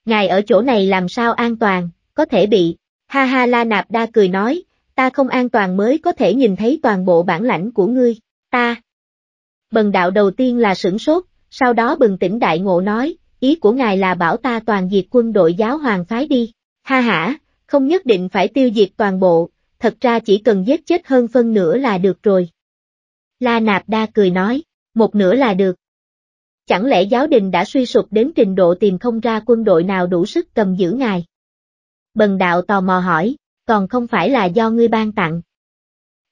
Ngài ở chỗ này làm sao an toàn, có thể bị, Ha ha la nạp đa cười nói, ta không an toàn mới có thể nhìn thấy toàn bộ bản lãnh của ngươi, ta. Bần đạo đầu tiên là sửng sốt, sau đó bừng tỉnh đại ngộ nói, ý của ngài là bảo ta toàn diệt quân đội giáo hoàng phái đi, ha hả, không nhất định phải tiêu diệt toàn bộ, thật ra chỉ cần giết chết hơn phân nửa là được rồi. La Nạp Đa cười nói, một nửa là được. Chẳng lẽ giáo đình đã suy sụp đến trình độ tìm không ra quân đội nào đủ sức cầm giữ ngài, bần đạo tò mò hỏi, còn không phải là do ngươi ban tặng.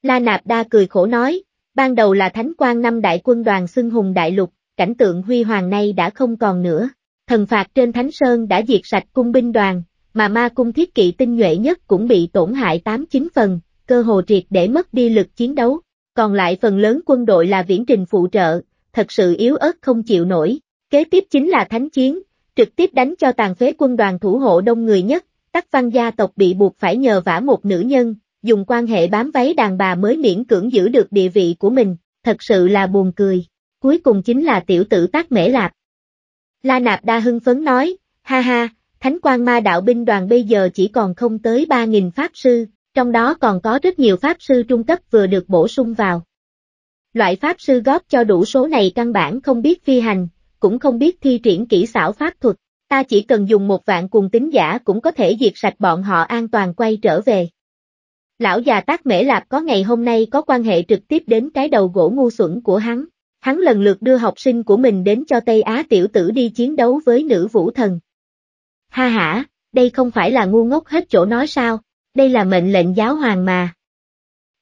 La Nạp Đa cười khổ nói, ban đầu là thánh quan năm đại quân đoàn xưng hùng đại lục, cảnh tượng huy hoàng này đã không còn nữa. Thần phạt trên Thánh Sơn đã diệt sạch cung binh đoàn, mà ma cung thiết kỵ tinh nhuệ nhất cũng bị tổn hại 8-9 phần, cơ hồ triệt để mất đi lực chiến đấu. Còn lại phần lớn quân đội là viễn trình phụ trợ, thật sự yếu ớt không chịu nổi. Kế tiếp chính là thánh chiến, trực tiếp đánh cho tàn phế quân đoàn thủ hộ đông người nhất, Tắc văn gia tộc bị buộc phải nhờ vả một nữ nhân, dùng quan hệ bám váy đàn bà mới miễn cưỡng giữ được địa vị của mình, thật sự là buồn cười. Cuối cùng chính là tiểu tử tác mễ lạp. La Nạp Đa hưng phấn nói, ha ha, Thánh quan ma đạo binh đoàn bây giờ chỉ còn không tới 3.000 pháp sư, trong đó còn có rất nhiều pháp sư trung cấp vừa được bổ sung vào. Loại pháp sư góp cho đủ số này căn bản không biết phi hành, cũng không biết thi triển kỹ xảo pháp thuật, Ta chỉ cần dùng một vạn cuồng tính giả cũng có thể diệt sạch bọn họ an toàn quay trở về. Lão già tác mễ lạp có ngày hôm nay có quan hệ trực tiếp đến cái đầu gỗ ngu xuẩn của hắn. Hắn lần lượt đưa học sinh của mình đến cho Tây Á tiểu tử đi chiến đấu với nữ vũ thần. Ha ha, đây không phải là ngu ngốc hết chỗ nói sao, đây là mệnh lệnh giáo hoàng mà.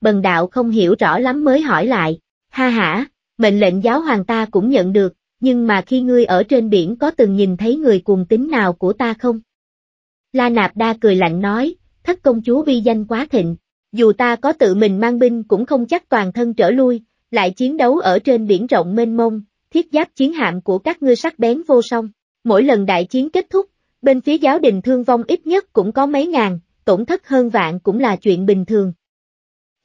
Bần đạo không hiểu rõ lắm mới hỏi lại, ha ha, mệnh lệnh giáo hoàng ta cũng nhận được, nhưng mà khi ngươi ở trên biển có từng nhìn thấy người cuồng tín nào của ta không? La Nạp Đa cười lạnh nói, thất công chúa vi danh quá thịnh, dù ta có tự mình mang binh cũng không chắc toàn thân trở lui, lại chiến đấu ở trên biển rộng mênh mông, thiết giáp chiến hạm của các ngươi sắc bén vô song. Mỗi lần đại chiến kết thúc, bên phía giáo đình thương vong ít nhất cũng có mấy ngàn, tổn thất hơn vạn cũng là chuyện bình thường.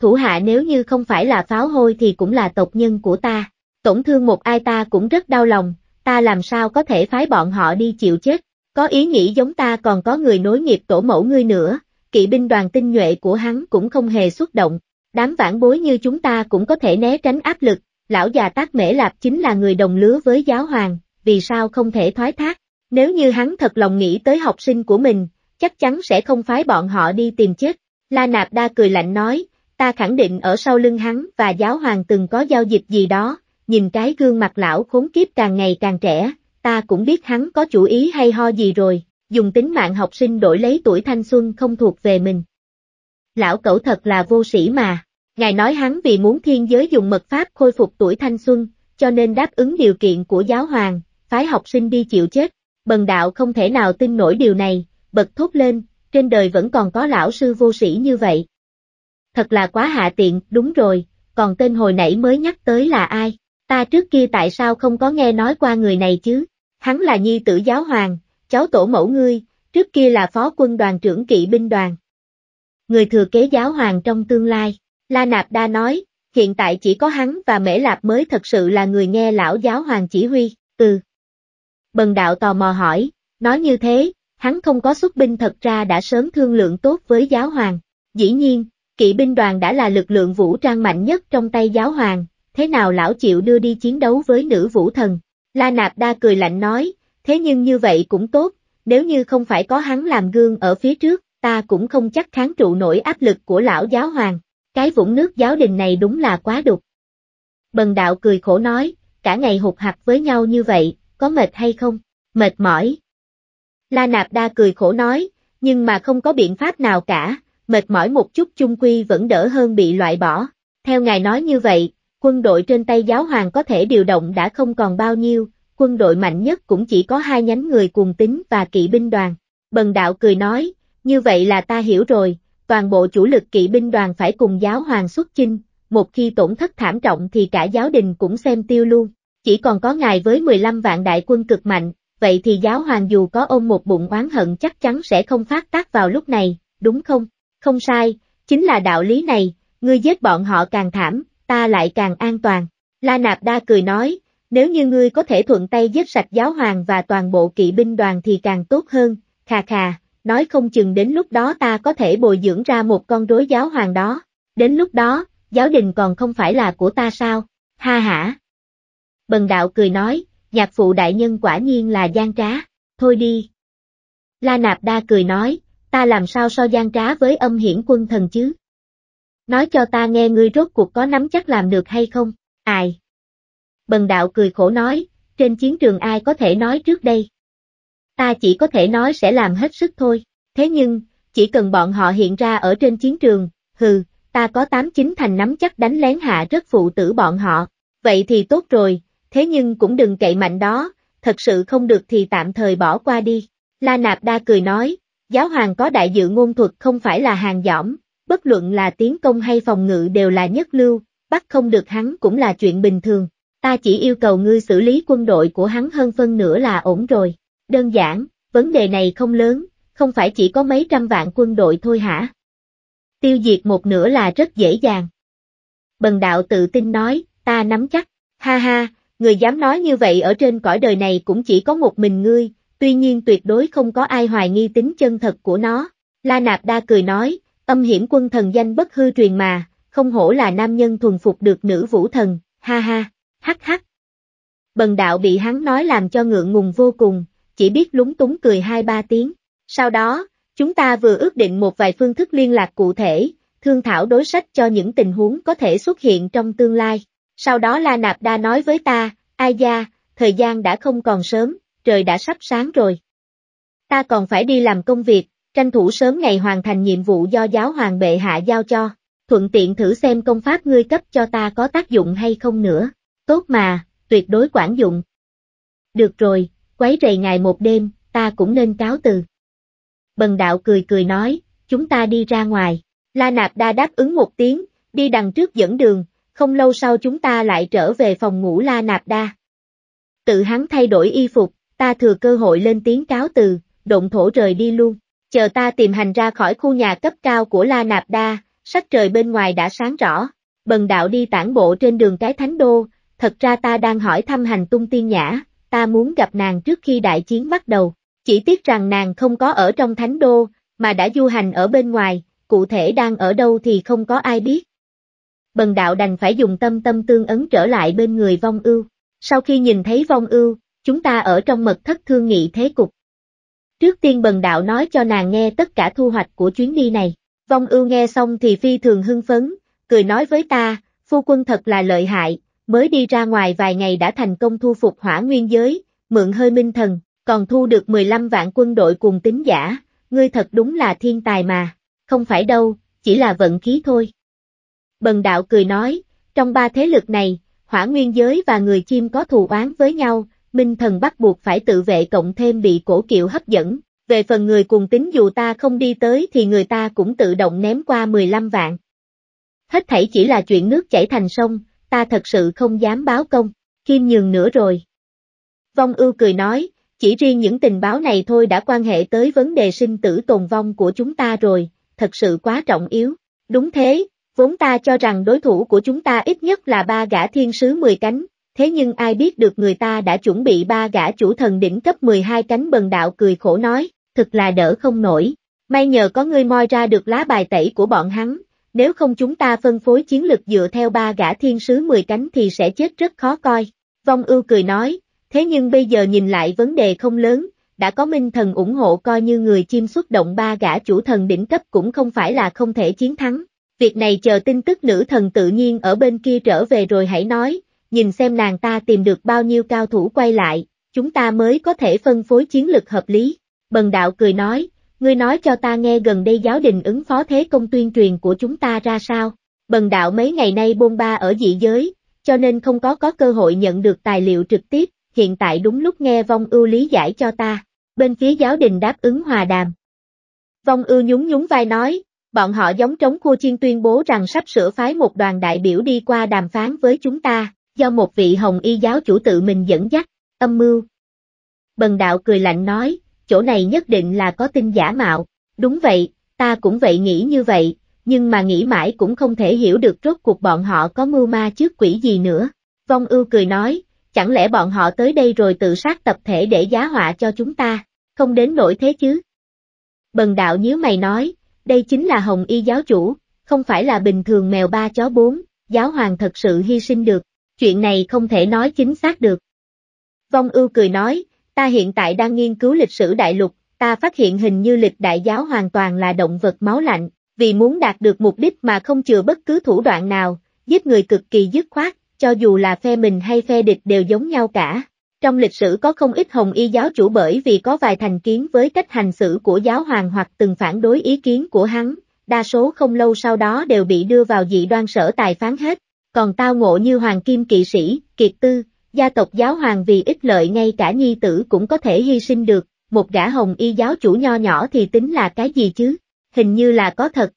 Thủ hạ nếu như không phải là pháo hôi thì cũng là tộc nhân của ta. Tổn thương một ai ta cũng rất đau lòng, ta làm sao có thể phái bọn họ đi chịu chết. Có ý nghĩ giống ta còn có người nối nghiệp tổ mẫu ngươi nữa, kỵ binh đoàn tinh nhuệ của hắn cũng không hề xuất động. Đám vãn bối như chúng ta cũng có thể né tránh áp lực, lão già tác mễ lạp chính là người đồng lứa với giáo hoàng, vì sao không thể thoái thác. Nếu như hắn thật lòng nghĩ tới học sinh của mình, chắc chắn sẽ không phái bọn họ đi tìm chết. La Nạp Đa cười lạnh nói, ta khẳng định ở sau lưng hắn và giáo hoàng từng có giao dịch gì đó, nhìn cái gương mặt lão khốn kiếp càng ngày càng trẻ, ta cũng biết hắn có chủ ý hay ho gì rồi, dùng tính mạng học sinh đổi lấy tuổi thanh xuân không thuộc về mình. Lão cẩu thật là vô sĩ mà, ngài nói hắn vì muốn thiên giới dùng mật pháp khôi phục tuổi thanh xuân, cho nên đáp ứng điều kiện của giáo hoàng, phái học sinh đi chịu chết, bần đạo không thể nào tin nổi điều này, bật thốt lên, trên đời vẫn còn có lão sư vô sĩ như vậy. Thật là quá hạ tiện, đúng rồi, còn tên hồi nãy mới nhắc tới là ai? ta trước kia tại sao không có nghe nói qua người này chứ? Hắn là nhi tử giáo hoàng, cháu tổ mẫu ngươi, trước kia là phó quân đoàn trưởng kỵ binh đoàn. Người thừa kế giáo hoàng trong tương lai, La Nạp Đa nói, hiện tại chỉ có hắn và Mễ Lạp mới thật sự là người nghe lão giáo hoàng chỉ huy, ừ. Bần đạo tò mò hỏi, nói như thế, hắn không có xuất binh thật ra đã sớm thương lượng tốt với giáo hoàng. Dĩ nhiên, kỵ binh đoàn đã là lực lượng vũ trang mạnh nhất trong tay giáo hoàng, thế nào lão chịu đưa đi chiến đấu với nữ vũ thần. La Nạp Đa cười lạnh nói, thế nhưng như vậy cũng tốt, nếu như không phải có hắn làm gương ở phía trước, ta cũng không chắc kháng trụ nổi áp lực của lão giáo hoàng, cái vũng nước giáo đình này đúng là quá đục. Bần đạo cười khổ nói, cả ngày hụt hạt với nhau như vậy, có mệt hay không? Mệt mỏi. La Nạp Đa cười khổ nói, nhưng mà không có biện pháp nào cả, mệt mỏi một chút chung quy vẫn đỡ hơn bị loại bỏ. Theo ngài nói như vậy, quân đội trên tay giáo hoàng có thể điều động đã không còn bao nhiêu, quân đội mạnh nhất cũng chỉ có hai nhánh người cuồng tín và kỵ binh đoàn. Bần đạo cười nói, như vậy là ta hiểu rồi, toàn bộ chủ lực kỵ binh đoàn phải cùng giáo hoàng xuất chinh, một khi tổn thất thảm trọng thì cả giáo đình cũng xem tiêu luôn. Chỉ còn có ngài với 15 vạn đại quân cực mạnh, vậy thì giáo hoàng dù có ôm một bụng oán hận chắc chắn sẽ không phát tác vào lúc này, đúng không? Không sai, chính là đạo lý này, ngươi giết bọn họ càng thảm, ta lại càng an toàn. La Nạp Đa cười nói, nếu như ngươi có thể thuận tay giết sạch giáo hoàng và toàn bộ kỵ binh đoàn thì càng tốt hơn, khà khà, nói không chừng đến lúc đó ta có thể bồi dưỡng ra một con rối giáo hoàng đó, đến lúc đó, giáo đình còn không phải là của ta sao, ha hả. Bần đạo cười nói, nhạc phụ đại nhân quả nhiên là gian trá, thôi đi. La Nạp Đa cười nói, ta làm sao so gian trá với âm hiển quân thần chứ? Nói cho ta nghe ngươi rốt cuộc có nắm chắc làm được hay không? Ai? Bần đạo cười khổ nói, trên chiến trường ai có thể nói trước đây? Ta chỉ có thể nói sẽ làm hết sức thôi. Thế nhưng, chỉ cần bọn họ hiện ra ở trên chiến trường, hừ, ta có tám chín thành nắm chắc đánh lén hạ rất phụ tử bọn họ. Vậy thì tốt rồi, thế nhưng cũng đừng cậy mạnh đó, thật sự không được thì tạm thời bỏ qua đi. La Nạp Đa cười nói, giáo hoàng có đại dự ngôn thuật không phải là hàng giỏm, bất luận là tiến công hay phòng ngự đều là nhất lưu, bắt không được hắn cũng là chuyện bình thường. Ta chỉ yêu cầu ngươi xử lý quân đội của hắn hơn phân nửa là ổn rồi. Đơn giản, vấn đề này không lớn, không phải chỉ có mấy trăm vạn quân đội thôi hả? Tiêu diệt một nửa là rất dễ dàng. Bần đạo tự tin nói, ta nắm chắc, ha ha, người dám nói như vậy ở trên cõi đời này cũng chỉ có một mình ngươi, tuy nhiên tuyệt đối không có ai hoài nghi tính chân thật của nó. La Nạp Đa cười nói, Âm hiểm quân thần danh bất hư truyền mà, không hổ là nam nhân thuần phục được nữ vũ thần, ha ha, hắc hắc. Bần đạo bị hắn nói làm cho ngượng ngùng vô cùng, chỉ biết lúng túng cười hai ba tiếng. Sau đó, chúng ta vừa ước định một vài phương thức liên lạc cụ thể, thương thảo đối sách cho những tình huống có thể xuất hiện trong tương lai. Sau đó La Nạp Đa nói với ta, ai da, thời gian đã không còn sớm, trời đã sắp sáng rồi. Ta còn phải đi làm công việc, tranh thủ sớm ngày hoàn thành nhiệm vụ do giáo hoàng bệ hạ giao cho, thuận tiện thử xem công pháp ngươi cấp cho ta có tác dụng hay không nữa, tốt mà, tuyệt đối quản dụng. Được rồi, quấy rầy ngày một đêm, ta cũng nên cáo từ. Bần đạo cười cười nói, chúng ta đi ra ngoài, La Nạp Đa đáp ứng một tiếng, đi đằng trước dẫn đường, không lâu sau chúng ta lại trở về phòng ngủ La Nạp Đa. Tự hắn thay đổi y phục, ta thừa cơ hội lên tiếng cáo từ, động thổ rời đi luôn chờ ta tìm hành ra khỏi khu nhà cấp cao của La Nạp Đa, sắc trời bên ngoài đã sáng rõ, bần đạo đi tản bộ trên đường cái Thánh Đô, thật ra ta đang hỏi thăm hành tung tiên nhã, ta muốn gặp nàng trước khi đại chiến bắt đầu, chỉ tiếc rằng nàng không có ở trong Thánh Đô, mà đã du hành ở bên ngoài, cụ thể đang ở đâu thì không có ai biết. Bần đạo đành phải dùng tâm tâm tương ấn trở lại bên người vong ưu, sau khi nhìn thấy vong ưu, chúng ta ở trong mật thất thương nghị thế cục. Trước tiên bần đạo nói cho nàng nghe tất cả thu hoạch của chuyến đi này. Vong ưu nghe xong thì phi thường hưng phấn, cười nói với ta, phu quân thật là lợi hại, mới đi ra ngoài vài ngày đã thành công thu phục hỏa nguyên giới, mượn hơi minh thần, còn thu được 15 vạn quân đội cùng tính giả, ngươi thật đúng là thiên tài mà, không phải đâu, chỉ là vận khí thôi. Bần đạo cười nói, trong ba thế lực này, hỏa nguyên giới và người chim có thù oán với nhau, Minh thần bắt buộc phải tự vệ cộng thêm bị cổ kiệu hấp dẫn. Về phần người cùng tính dù ta không đi tới thì người ta cũng tự động ném qua 15 vạn. Hết thảy chỉ là chuyện nước chảy thành sông, ta thật sự không dám báo công, kim nhường nữa rồi. Vong ưu cười nói, chỉ riêng những tình báo này thôi đã quan hệ tới vấn đề sinh tử tồn vong của chúng ta rồi, thật sự quá trọng yếu. Đúng thế, vốn ta cho rằng đối thủ của chúng ta ít nhất là ba gã thiên sứ mười cánh, thế nhưng ai biết được người ta đã chuẩn bị ba gã chủ thần đỉnh cấp 12 cánh bần đạo cười khổ nói, thực là đỡ không nổi. May nhờ có ngươi moi ra được lá bài tẩy của bọn hắn, nếu không chúng ta phân phối chiến lực dựa theo ba gã thiên sứ 10 cánh thì sẽ chết rất khó coi. Vong ưu cười nói, thế nhưng bây giờ nhìn lại vấn đề không lớn, đã có minh thần ủng hộ coi như người chim xuất động ba gã chủ thần đỉnh cấp cũng không phải là không thể chiến thắng. Việc này chờ tin tức nữ thần tự nhiên ở bên kia trở về rồi hãy nói, nhìn xem nàng ta tìm được bao nhiêu cao thủ quay lại, chúng ta mới có thể phân phối chiến lực hợp lý. Bần đạo cười nói, ngươi nói cho ta nghe gần đây giáo đình ứng phó thế công tuyên truyền của chúng ta ra sao. Bần đạo mấy ngày nay bôn ba ở dị giới, cho nên không có có cơ hội nhận được tài liệu trực tiếp, hiện tại đúng lúc nghe vong ưu lý giải cho ta. Bên phía giáo đình đáp ứng hòa đàm. Vong ưu nhún nhún vai nói, bọn họ giống trống khua chiên tuyên bố rằng sắp sửa phái một đoàn đại biểu đi qua đàm phán với chúng ta, do một vị hồng y giáo chủ tự mình dẫn dắt, âm mưu. Bần đạo cười lạnh nói, chỗ này nhất định là có tin giả mạo, đúng vậy, ta cũng vậy nghĩ như vậy, nhưng mà nghĩ mãi cũng không thể hiểu được rốt cuộc bọn họ có mưu ma trước quỷ gì nữa. Vong ưu cười nói, chẳng lẽ bọn họ tới đây rồi tự sát tập thể để giá họa cho chúng ta, không đến nổi thế chứ? Bần đạo nhíu mày nói, đây chính là hồng y giáo chủ, không phải là bình thường mèo ba chó bốn, giáo hoàng thật sự hy sinh được, chuyện này không thể nói chính xác được. Vong ưu cười nói, ta hiện tại đang nghiên cứu lịch sử đại lục, ta phát hiện hình như lịch đại giáo hoàn toàn là động vật máu lạnh, vì muốn đạt được mục đích mà không chừa bất cứ thủ đoạn nào, giết người cực kỳ dứt khoát, cho dù là phe mình hay phe địch đều giống nhau cả. Trong lịch sử có không ít hồng y giáo chủ bởi vì có vài thành kiến với cách hành xử của giáo hoàng hoặc từng phản đối ý kiến của hắn, đa số không lâu sau đó đều bị đưa vào dị đoan sở tài phán hết. Còn tao ngộ như hoàng kim kỵ sĩ, kiệt tư, gia tộc giáo hoàng vì ích lợi ngay cả nhi tử cũng có thể hy sinh được, một gã hồng y giáo chủ nho nhỏ thì tính là cái gì chứ? Hình như là có thật.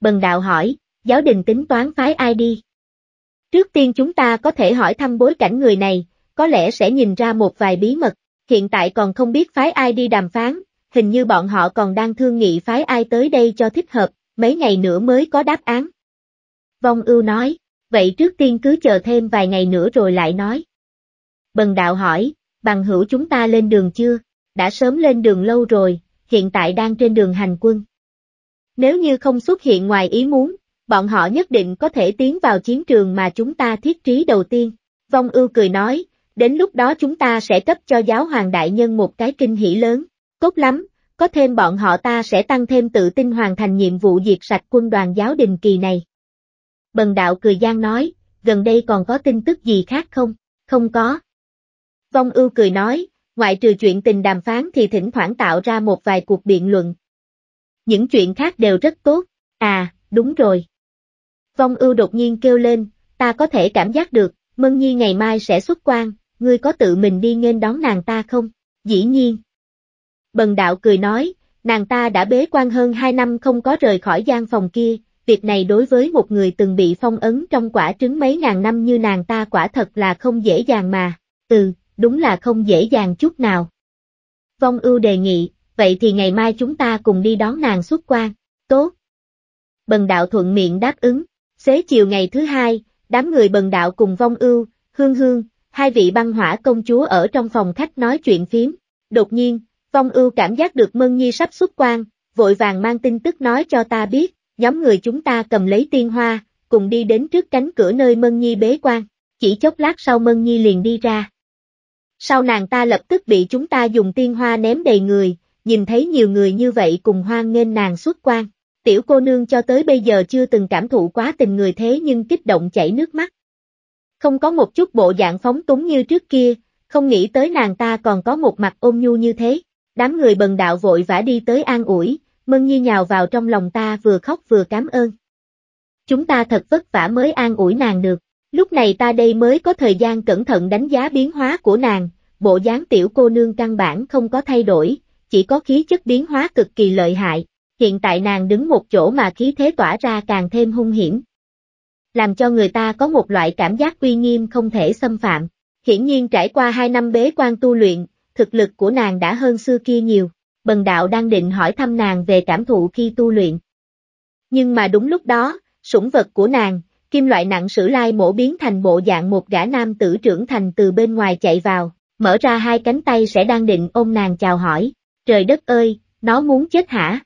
Bần đạo hỏi, giáo đình tính toán phái ai đi? Trước tiên chúng ta có thể hỏi thăm bối cảnh người này, có lẽ sẽ nhìn ra một vài bí mật, hiện tại còn không biết phái ai đi đàm phán, hình như bọn họ còn đang thương nghị phái ai tới đây cho thích hợp, mấy ngày nữa mới có đáp án. Vong ưu nói vậy trước tiên cứ chờ thêm vài ngày nữa rồi lại nói. Bần đạo hỏi, bằng hữu chúng ta lên đường chưa? Đã sớm lên đường lâu rồi, hiện tại đang trên đường hành quân. Nếu như không xuất hiện ngoài ý muốn, bọn họ nhất định có thể tiến vào chiến trường mà chúng ta thiết trí đầu tiên. Vong ưu cười nói, đến lúc đó chúng ta sẽ cấp cho giáo hoàng đại nhân một cái kinh hỷ lớn. Tốt lắm, có thêm bọn họ ta sẽ tăng thêm tự tin hoàn thành nhiệm vụ diệt sạch quân đoàn giáo đình kỳ này. Bần đạo cười gian nói, gần đây còn có tin tức gì khác không? Không có. Vong ưu cười nói, ngoại trừ chuyện tình đàm phán thì thỉnh thoảng tạo ra một vài cuộc biện luận. Những chuyện khác đều rất tốt, à, đúng rồi. Vong ưu đột nhiên kêu lên, ta có thể cảm giác được, Mân Nhi ngày mai sẽ xuất quan, ngươi có tự mình đi nghênh đón nàng ta không? Dĩ nhiên. Bần đạo cười nói, nàng ta đã bế quan hơn hai năm không có rời khỏi gian phòng kia, việc này đối với một người từng bị phong ấn trong quả trứng mấy ngàn năm như nàng ta quả thật là không dễ dàng mà. Ừ, đúng là không dễ dàng chút nào. Vong ưu đề nghị, vậy thì ngày mai chúng ta cùng đi đón nàng xuất quan. Tốt. Bần đạo thuận miệng đáp ứng. Xế chiều ngày thứ hai, đám người bần đạo cùng vong ưu, hương hương, hai vị băng hỏa công chúa ở trong phòng khách nói chuyện phiếm. Đột nhiên, vong ưu cảm giác được mân nhi sắp xuất quan, vội vàng mang tin tức nói cho ta biết, nhóm người chúng ta cầm lấy tiên hoa, cùng đi đến trước cánh cửa nơi Mân Nhi bế quan, chỉ chốc lát sau Mân Nhi liền đi ra. Sau nàng ta lập tức bị chúng ta dùng tiên hoa ném đầy người, nhìn thấy nhiều người như vậy cùng hoan nghênh nàng xuất quan. Tiểu cô nương cho tới bây giờ chưa từng cảm thụ quá tình người thế nhưng kích động chảy nước mắt. Không có một chút bộ dạng phóng túng như trước kia, không nghĩ tới nàng ta còn có một mặt ôm nhu như thế. Đám người bần đạo vội vã đi tới an ủi, Mân Nhi nhào vào trong lòng ta vừa khóc vừa cảm ơn. Chúng ta thật vất vả mới an ủi nàng được, lúc này ta đây mới có thời gian cẩn thận đánh giá biến hóa của nàng, bộ dáng tiểu cô nương căn bản không có thay đổi, chỉ có khí chất biến hóa cực kỳ lợi hại, hiện tại nàng đứng một chỗ mà khí thế tỏa ra càng thêm hung hiểm. Làm cho người ta có một loại cảm giác uy nghiêm không thể xâm phạm, hiển nhiên trải qua hai năm bế quan tu luyện, thực lực của nàng đã hơn xưa kia nhiều bần đạo đang định hỏi thăm nàng về cảm thụ khi tu luyện. Nhưng mà đúng lúc đó, sủng vật của nàng, kim loại nặng sử lai mổ biến thành bộ dạng một gã nam tử trưởng thành từ bên ngoài chạy vào, mở ra hai cánh tay sẽ đang định ôm nàng chào hỏi, trời đất ơi, nó muốn chết hả?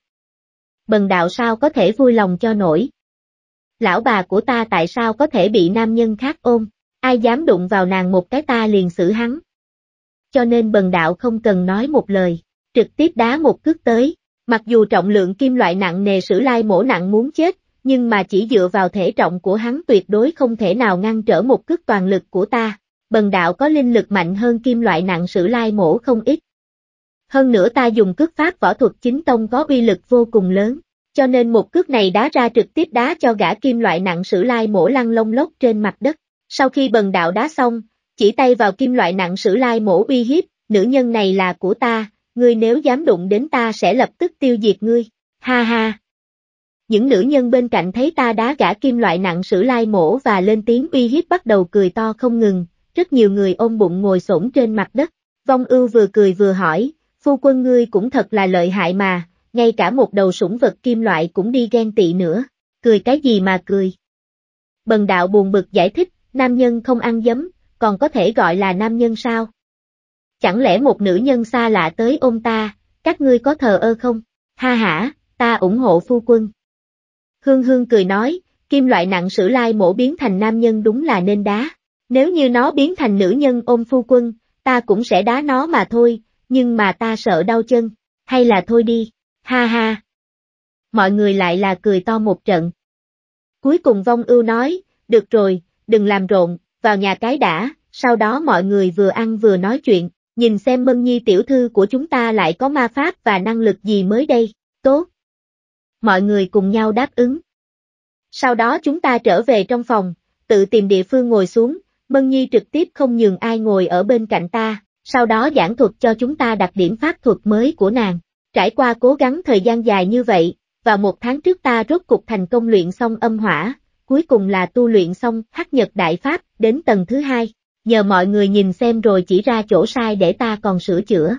Bần đạo sao có thể vui lòng cho nổi? Lão bà của ta tại sao có thể bị nam nhân khác ôm, ai dám đụng vào nàng một cái ta liền xử hắn. Cho nên bần đạo không cần nói một lời trực tiếp đá một cước tới. Mặc dù trọng lượng kim loại nặng nề sử lai mổ nặng muốn chết, nhưng mà chỉ dựa vào thể trọng của hắn tuyệt đối không thể nào ngăn trở một cước toàn lực của ta. Bần đạo có linh lực mạnh hơn kim loại nặng sử lai mổ không ít. Hơn nữa ta dùng cước pháp võ thuật chính tông có uy lực vô cùng lớn, cho nên một cước này đá ra trực tiếp đá cho gã kim loại nặng sử lai mổ lăn lông lốc trên mặt đất. Sau khi bần đạo đá xong, chỉ tay vào kim loại nặng sử lai mổ uy hiếp, nữ nhân này là của ta, ngươi nếu dám đụng đến ta sẽ lập tức tiêu diệt ngươi, ha ha. Những nữ nhân bên cạnh thấy ta đá gã kim loại nặng sử lai mổ và lên tiếng uy hiếp bắt đầu cười to không ngừng, rất nhiều người ôm bụng ngồi xổm trên mặt đất, vong ưu vừa cười vừa hỏi, phu quân ngươi cũng thật là lợi hại mà, ngay cả một đầu sủng vật kim loại cũng đi ghen tị nữa, cười cái gì mà cười. Bần đạo buồn bực giải thích, nam nhân không ăn giấm, còn có thể gọi là nam nhân sao? chẳng lẽ một nữ nhân xa lạ tới ôm ta, các ngươi có thờ ơ không? Ha ha, ta ủng hộ phu quân. Hương Hương cười nói, kim loại nặng sử lai mổ biến thành nam nhân đúng là nên đá. Nếu như nó biến thành nữ nhân ôm phu quân, ta cũng sẽ đá nó mà thôi, nhưng mà ta sợ đau chân, hay là thôi đi, ha ha. Mọi người lại là cười to một trận. Cuối cùng vong ưu nói, được rồi, đừng làm rộn, vào nhà cái đã, sau đó mọi người vừa ăn vừa nói chuyện, nhìn xem Mân Nhi tiểu thư của chúng ta lại có ma pháp và năng lực gì mới đây, tốt. Mọi người cùng nhau đáp ứng. Sau đó chúng ta trở về trong phòng, tự tìm địa phương ngồi xuống, Mân Nhi trực tiếp không nhường ai ngồi ở bên cạnh ta, sau đó giảng thuật cho chúng ta đặc điểm pháp thuật mới của nàng. Trải qua cố gắng thời gian dài như vậy, và một tháng trước ta rốt cục thành công luyện xong âm hỏa, cuối cùng là tu luyện xong hắc nhật đại pháp, đến tầng thứ hai nhờ mọi người nhìn xem rồi chỉ ra chỗ sai để ta còn sửa chữa.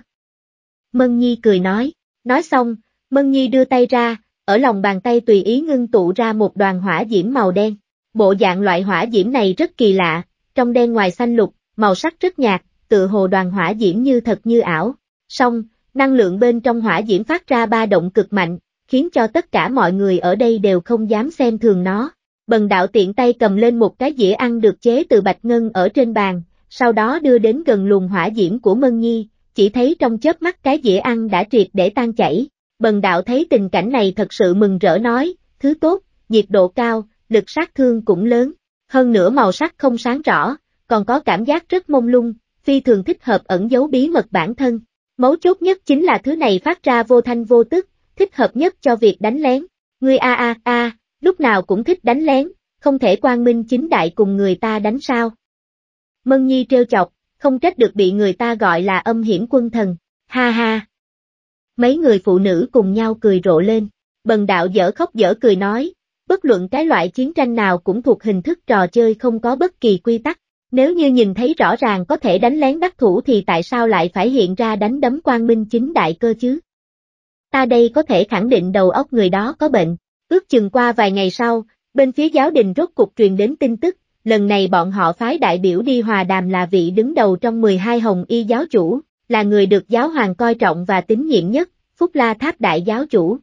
Mân Nhi cười nói, nói xong, Mân Nhi đưa tay ra, ở lòng bàn tay tùy ý ngưng tụ ra một đoàn hỏa diễm màu đen. Bộ dạng loại hỏa diễm này rất kỳ lạ, trong đen ngoài xanh lục, màu sắc rất nhạt, tựa hồ đoàn hỏa diễm như thật như ảo. Song, năng lượng bên trong hỏa diễm phát ra ba động cực mạnh, khiến cho tất cả mọi người ở đây đều không dám xem thường nó. Bần đạo tiện tay cầm lên một cái dĩa ăn được chế từ bạch ngân ở trên bàn, sau đó đưa đến gần luồng hỏa diễm của Mân Nhi, chỉ thấy trong chớp mắt cái dĩa ăn đã triệt để tan chảy. Bần đạo thấy tình cảnh này thật sự mừng rỡ nói, thứ tốt, nhiệt độ cao, lực sát thương cũng lớn, hơn nữa màu sắc không sáng rõ, còn có cảm giác rất mông lung, phi thường thích hợp ẩn giấu bí mật bản thân. Mấu chốt nhất chính là thứ này phát ra vô thanh vô tức, thích hợp nhất cho việc đánh lén. Ngươi a a a, lúc nào cũng thích đánh lén, không thể quang minh chính đại cùng người ta đánh sao. Mân Nhi trêu chọc, không trách được bị người ta gọi là âm hiểm quân thần, ha ha. Mấy người phụ nữ cùng nhau cười rộ lên, bần đạo dở khóc dở cười nói, bất luận cái loại chiến tranh nào cũng thuộc hình thức trò chơi không có bất kỳ quy tắc, nếu như nhìn thấy rõ ràng có thể đánh lén đắc thủ thì tại sao lại phải hiện ra đánh đấm quang minh chính đại cơ chứ? Ta đây có thể khẳng định đầu óc người đó có bệnh. Ước chừng qua vài ngày sau, bên phía giáo đình rốt cục truyền đến tin tức, lần này bọn họ phái đại biểu đi hòa đàm là vị đứng đầu trong 12 hồng y giáo chủ, là người được giáo hoàng coi trọng và tín nhiệm nhất, Phúc La Tháp đại giáo chủ.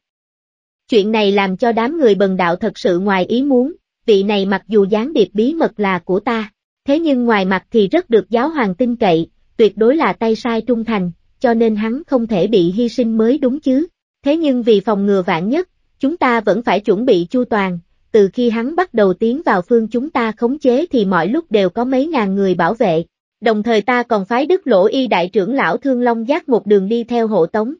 Chuyện này làm cho đám người bần đạo thật sự ngoài ý muốn, vị này mặc dù gián điệp bí mật là của ta, thế nhưng ngoài mặt thì rất được giáo hoàng tin cậy, tuyệt đối là tay sai trung thành, cho nên hắn không thể bị hy sinh mới đúng chứ. Thế nhưng vì phòng ngừa vạn nhất, chúng ta vẫn phải chuẩn bị chu toàn, từ khi hắn bắt đầu tiến vào phương chúng ta khống chế thì mọi lúc đều có mấy ngàn người bảo vệ. Đồng thời ta còn phái đức lỗ y đại trưởng lão Thương Long giác một đường đi theo hộ tống.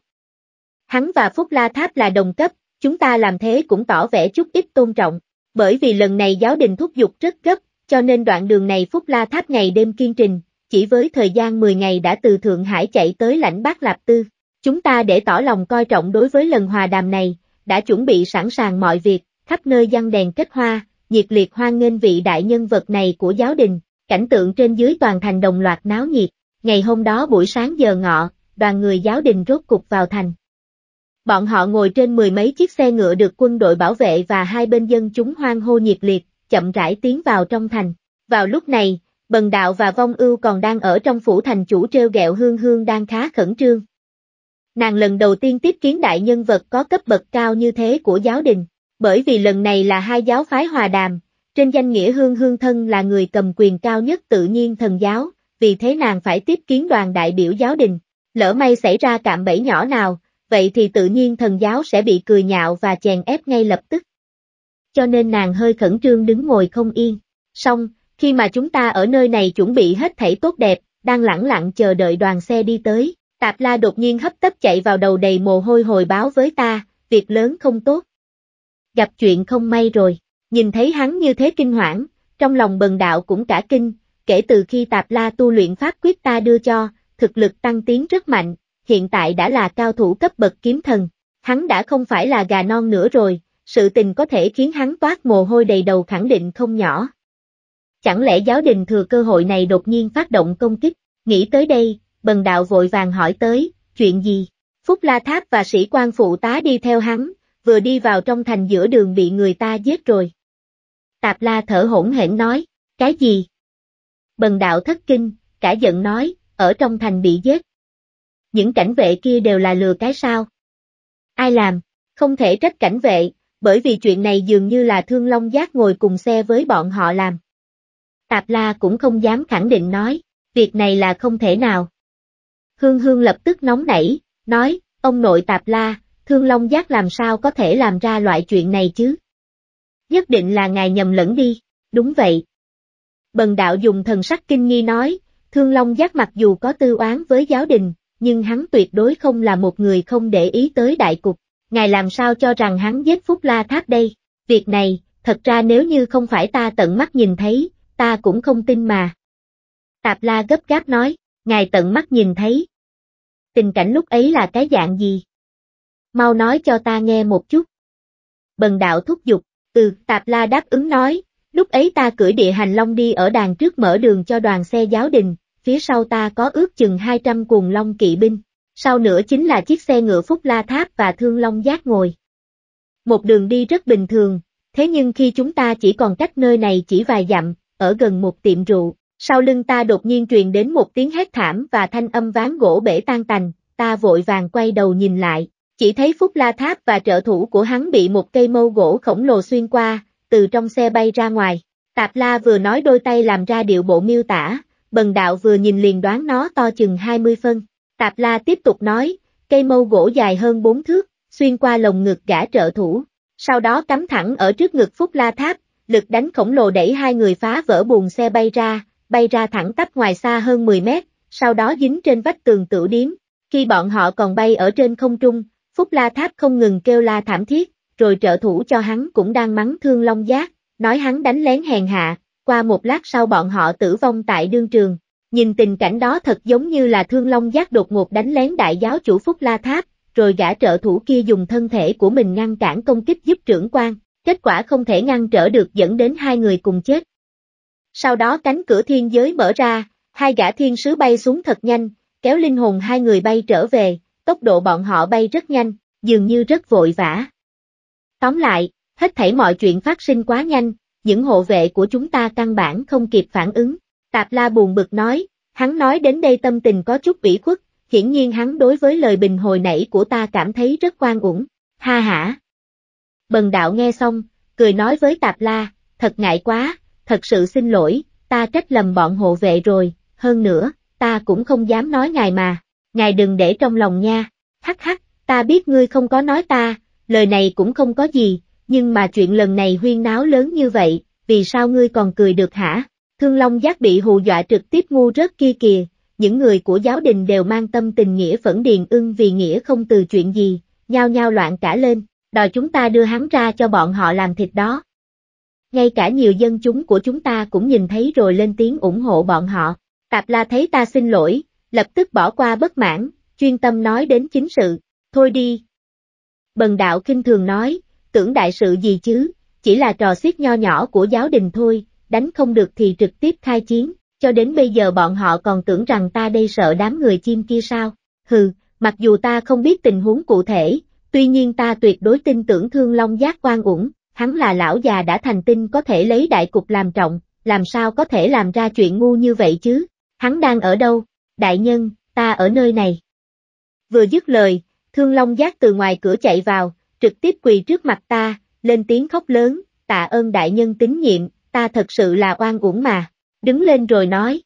Hắn và Phúc La Tháp là đồng cấp, chúng ta làm thế cũng tỏ vẻ chút ít tôn trọng, bởi vì lần này giáo đình thúc giục rất gấp, cho nên đoạn đường này Phúc La Tháp ngày đêm kiên trình, chỉ với thời gian 10 ngày đã từ Thượng Hải chạy tới lãnh Bác Lạp Tư. Chúng ta để tỏ lòng coi trọng đối với lần hòa đàm này, đã chuẩn bị sẵn sàng mọi việc, khắp nơi giăng đèn kết hoa, nhiệt liệt hoan nghênh vị đại nhân vật này của giáo đình, cảnh tượng trên dưới toàn thành đồng loạt náo nhiệt. Ngày hôm đó buổi sáng giờ ngọ, đoàn người giáo đình rốt cục vào thành. Bọn họ ngồi trên mười mấy chiếc xe ngựa được quân đội bảo vệ và hai bên dân chúng hoan hô nhiệt liệt, chậm rãi tiến vào trong thành. Vào lúc này, Bần Đạo và Vong Ưu còn đang ở trong phủ thành chủ treo gẹo Hương Hương đang khá khẩn trương. Nàng lần đầu tiên tiếp kiến đại nhân vật có cấp bậc cao như thế của giáo đình, bởi vì lần này là hai giáo phái hòa đàm, trên danh nghĩa hương hương thân là người cầm quyền cao nhất tự nhiên thần giáo, vì thế nàng phải tiếp kiến đoàn đại biểu giáo đình. Lỡ may xảy ra cạm bẫy nhỏ nào, vậy thì tự nhiên thần giáo sẽ bị cười nhạo và chèn ép ngay lập tức. Cho nên nàng hơi khẩn trương đứng ngồi không yên. Xong, khi mà chúng ta ở nơi này chuẩn bị hết thảy tốt đẹp, đang lẳng lặng chờ đợi đoàn xe đi tới, Tạp la đột nhiên hấp tấp chạy vào đầu đầy mồ hôi hồi báo với ta, việc lớn không tốt. Gặp chuyện không may rồi, nhìn thấy hắn như thế kinh hoảng, trong lòng bần đạo cũng cả kinh, kể từ khi tạp la tu luyện pháp quyết ta đưa cho, thực lực tăng tiến rất mạnh, hiện tại đã là cao thủ cấp bậc kiếm thần, hắn đã không phải là gà non nữa rồi, sự tình có thể khiến hắn toát mồ hôi đầy đầu khẳng định không nhỏ. Chẳng lẽ giáo đình thừa cơ hội này đột nhiên phát động công kích, nghĩ tới đây, bần đạo vội vàng hỏi tới, chuyện gì? Phúc La Tháp và sĩ quan phụ tá đi theo hắn, vừa đi vào trong thành giữa đường bị người ta giết rồi. Tạp La thở hổn hển nói, cái gì? Bần đạo thất kinh, cả giận nói, ở trong thành bị giết. Những cảnh vệ kia đều là lừa cái sao? Ai làm? Không thể trách cảnh vệ, bởi vì chuyện này dường như là Thương Long Giác ngồi cùng xe với bọn họ làm. Tạp La cũng không dám khẳng định nói, việc này là không thể nào. Hương Hương lập tức nóng nảy, nói, ông nội tạp la, Thương Long Giác làm sao có thể làm ra loại chuyện này chứ? Nhất định là ngài nhầm lẫn đi, đúng vậy. Bần đạo dùng thần sắc kinh nghi nói, Thương Long Giác mặc dù có tư oán với giáo đình, nhưng hắn tuyệt đối không là một người không để ý tới đại cục. Ngài làm sao cho rằng hắn giết Phúc La Tháp đây? Việc này, thật ra nếu như không phải ta tận mắt nhìn thấy, ta cũng không tin mà. Tạp La gấp gáp nói, ngài tận mắt nhìn thấy. Tình cảnh lúc ấy là cái dạng gì? Mau nói cho ta nghe một chút. Bần đạo thúc giục, từ Tạp La đáp ứng nói, lúc ấy ta cưỡi địa hành long đi ở đàn trước mở đường cho đoàn xe giáo đình, phía sau ta có ước chừng 200 cuồng long kỵ binh, sau nữa chính là chiếc xe ngựa Phúc La Tháp và Thương Long Giác ngồi. Một đường đi rất bình thường, thế nhưng khi chúng ta chỉ còn cách nơi này chỉ vài dặm, ở gần một tiệm rượu, sau lưng ta đột nhiên truyền đến một tiếng hét thảm và thanh âm ván gỗ bể tan tành, ta vội vàng quay đầu nhìn lại, chỉ thấy Phúc La Tháp và trợ thủ của hắn bị một cây mâu gỗ khổng lồ xuyên qua, từ trong xe bay ra ngoài. Tạp La vừa nói đôi tay làm ra điệu bộ miêu tả, bần đạo vừa nhìn liền đoán nó to chừng 20 phân. Tạp La tiếp tục nói, cây mâu gỗ dài hơn 4 thước, xuyên qua lồng ngực gã trợ thủ, sau đó cắm thẳng ở trước ngực Phúc La Tháp, lực đánh khổng lồ đẩy hai người phá vỡ buồng xe bay ra, bay ra thẳng tắp ngoài xa hơn 10 mét, sau đó dính trên vách tường tử điếm. Khi bọn họ còn bay ở trên không trung, Phúc La Tháp không ngừng kêu la thảm thiết, rồi trợ thủ cho hắn cũng đang mắng thương long giác, nói hắn đánh lén hèn hạ, qua một lát sau bọn họ tử vong tại đương trường. Nhìn tình cảnh đó thật giống như là thương long giác đột ngột đánh lén đại giáo chủ Phúc La Tháp, rồi gã trợ thủ kia dùng thân thể của mình ngăn cản công kích giúp trưởng quan, kết quả không thể ngăn trở được dẫn đến hai người cùng chết. Sau đó cánh cửa thiên giới mở ra, hai gã thiên sứ bay xuống thật nhanh, kéo linh hồn hai người bay trở về, tốc độ bọn họ bay rất nhanh, dường như rất vội vã. Tóm lại, hết thảy mọi chuyện phát sinh quá nhanh, những hộ vệ của chúng ta căn bản không kịp phản ứng. Tạp La buồn bực nói, hắn nói đến đây tâm tình có chút ủy khuất, hiển nhiên hắn đối với lời bình hồi nãy của ta cảm thấy rất quan uổng, ha hả. Bần đạo nghe xong, cười nói với Tạp La, thật ngại quá, thật sự xin lỗi, ta trách lầm bọn hộ vệ rồi, hơn nữa, ta cũng không dám nói ngài mà, ngài đừng để trong lòng nha, hắc hắc, ta biết ngươi không có nói ta, lời này cũng không có gì, nhưng mà chuyện lần này huyên náo lớn như vậy, vì sao ngươi còn cười được hả? Thương Long giác bị hù dọa trực tiếp ngu rớt kia kìa, những người của giáo đình đều mang tâm tình nghĩa phẫn điền ưng vì nghĩa không từ chuyện gì, nhao nhao loạn cả lên, đòi chúng ta đưa hắn ra cho bọn họ làm thịt đó ngay cả nhiều dân chúng của chúng ta cũng nhìn thấy rồi lên tiếng ủng hộ bọn họ. Tạp La thấy ta xin lỗi, lập tức bỏ qua bất mãn, chuyên tâm nói đến chính sự, thôi đi. Bần đạo kinh thường nói, tưởng đại sự gì chứ, chỉ là trò xiết nho nhỏ của giáo đình thôi, đánh không được thì trực tiếp khai chiến, cho đến bây giờ bọn họ còn tưởng rằng ta đây sợ đám người chim kia sao, hừ, mặc dù ta không biết tình huống cụ thể, tuy nhiên ta tuyệt đối tin tưởng thương long giác quan ủng, hắn là lão già đã thành tinh có thể lấy đại cục làm trọng, làm sao có thể làm ra chuyện ngu như vậy chứ? Hắn đang ở đâu? Đại nhân, ta ở nơi này. Vừa dứt lời, Thương Long giác từ ngoài cửa chạy vào, trực tiếp quỳ trước mặt ta, lên tiếng khóc lớn, tạ ơn đại nhân tín nhiệm, ta thật sự là oan uổng mà, đứng lên rồi nói.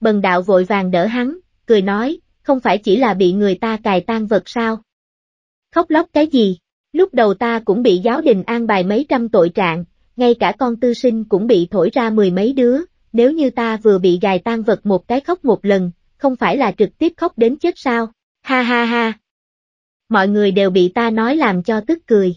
Bần đạo vội vàng đỡ hắn, cười nói, không phải chỉ là bị người ta cài tan vật sao? Khóc lóc cái gì? Lúc đầu ta cũng bị giáo đình an bài mấy trăm tội trạng, ngay cả con tư sinh cũng bị thổi ra mười mấy đứa, nếu như ta vừa bị gài tan vật một cái khóc một lần, không phải là trực tiếp khóc đến chết sao, ha ha ha. Mọi người đều bị ta nói làm cho tức cười.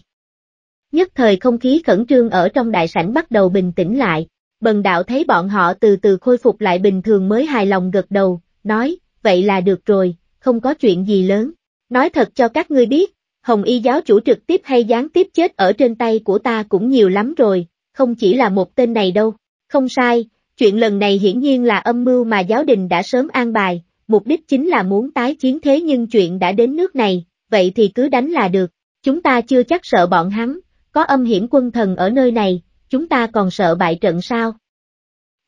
Nhất thời không khí khẩn trương ở trong đại sảnh bắt đầu bình tĩnh lại, bần đạo thấy bọn họ từ từ khôi phục lại bình thường mới hài lòng gật đầu, nói, vậy là được rồi, không có chuyện gì lớn. Nói thật cho các ngươi biết, Hồng Y giáo chủ trực tiếp hay gián tiếp chết ở trên tay của ta cũng nhiều lắm rồi, không chỉ là một tên này đâu. Không sai, chuyện lần này hiển nhiên là âm mưu mà giáo đình đã sớm an bài, mục đích chính là muốn tái chiến thế nhưng chuyện đã đến nước này, vậy thì cứ đánh là được. Chúng ta chưa chắc sợ bọn hắn, có âm hiểm quân thần ở nơi này, chúng ta còn sợ bại trận sao?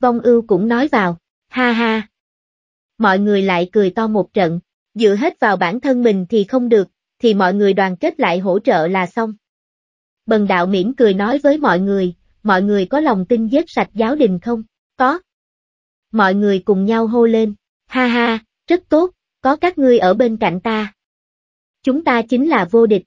Vong ưu cũng nói vào, ha ha. Mọi người lại cười to một trận, dựa hết vào bản thân mình thì không được, thì mọi người đoàn kết lại hỗ trợ là xong. Bần đạo mỉm cười nói với mọi người, mọi người có lòng tin giết sạch giáo đình không? Có. Mọi người cùng nhau hô lên, ha ha, rất tốt, có các ngươi ở bên cạnh ta. Chúng ta chính là vô địch.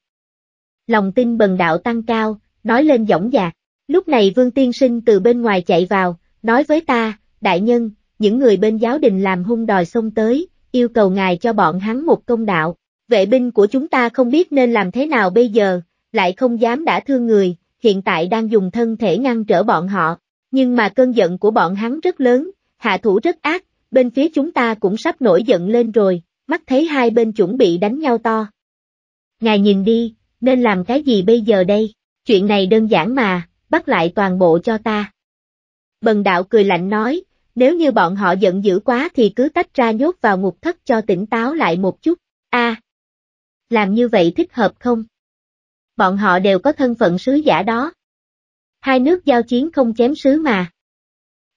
Lòng tin bần đạo tăng cao, nói lên dõng dạc. Lúc này Vương Tiên Sinh từ bên ngoài chạy vào, nói với ta, đại nhân, những người bên giáo đình làm hung đòi xông tới, yêu cầu ngài cho bọn hắn một công đạo vệ binh của chúng ta không biết nên làm thế nào bây giờ, lại không dám đã thương người, hiện tại đang dùng thân thể ngăn trở bọn họ, nhưng mà cơn giận của bọn hắn rất lớn, hạ thủ rất ác, bên phía chúng ta cũng sắp nổi giận lên rồi, mắt thấy hai bên chuẩn bị đánh nhau to. Ngài nhìn đi, nên làm cái gì bây giờ đây, chuyện này đơn giản mà, bắt lại toàn bộ cho ta. Bần đạo cười lạnh nói, nếu như bọn họ giận dữ quá thì cứ tách ra nhốt vào ngục thất cho tỉnh táo lại một chút, a làm như vậy thích hợp không? Bọn họ đều có thân phận sứ giả đó. Hai nước giao chiến không chém sứ mà.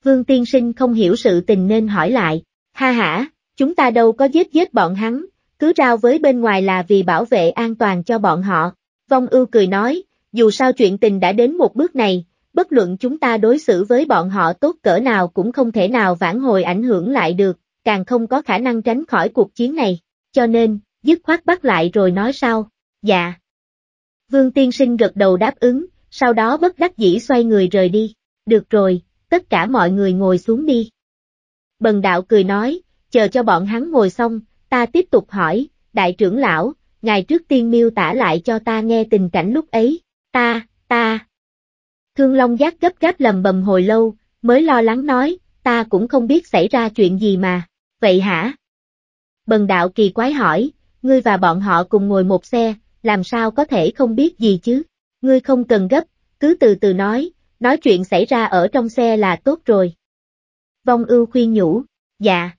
Vương tiên sinh không hiểu sự tình nên hỏi lại, ha hả, chúng ta đâu có giết giết bọn hắn, cứ rao với bên ngoài là vì bảo vệ an toàn cho bọn họ. Vong ưu cười nói, dù sao chuyện tình đã đến một bước này, bất luận chúng ta đối xử với bọn họ tốt cỡ nào cũng không thể nào vãn hồi ảnh hưởng lại được, càng không có khả năng tránh khỏi cuộc chiến này. Cho nên, dứt khoát bắt lại rồi nói sau, dạ. Vương tiên sinh gật đầu đáp ứng, sau đó bất đắc dĩ xoay người rời đi, được rồi, tất cả mọi người ngồi xuống đi. Bần đạo cười nói, chờ cho bọn hắn ngồi xong, ta tiếp tục hỏi, đại trưởng lão, ngài trước tiên miêu tả lại cho ta nghe tình cảnh lúc ấy, ta, ta. Thương Long Giác gấp gáp lầm bầm hồi lâu, mới lo lắng nói, ta cũng không biết xảy ra chuyện gì mà, vậy hả? Bần đạo kỳ quái hỏi, ngươi và bọn họ cùng ngồi một xe, làm sao có thể không biết gì chứ? Ngươi không cần gấp, cứ từ từ nói, nói chuyện xảy ra ở trong xe là tốt rồi. Vong ưu khuyên nhủ, dạ.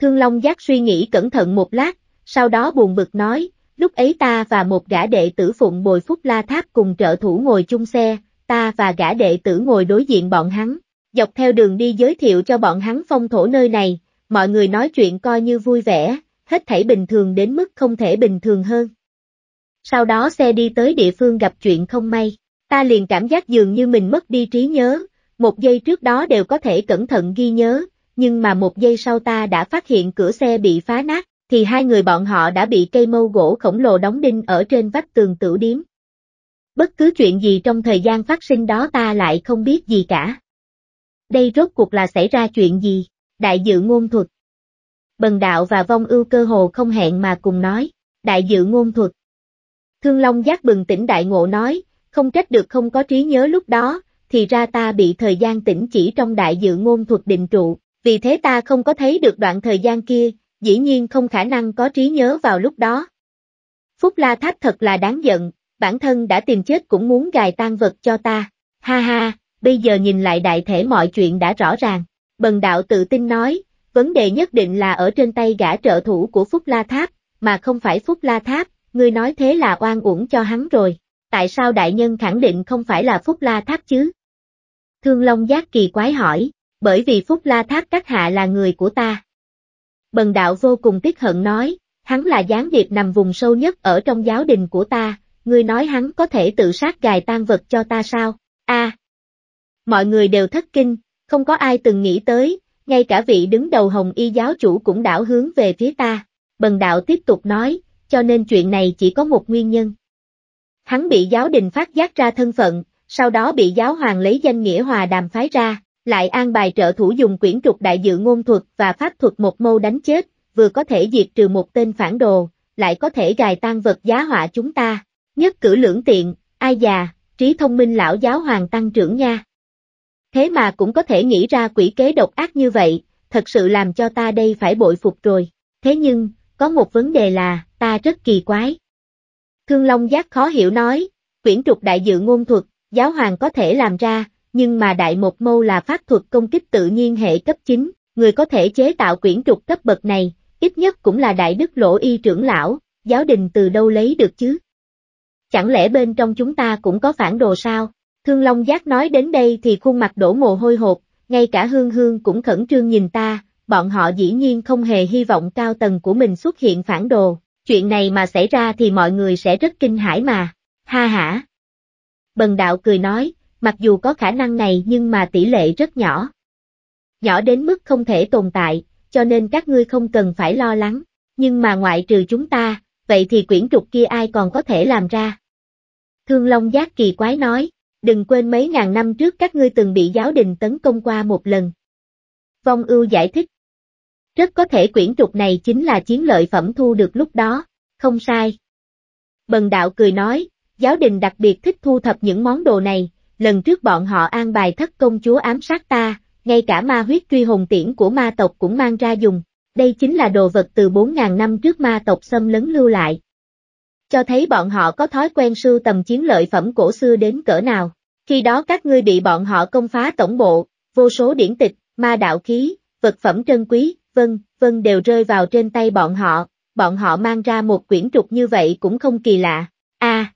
Thương Long giác suy nghĩ cẩn thận một lát, sau đó buồn bực nói, lúc ấy ta và một gã đệ tử phụng bồi phúc la tháp cùng trợ thủ ngồi chung xe, ta và gã đệ tử ngồi đối diện bọn hắn, dọc theo đường đi giới thiệu cho bọn hắn phong thổ nơi này, mọi người nói chuyện coi như vui vẻ, hết thảy bình thường đến mức không thể bình thường hơn. Sau đó xe đi tới địa phương gặp chuyện không may, ta liền cảm giác dường như mình mất đi trí nhớ, một giây trước đó đều có thể cẩn thận ghi nhớ, nhưng mà một giây sau ta đã phát hiện cửa xe bị phá nát, thì hai người bọn họ đã bị cây mâu gỗ khổng lồ đóng đinh ở trên vách tường tử điếm. Bất cứ chuyện gì trong thời gian phát sinh đó ta lại không biết gì cả. Đây rốt cuộc là xảy ra chuyện gì? Đại dự ngôn thuật Bần Đạo và Vong Ưu cơ hồ không hẹn mà cùng nói, đại dự ngôn thuật. Thương Long giác bừng tỉnh đại ngộ nói, không trách được không có trí nhớ lúc đó, thì ra ta bị thời gian tỉnh chỉ trong đại dự ngôn thuật định trụ, vì thế ta không có thấy được đoạn thời gian kia, dĩ nhiên không khả năng có trí nhớ vào lúc đó. Phúc La Tháp thật là đáng giận, bản thân đã tìm chết cũng muốn gài tan vật cho ta, ha ha, bây giờ nhìn lại đại thể mọi chuyện đã rõ ràng, bần đạo tự tin nói, Vấn đề nhất định là ở trên tay gã trợ thủ của Phúc La Tháp, mà không phải Phúc La Tháp, ngươi nói thế là oan uổng cho hắn rồi. Tại sao đại nhân khẳng định không phải là Phúc La Tháp chứ? Thương Long giác kỳ quái hỏi, bởi vì Phúc La Tháp các hạ là người của ta. Bần đạo vô cùng tiếc hận nói, hắn là gián điệp nằm vùng sâu nhất ở trong giáo đình của ta, ngươi nói hắn có thể tự sát gài tan vật cho ta sao? A. mọi người đều thất kinh, không có ai từng nghĩ tới, ngay cả vị đứng đầu hồng y giáo chủ cũng đảo hướng về phía ta. Bần đạo tiếp tục nói, cho nên chuyện này chỉ có một nguyên nhân. Hắn bị giáo đình phát giác ra thân phận, sau đó bị giáo hoàng lấy danh nghĩa hòa đàm phái ra, lại an bài trợ thủ dùng quyển trục đại dự ngôn thuật và pháp thuật một mâu đánh chết, vừa có thể diệt trừ một tên phản đồ, lại có thể gài tan vật giá họa chúng ta. Nhất cử lưỡng tiện, ai già, trí thông minh lão giáo hoàng tăng trưởng nha. Thế mà cũng có thể nghĩ ra quỷ kế độc ác như vậy, thật sự làm cho ta đây phải bội phục rồi. Thế nhưng, có một vấn đề là, ta rất kỳ quái. Thương Long Giác khó hiểu nói, quyển trục đại dự ngôn thuật, giáo hoàng có thể làm ra, nhưng mà đại một mâu là pháp thuật công kích tự nhiên hệ cấp 9, người có thể chế tạo quyển trục cấp bậc này, ít nhất cũng là đại đức lỗ y trưởng lão, giáo đình từ đâu lấy được chứ? Chẳng lẽ bên trong chúng ta cũng có phản đồ sao? Thương Long Giác nói đến đây thì khuôn mặt đổ mồ hôi hột, ngay cả Hương Hương cũng khẩn trương nhìn ta, bọn họ dĩ nhiên không hề hy vọng cao tầng của mình xuất hiện phản đồ, chuyện này mà xảy ra thì mọi người sẽ rất kinh hãi mà, ha hả. Bần đạo cười nói, mặc dù có khả năng này nhưng mà tỷ lệ rất nhỏ. Nhỏ đến mức không thể tồn tại, cho nên các ngươi không cần phải lo lắng, nhưng mà ngoại trừ chúng ta, vậy thì quyển trục kia ai còn có thể làm ra. Thương Long Giác kỳ quái nói, đừng quên mấy ngàn năm trước các ngươi từng bị giáo đình tấn công qua một lần. Vong ưu giải thích. Rất có thể quyển trục này chính là chiến lợi phẩm thu được lúc đó, không sai. Bần đạo cười nói, giáo đình đặc biệt thích thu thập những món đồ này, lần trước bọn họ an bài thất công chúa ám sát ta, ngay cả ma huyết truy hồn tiễn của ma tộc cũng mang ra dùng, đây chính là đồ vật từ 4.000 năm trước ma tộc xâm lấn lưu lại cho thấy bọn họ có thói quen sưu tầm chiến lợi phẩm cổ xưa đến cỡ nào. Khi đó các ngươi bị bọn họ công phá tổng bộ, vô số điển tịch, ma đạo khí, vật phẩm trân quý, vân, vân đều rơi vào trên tay bọn họ, bọn họ mang ra một quyển trục như vậy cũng không kỳ lạ. A.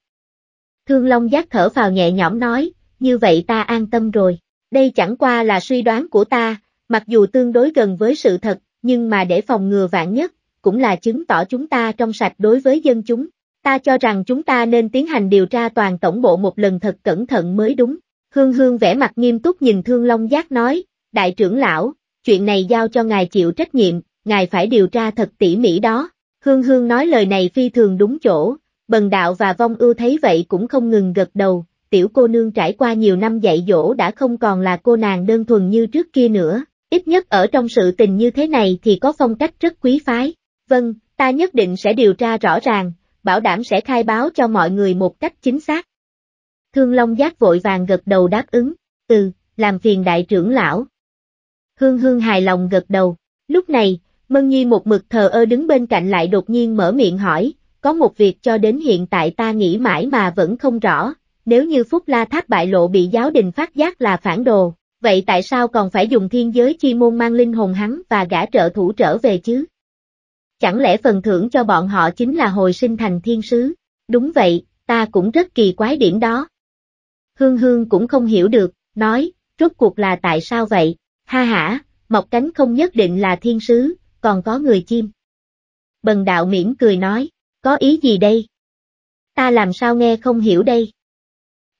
Thương Long giác thở vào nhẹ nhõm nói, như vậy ta an tâm rồi, đây chẳng qua là suy đoán của ta, mặc dù tương đối gần với sự thật, nhưng mà để phòng ngừa vạn nhất, cũng là chứng tỏ chúng ta trong sạch đối với dân chúng. Ta cho rằng chúng ta nên tiến hành điều tra toàn tổng bộ một lần thật cẩn thận mới đúng. Hương Hương vẻ mặt nghiêm túc nhìn Thương Long Giác nói, Đại trưởng lão, chuyện này giao cho ngài chịu trách nhiệm, ngài phải điều tra thật tỉ mỉ đó. Hương Hương nói lời này phi thường đúng chỗ, Bần Đạo và Vong Ưu thấy vậy cũng không ngừng gật đầu, tiểu cô nương trải qua nhiều năm dạy dỗ đã không còn là cô nàng đơn thuần như trước kia nữa, ít nhất ở trong sự tình như thế này thì có phong cách rất quý phái. Vâng, ta nhất định sẽ điều tra rõ ràng, bảo đảm sẽ khai báo cho mọi người một cách chính xác. Thương Long Giác vội vàng gật đầu đáp ứng, ừ, làm phiền đại trưởng lão. Hương Hương hài lòng gật đầu, lúc này, Mân Nhi một mực thờ ơ đứng bên cạnh lại đột nhiên mở miệng hỏi, có một việc cho đến hiện tại ta nghĩ mãi mà vẫn không rõ, nếu như Phúc La Tháp bại lộ bị giáo đình phát giác là phản đồ, vậy tại sao còn phải dùng thiên giới chi môn mang linh hồn hắn và gã trợ thủ trở về chứ? Chẳng lẽ phần thưởng cho bọn họ chính là hồi sinh thành thiên sứ? Đúng vậy, ta cũng rất kỳ quái điểm đó. Hương Hương cũng không hiểu được, nói, rốt cuộc là tại sao vậy? Ha ha mọc cánh không nhất định là thiên sứ, còn có người chim. Bần đạo mỉm cười nói, có ý gì đây? Ta làm sao nghe không hiểu đây?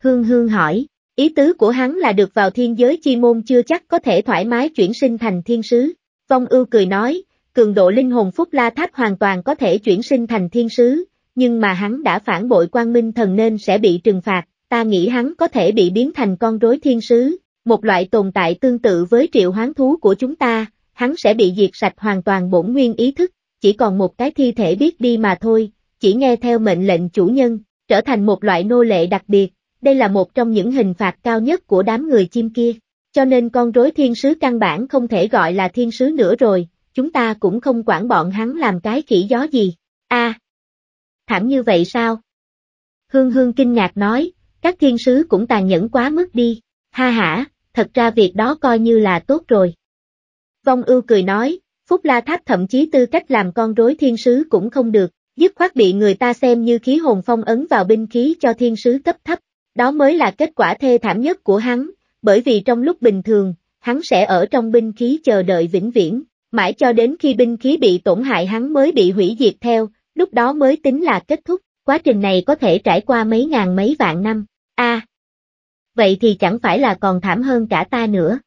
Hương Hương hỏi, ý tứ của hắn là được vào thiên giới chi môn chưa chắc có thể thoải mái chuyển sinh thành thiên sứ. Vong ưu cười nói, cường độ linh hồn phúc la tháp hoàn toàn có thể chuyển sinh thành thiên sứ, nhưng mà hắn đã phản bội quang minh thần nên sẽ bị trừng phạt, ta nghĩ hắn có thể bị biến thành con rối thiên sứ, một loại tồn tại tương tự với triệu hoán thú của chúng ta, hắn sẽ bị diệt sạch hoàn toàn bổn nguyên ý thức, chỉ còn một cái thi thể biết đi mà thôi, chỉ nghe theo mệnh lệnh chủ nhân, trở thành một loại nô lệ đặc biệt, đây là một trong những hình phạt cao nhất của đám người chim kia, cho nên con rối thiên sứ căn bản không thể gọi là thiên sứ nữa rồi, chúng ta cũng không quản bọn hắn làm cái khỉ gió gì. a thảm như vậy sao? Hương Hương kinh ngạc nói, các thiên sứ cũng tàn nhẫn quá mức đi, ha hả, thật ra việc đó coi như là tốt rồi. Vong ưu cười nói, Phúc La Tháp thậm chí tư cách làm con rối thiên sứ cũng không được, dứt khoát bị người ta xem như khí hồn phong ấn vào binh khí cho thiên sứ cấp thấp, đó mới là kết quả thê thảm nhất của hắn, bởi vì trong lúc bình thường, hắn sẽ ở trong binh khí chờ đợi vĩnh viễn, mãi cho đến khi binh khí bị tổn hại hắn mới bị hủy diệt theo, lúc đó mới tính là kết thúc, quá trình này có thể trải qua mấy ngàn mấy vạn năm, a Vậy thì chẳng phải là còn thảm hơn cả ta nữa.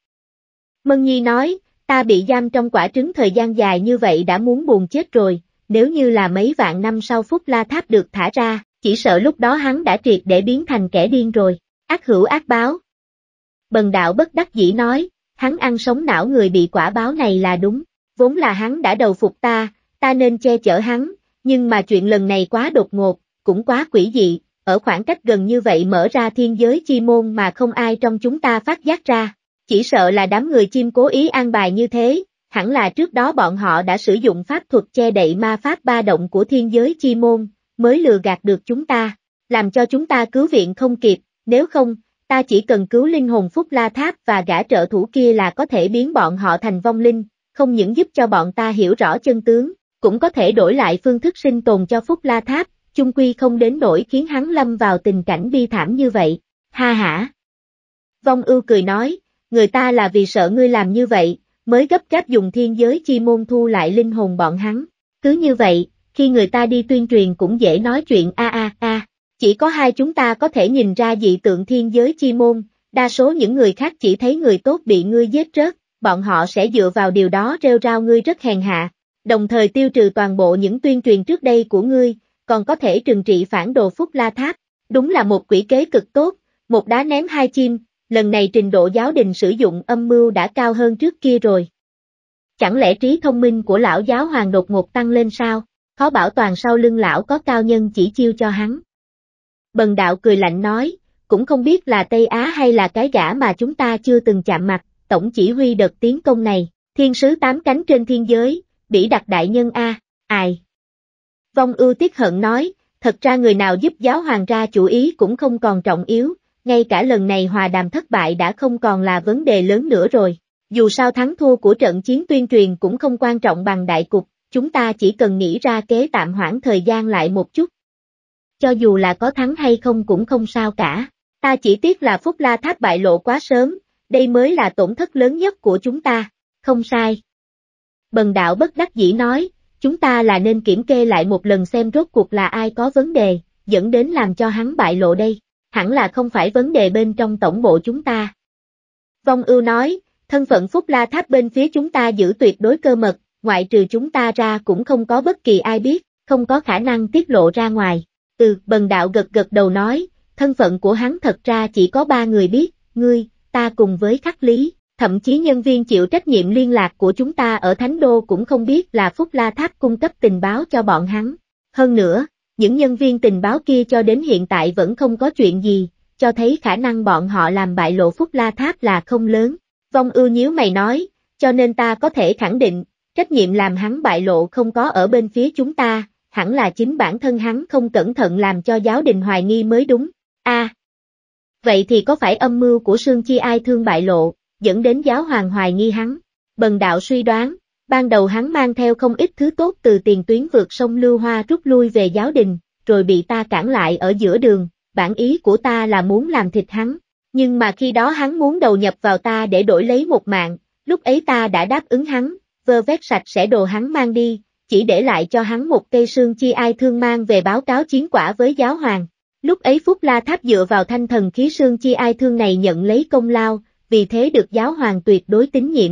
Mân Nhi nói, ta bị giam trong quả trứng thời gian dài như vậy đã muốn buồn chết rồi, nếu như là mấy vạn năm sau phút La Tháp được thả ra, chỉ sợ lúc đó hắn đã triệt để biến thành kẻ điên rồi, ác hữu ác báo. Bần đạo bất đắc dĩ nói, hắn ăn sống não người bị quả báo này là đúng, vốn là hắn đã đầu phục ta, ta nên che chở hắn, nhưng mà chuyện lần này quá đột ngột, cũng quá quỷ dị, ở khoảng cách gần như vậy mở ra thiên giới chi môn mà không ai trong chúng ta phát giác ra, chỉ sợ là đám người chim cố ý an bài như thế, hẳn là trước đó bọn họ đã sử dụng pháp thuật che đậy ma pháp ba động của thiên giới chi môn, mới lừa gạt được chúng ta, làm cho chúng ta cứu viện không kịp, nếu không, ta chỉ cần cứu linh hồn Phúc La Tháp và gã trợ thủ kia là có thể biến bọn họ thành vong linh, không những giúp cho bọn ta hiểu rõ chân tướng, cũng có thể đổi lại phương thức sinh tồn cho Phúc La Tháp, chung quy không đến nỗi khiến hắn lâm vào tình cảnh bi thảm như vậy. Ha hả! Vong ưu cười nói, người ta là vì sợ ngươi làm như vậy, mới gấp gáp dùng thiên giới chi môn thu lại linh hồn bọn hắn. Cứ như vậy, khi người ta đi tuyên truyền cũng dễ nói chuyện a a a. Chỉ có hai chúng ta có thể nhìn ra dị tượng thiên giới chi môn, đa số những người khác chỉ thấy người tốt bị ngươi giết rớt, bọn họ sẽ dựa vào điều đó rêu rao ngươi rất hèn hạ, đồng thời tiêu trừ toàn bộ những tuyên truyền trước đây của ngươi, còn có thể trừng trị phản đồ Phúc La Tháp. Đúng là một quỷ kế cực tốt, một đá ném hai chim, lần này trình độ giáo đình sử dụng âm mưu đã cao hơn trước kia rồi. Chẳng lẽ trí thông minh của lão giáo hoàng đột ngột tăng lên sao, khó bảo toàn sau lưng lão có cao nhân chỉ chiêu cho hắn. Bần đạo cười lạnh nói, cũng không biết là Tây Á hay là cái gã mà chúng ta chưa từng chạm mặt, tổng chỉ huy đợt tiến công này, thiên sứ tám cánh trên thiên giới, bỉ đặc đại nhân A, ai. Vong ưu tiếc hận nói, thật ra người nào giúp giáo hoàng ra chủ ý cũng không còn trọng yếu, ngay cả lần này hòa đàm thất bại đã không còn là vấn đề lớn nữa rồi. Dù sao thắng thua của trận chiến tuyên truyền cũng không quan trọng bằng đại cục, chúng ta chỉ cần nghĩ ra kế tạm hoãn thời gian lại một chút. Cho dù là có thắng hay không cũng không sao cả, ta chỉ tiếc là Phúc La Tháp bại lộ quá sớm, đây mới là tổn thất lớn nhất của chúng ta, không sai. Bần đạo bất đắc dĩ nói, chúng ta là nên kiểm kê lại một lần xem rốt cuộc là ai có vấn đề, dẫn đến làm cho hắn bại lộ đây, hẳn là không phải vấn đề bên trong tổng bộ chúng ta. Vong ưu nói, thân phận Phúc La Tháp bên phía chúng ta giữ tuyệt đối cơ mật, ngoại trừ chúng ta ra cũng không có bất kỳ ai biết, không có khả năng tiết lộ ra ngoài. Ừ, bần đạo gật gật đầu nói, thân phận của hắn thật ra chỉ có ba người biết, ngươi, ta cùng với Khắc Lý, thậm chí nhân viên chịu trách nhiệm liên lạc của chúng ta ở Thánh Đô cũng không biết là Phúc La Tháp cung cấp tình báo cho bọn hắn. Hơn nữa, những nhân viên tình báo kia cho đến hiện tại vẫn không có chuyện gì, cho thấy khả năng bọn họ làm bại lộ Phúc La Tháp là không lớn. Vong ưu nhíu mày nói, cho nên ta có thể khẳng định, trách nhiệm làm hắn bại lộ không có ở bên phía chúng ta, hẳn là chính bản thân hắn không cẩn thận làm cho giáo đình hoài nghi mới đúng. A, à, Vậy thì có phải âm mưu của Sương Chi Ai thương bại lộ, dẫn đến giáo hoàng hoài nghi hắn? Bần đạo suy đoán, ban đầu hắn mang theo không ít thứ tốt từ tiền tuyến vượt sông Lưu Hoa rút lui về giáo đình, rồi bị ta cản lại ở giữa đường, bản ý của ta là muốn làm thịt hắn, nhưng mà khi đó hắn muốn đầu nhập vào ta để đổi lấy một mạng, lúc ấy ta đã đáp ứng hắn, vơ vét sạch sẽ đồ hắn mang đi, chỉ để lại cho hắn một cây sương chi ai thương mang về báo cáo chiến quả với giáo hoàng. Lúc ấy Phúc La Tháp dựa vào thanh thần khí sương chi ai thương này nhận lấy công lao, vì thế được giáo hoàng tuyệt đối tín nhiệm.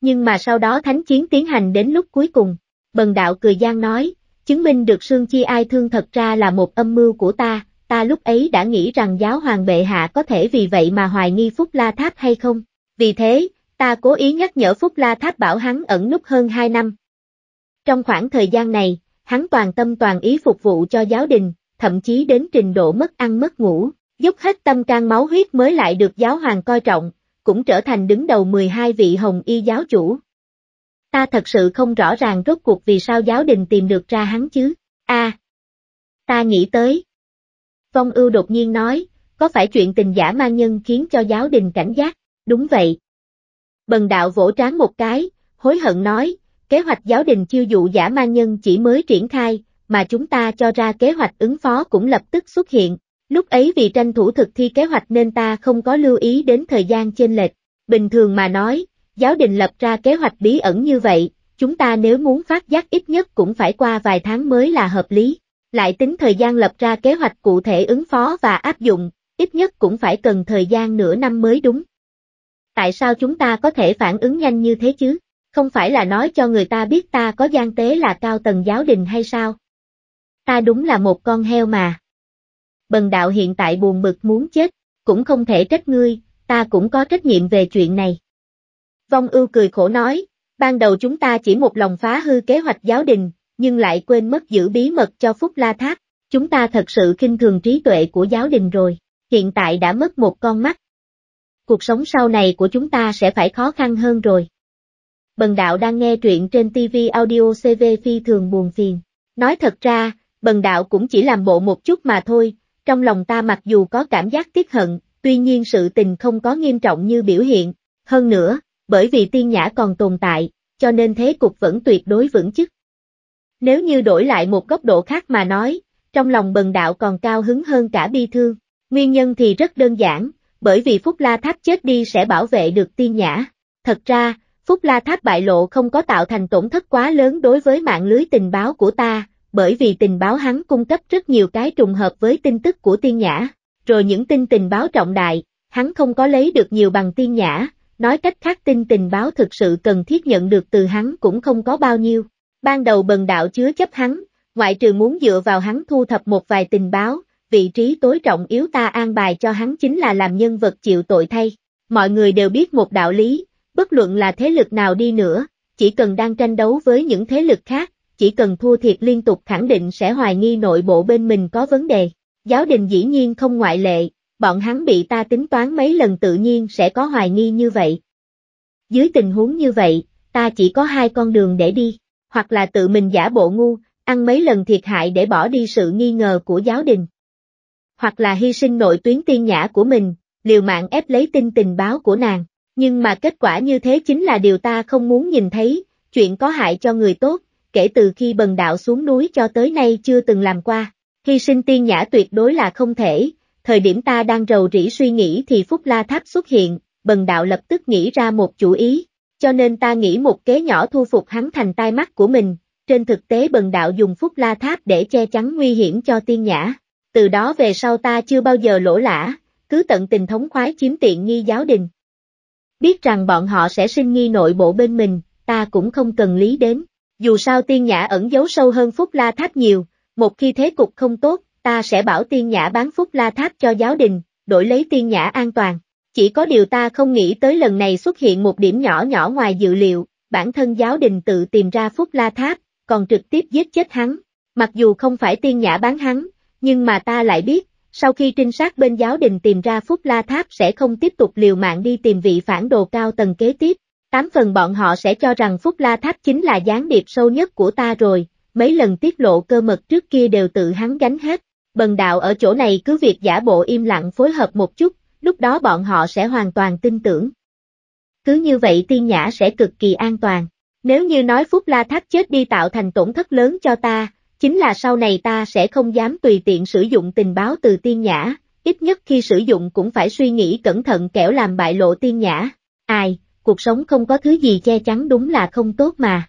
Nhưng mà sau đó thánh chiến tiến hành đến lúc cuối cùng, bần đạo cười gian nói, chứng minh được sương chi ai thương thật ra là một âm mưu của ta, ta lúc ấy đã nghĩ rằng giáo hoàng bệ hạ có thể vì vậy mà hoài nghi Phúc La Tháp hay không, vì thế, ta cố ý nhắc nhở Phúc La Tháp bảo hắn ẩn núp hơn 2 năm. Trong khoảng thời gian này, hắn toàn tâm toàn ý phục vụ cho giáo đình, thậm chí đến trình độ mất ăn mất ngủ, dốc hết tâm can máu huyết mới lại được giáo hoàng coi trọng, cũng trở thành đứng đầu 12 vị hồng y giáo chủ. Ta thật sự không rõ ràng rốt cuộc vì sao giáo đình tìm được ra hắn chứ, a Ta nghĩ tới. Vong ưu đột nhiên nói, có phải chuyện tình giả ma nhân khiến cho giáo đình cảnh giác, đúng vậy. Bần đạo vỗ trán một cái, hối hận nói, kế hoạch giáo đình chiêu dụ giả ma nhân chỉ mới triển khai, mà chúng ta cho ra kế hoạch ứng phó cũng lập tức xuất hiện. Lúc ấy vì tranh thủ thực thi kế hoạch nên ta không có lưu ý đến thời gian chênh lệch. Bình thường mà nói, giáo đình lập ra kế hoạch bí ẩn như vậy, chúng ta nếu muốn phát giác ít nhất cũng phải qua vài tháng mới là hợp lý. Lại tính thời gian lập ra kế hoạch cụ thể ứng phó và áp dụng, ít nhất cũng phải cần thời gian nửa năm mới đúng. Tại sao chúng ta có thể phản ứng nhanh như thế chứ? Không phải là nói cho người ta biết ta có gian tế là cao tầng giáo đình hay sao? ta đúng là một con heo mà. Bần đạo hiện tại buồn bực muốn chết, cũng không thể trách ngươi, ta cũng có trách nhiệm về chuyện này. Vong ưu cười khổ nói, ban đầu chúng ta chỉ một lòng phá hư kế hoạch giáo đình, nhưng lại quên mất giữ bí mật cho Phúc La Tháp, chúng ta thật sự kinh thường trí tuệ của giáo đình rồi, hiện tại đã mất một con mắt. Cuộc sống sau này của chúng ta sẽ phải khó khăn hơn rồi. Bần đạo đang nghe truyện trên TV audio CV phi thường buồn phiền. Nói thật ra, bần đạo cũng chỉ làm bộ một chút mà thôi, trong lòng ta mặc dù có cảm giác tiếc hận, tuy nhiên sự tình không có nghiêm trọng như biểu hiện, hơn nữa, bởi vì tiên nhã còn tồn tại, cho nên thế cục vẫn tuyệt đối vững chức. Nếu như đổi lại một góc độ khác mà nói, trong lòng bần đạo còn cao hứng hơn cả bi thương, nguyên nhân thì rất đơn giản, bởi vì Phúc La Tháp chết đi sẽ bảo vệ được tiên nhã. Thật ra, Phúc La Tháp bại lộ không có tạo thành tổn thất quá lớn đối với mạng lưới tình báo của ta, bởi vì tình báo hắn cung cấp rất nhiều cái trùng hợp với tin tức của tiên nhã, rồi những tin tình báo trọng đại, hắn không có lấy được nhiều bằng tiên nhã, nói cách khác tin tình báo thực sự cần thiết nhận được từ hắn cũng không có bao nhiêu. Ban đầu bần đạo chứa chấp hắn, ngoại trừ muốn dựa vào hắn thu thập một vài tình báo, vị trí tối trọng yếu ta an bài cho hắn chính là làm nhân vật chịu tội thay. Mọi người đều biết một đạo lý, bất luận là thế lực nào đi nữa, chỉ cần đang tranh đấu với những thế lực khác, chỉ cần thua thiệt liên tục khẳng định sẽ hoài nghi nội bộ bên mình có vấn đề. Giáo đình dĩ nhiên không ngoại lệ, bọn hắn bị ta tính toán mấy lần tự nhiên sẽ có hoài nghi như vậy. Dưới tình huống như vậy, ta chỉ có hai con đường để đi, hoặc là tự mình giả bộ ngu, ăn mấy lần thiệt hại để bỏ đi sự nghi ngờ của giáo đình. Hoặc là hy sinh nội tuyến tiên nhã của mình, liều mạng ép lấy tin tình báo của nàng. Nhưng mà kết quả như thế chính là điều ta không muốn nhìn thấy, chuyện có hại cho người tốt, kể từ khi bần đạo xuống núi cho tới nay chưa từng làm qua. Hy sinh tiên nhã tuyệt đối là không thể, thời điểm ta đang rầu rĩ suy nghĩ thì Phúc La Tháp xuất hiện, bần đạo lập tức nghĩ ra một chủ ý, cho nên ta nghĩ một kế nhỏ thu phục hắn thành tai mắt của mình, trên thực tế bần đạo dùng Phúc La Tháp để che chắn nguy hiểm cho tiên nhã, từ đó về sau ta chưa bao giờ lỗ lã, cứ tận tình thống khoái chiếm tiện nghi giáo đình. Biết rằng bọn họ sẽ sinh nghi nội bộ bên mình, ta cũng không cần lý đến dù sao tiên nhã ẩn giấu sâu hơn Phúc La Tháp nhiều, một khi thế cục không tốt, ta sẽ bảo tiên nhã bán Phúc La Tháp cho giáo đình, đổi lấy tiên nhã an toàn. Chỉ có điều ta không nghĩ tới lần này xuất hiện một điểm nhỏ nhỏ ngoài dự liệu, bản thân giáo đình tự tìm ra Phúc La Tháp, còn trực tiếp giết chết hắn. Mặc dù không phải tiên nhã bán hắn, nhưng mà ta lại biết, sau khi trinh sát bên giáo đình tìm ra Phúc La Tháp sẽ không tiếp tục liều mạng đi tìm vị phản đồ cao tầng kế tiếp, tám phần bọn họ sẽ cho rằng Phúc La Tháp chính là gián điệp sâu nhất của ta rồi, mấy lần tiết lộ cơ mật trước kia đều tự hắn gánh hết, bần đạo ở chỗ này cứ việc giả bộ im lặng phối hợp một chút, lúc đó bọn họ sẽ hoàn toàn tin tưởng. Cứ như vậy tiên nhã sẽ cực kỳ an toàn, nếu như nói Phúc La Tháp chết đi tạo thành tổn thất lớn cho ta, chính là sau này ta sẽ không dám tùy tiện sử dụng tình báo từ tiên nhã, ít nhất khi sử dụng cũng phải suy nghĩ cẩn thận kẻo làm bại lộ tiên nhã. Ai, cuộc sống không có thứ gì che chắn đúng là không tốt mà.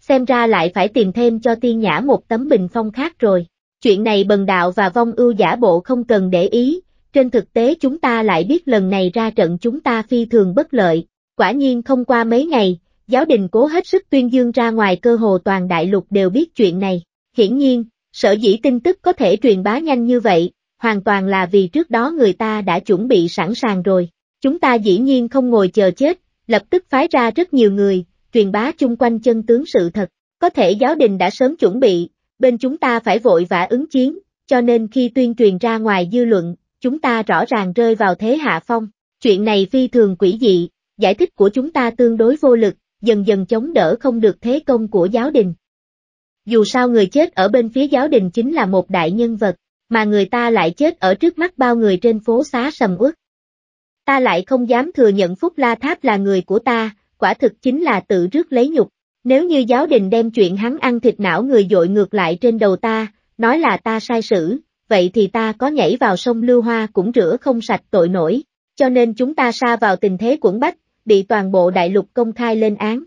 Xem ra lại phải tìm thêm cho tiên nhã một tấm bình phong khác rồi. Chuyện này bần đạo và vong ưu giả bộ không cần để ý, trên thực tế chúng ta lại biết lần này ra trận chúng ta phi thường bất lợi, quả nhiên không qua mấy ngày, giáo đình cố hết sức tuyên dương ra ngoài cơ hồ toàn đại lục đều biết chuyện này. Hiển nhiên, sở dĩ tin tức có thể truyền bá nhanh như vậy, hoàn toàn là vì trước đó người ta đã chuẩn bị sẵn sàng rồi. Chúng ta dĩ nhiên không ngồi chờ chết, lập tức phái ra rất nhiều người, truyền bá chung quanh chân tướng sự thật. Có thể giáo đình đã sớm chuẩn bị, bên chúng ta phải vội vã ứng chiến, cho nên khi tuyên truyền ra ngoài dư luận, chúng ta rõ ràng rơi vào thế hạ phong. Chuyện này phi thường quỷ dị, giải thích của chúng ta tương đối vô lực, dần dần chống đỡ không được thế công của giáo đình. Dù sao người chết ở bên phía giáo đình chính là một đại nhân vật, mà người ta lại chết ở trước mắt bao người trên phố xá sầm uất ta lại không dám thừa nhận Phúc La Tháp là người của ta, quả thực chính là tự rước lấy nhục. Nếu như giáo đình đem chuyện hắn ăn thịt não người dội ngược lại trên đầu ta, nói là ta sai sử, vậy thì ta có nhảy vào sông Lưu Hoa cũng rửa không sạch tội nổi, cho nên chúng ta sa vào tình thế cuộn bách, bị toàn bộ đại lục công khai lên án.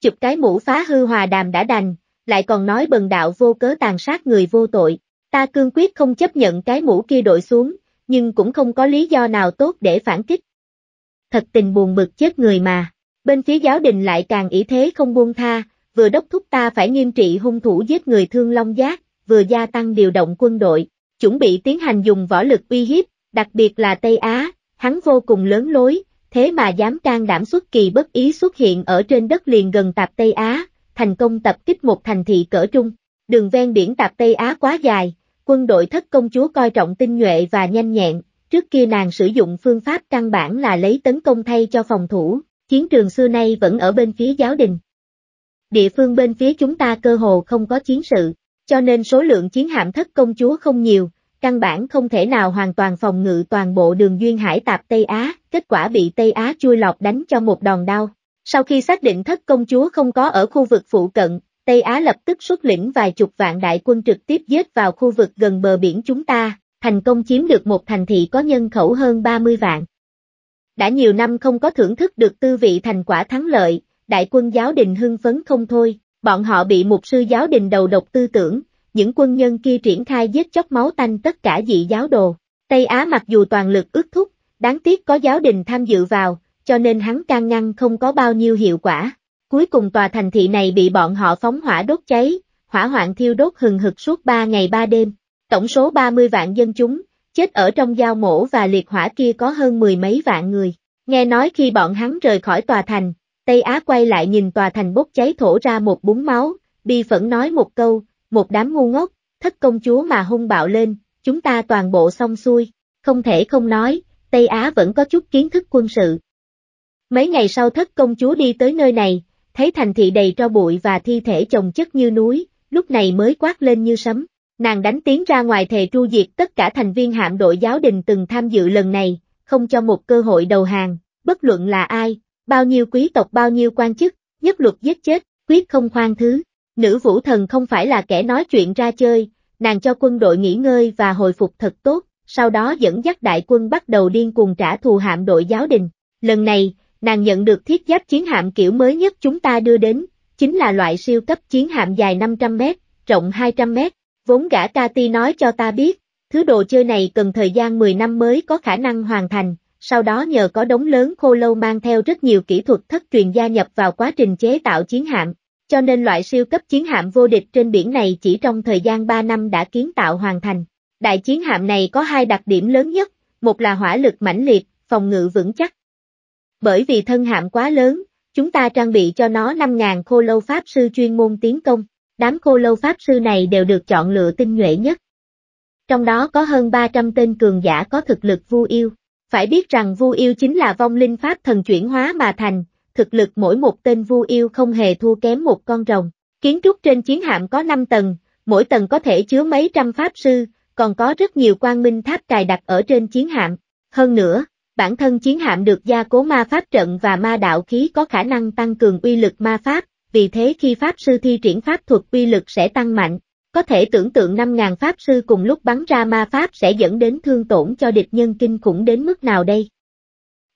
Chụp cái mũ phá hư hòa đàm đã đành, lại còn nói bần đạo vô cớ tàn sát người vô tội, ta cương quyết không chấp nhận cái mũ kia đội xuống, nhưng cũng không có lý do nào tốt để phản kích. Thật tình buồn bực chết người mà. Bên phía giáo đình lại càng ý thế không buông tha, vừa đốc thúc ta phải nghiêm trị hung thủ giết người thương Long Giác, vừa gia tăng điều động quân đội, chuẩn bị tiến hành dùng võ lực uy hiếp, đặc biệt là Tây Á, hắn vô cùng lớn lối, thế mà dám can đảm xuất kỳ bất ý xuất hiện ở trên đất liền gần tạp Tây Á, thành công tập kích một thành thị cỡ trung. Đường ven biển tạp Tây Á quá dài, quân đội thất công chúa coi trọng tinh nhuệ và nhanh nhẹn, trước kia nàng sử dụng phương pháp căn bản là lấy tấn công thay cho phòng thủ, chiến trường xưa nay vẫn ở bên phía giáo đình. Địa phương bên phía chúng ta cơ hồ không có chiến sự, cho nên số lượng chiến hạm thất công chúa không nhiều, căn bản không thể nào hoàn toàn phòng ngự toàn bộ đường duyên hải tạp Tây Á, kết quả bị Tây Á chui lọt đánh cho một đòn đau. Sau khi xác định thất công chúa không có ở khu vực phụ cận, Tây Á lập tức xuất lĩnh vài chục vạn đại quân trực tiếp giết vào khu vực gần bờ biển chúng ta, thành công chiếm được một thành thị có nhân khẩu hơn 30 vạn. Đã nhiều năm không có thưởng thức được tư vị thành quả thắng lợi, đại quân giáo đình hưng phấn không thôi, bọn họ bị mục sư giáo đình đầu độc tư tưởng, những quân nhân kia triển khai giết chóc máu tanh tất cả dị giáo đồ. Tây Á mặc dù toàn lực ước thúc, đáng tiếc có giáo đình tham dự vào, cho nên hắn can ngăn không có bao nhiêu hiệu quả. Cuối cùng tòa thành thị này bị bọn họ phóng hỏa đốt cháy, hỏa hoạn thiêu đốt hừng hực suốt 3 ngày 3 đêm. Tổng số 30 vạn dân chúng, chết ở trong giao mổ và liệt hỏa kia có hơn mười mấy vạn người. Nghe nói khi bọn hắn rời khỏi tòa thành, Tây Á quay lại nhìn tòa thành bốc cháy thổ ra một búng máu, bi phẫn nói một câu, một đám ngu ngốc, thất công chúa mà hung bạo lên, chúng ta toàn bộ xong xuôi, không thể không nói, Tây Á vẫn có chút kiến thức quân sự. Mấy ngày sau thất công chúa đi tới nơi này, thấy thành thị đầy tro bụi và thi thể chồng chất như núi, lúc này mới quát lên như sấm. Nàng đánh tiếng ra ngoài thề tru diệt tất cả thành viên hạm đội giáo đình từng tham dự lần này, không cho một cơ hội đầu hàng, bất luận là ai, bao nhiêu quý tộc bao nhiêu quan chức, nhất luật giết chết, quyết không khoan thứ. Nữ vũ thần không phải là kẻ nói chuyện ra chơi, nàng cho quân đội nghỉ ngơi và hồi phục thật tốt, sau đó dẫn dắt đại quân bắt đầu điên cuồng trả thù hạm đội giáo đình. Lần này, nàng nhận được thiết giáp chiến hạm kiểu mới nhất chúng ta đưa đến, chính là loại siêu cấp chiến hạm dài 500 mét, rộng 200 mét. Vốn gã Kati nói cho ta biết, thứ đồ chơi này cần thời gian 10 năm mới có khả năng hoàn thành, sau đó nhờ có đống lớn khô lâu mang theo rất nhiều kỹ thuật thất truyền gia nhập vào quá trình chế tạo chiến hạm, cho nên loại siêu cấp chiến hạm vô địch trên biển này chỉ trong thời gian 3 năm đã kiến tạo hoàn thành. Đại chiến hạm này có hai đặc điểm lớn nhất, một là hỏa lực mãnh liệt, phòng ngự vững chắc, bởi vì thân hạm quá lớn, chúng ta trang bị cho nó 5.000 khô lâu pháp sư chuyên môn tiến công, đám khô lâu pháp sư này đều được chọn lựa tinh nhuệ nhất. Trong đó có hơn 300 tên cường giả có thực lực vu yêu, phải biết rằng vu yêu chính là vong linh pháp thần chuyển hóa mà thành, thực lực mỗi một tên vu yêu không hề thua kém một con rồng. Kiến trúc trên chiến hạm có 5 tầng, mỗi tầng có thể chứa mấy trăm pháp sư, còn có rất nhiều quan minh tháp cài đặt ở trên chiến hạm. Hơn nữa, bản thân chiến hạm được gia cố ma pháp trận và ma đạo khí có khả năng tăng cường uy lực ma pháp, vì thế khi pháp sư thi triển pháp thuật uy lực sẽ tăng mạnh. Có thể tưởng tượng 5.000 pháp sư cùng lúc bắn ra ma pháp sẽ dẫn đến thương tổn cho địch nhân kinh khủng đến mức nào đây.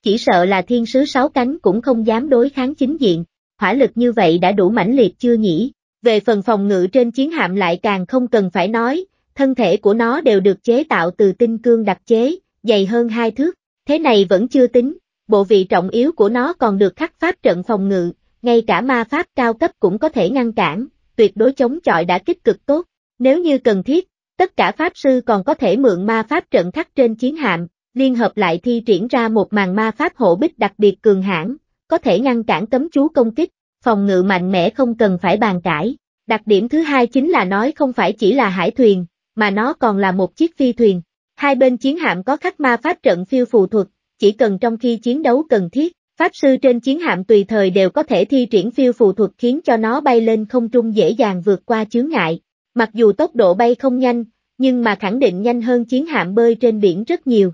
Chỉ sợ là thiên sứ sáu cánh cũng không dám đối kháng chính diện, hỏa lực như vậy đã đủ mãnh liệt chưa nhỉ. Về phần phòng ngự trên chiến hạm lại càng không cần phải nói, thân thể của nó đều được chế tạo từ tinh cương đặc chế, dày hơn hai thước, Thế này vẫn chưa tính, bộ vị trọng yếu của nó còn được khắc pháp trận phòng ngự, ngay cả ma pháp cao cấp cũng có thể ngăn cản, tuyệt đối chống chọi đã kích cực tốt. Nếu như cần thiết, tất cả pháp sư còn có thể mượn ma pháp trận khắc trên chiến hạm, liên hợp lại thi triển ra một màn ma pháp hộ bích đặc biệt cường hãn, có thể ngăn cản cấm chú công kích, phòng ngự mạnh mẽ không cần phải bàn cãi. Đặc điểm thứ hai chính là nói không phải chỉ là hải thuyền, mà nó còn là một chiếc phi thuyền. Hai bên chiến hạm có khắc ma pháp trận phiêu phù thuật, chỉ cần trong khi chiến đấu cần thiết, pháp sư trên chiến hạm tùy thời đều có thể thi triển phiêu phù thuật khiến cho nó bay lên không trung dễ dàng vượt qua chướng ngại. Mặc dù tốc độ bay không nhanh, nhưng mà khẳng định nhanh hơn chiến hạm bơi trên biển rất nhiều.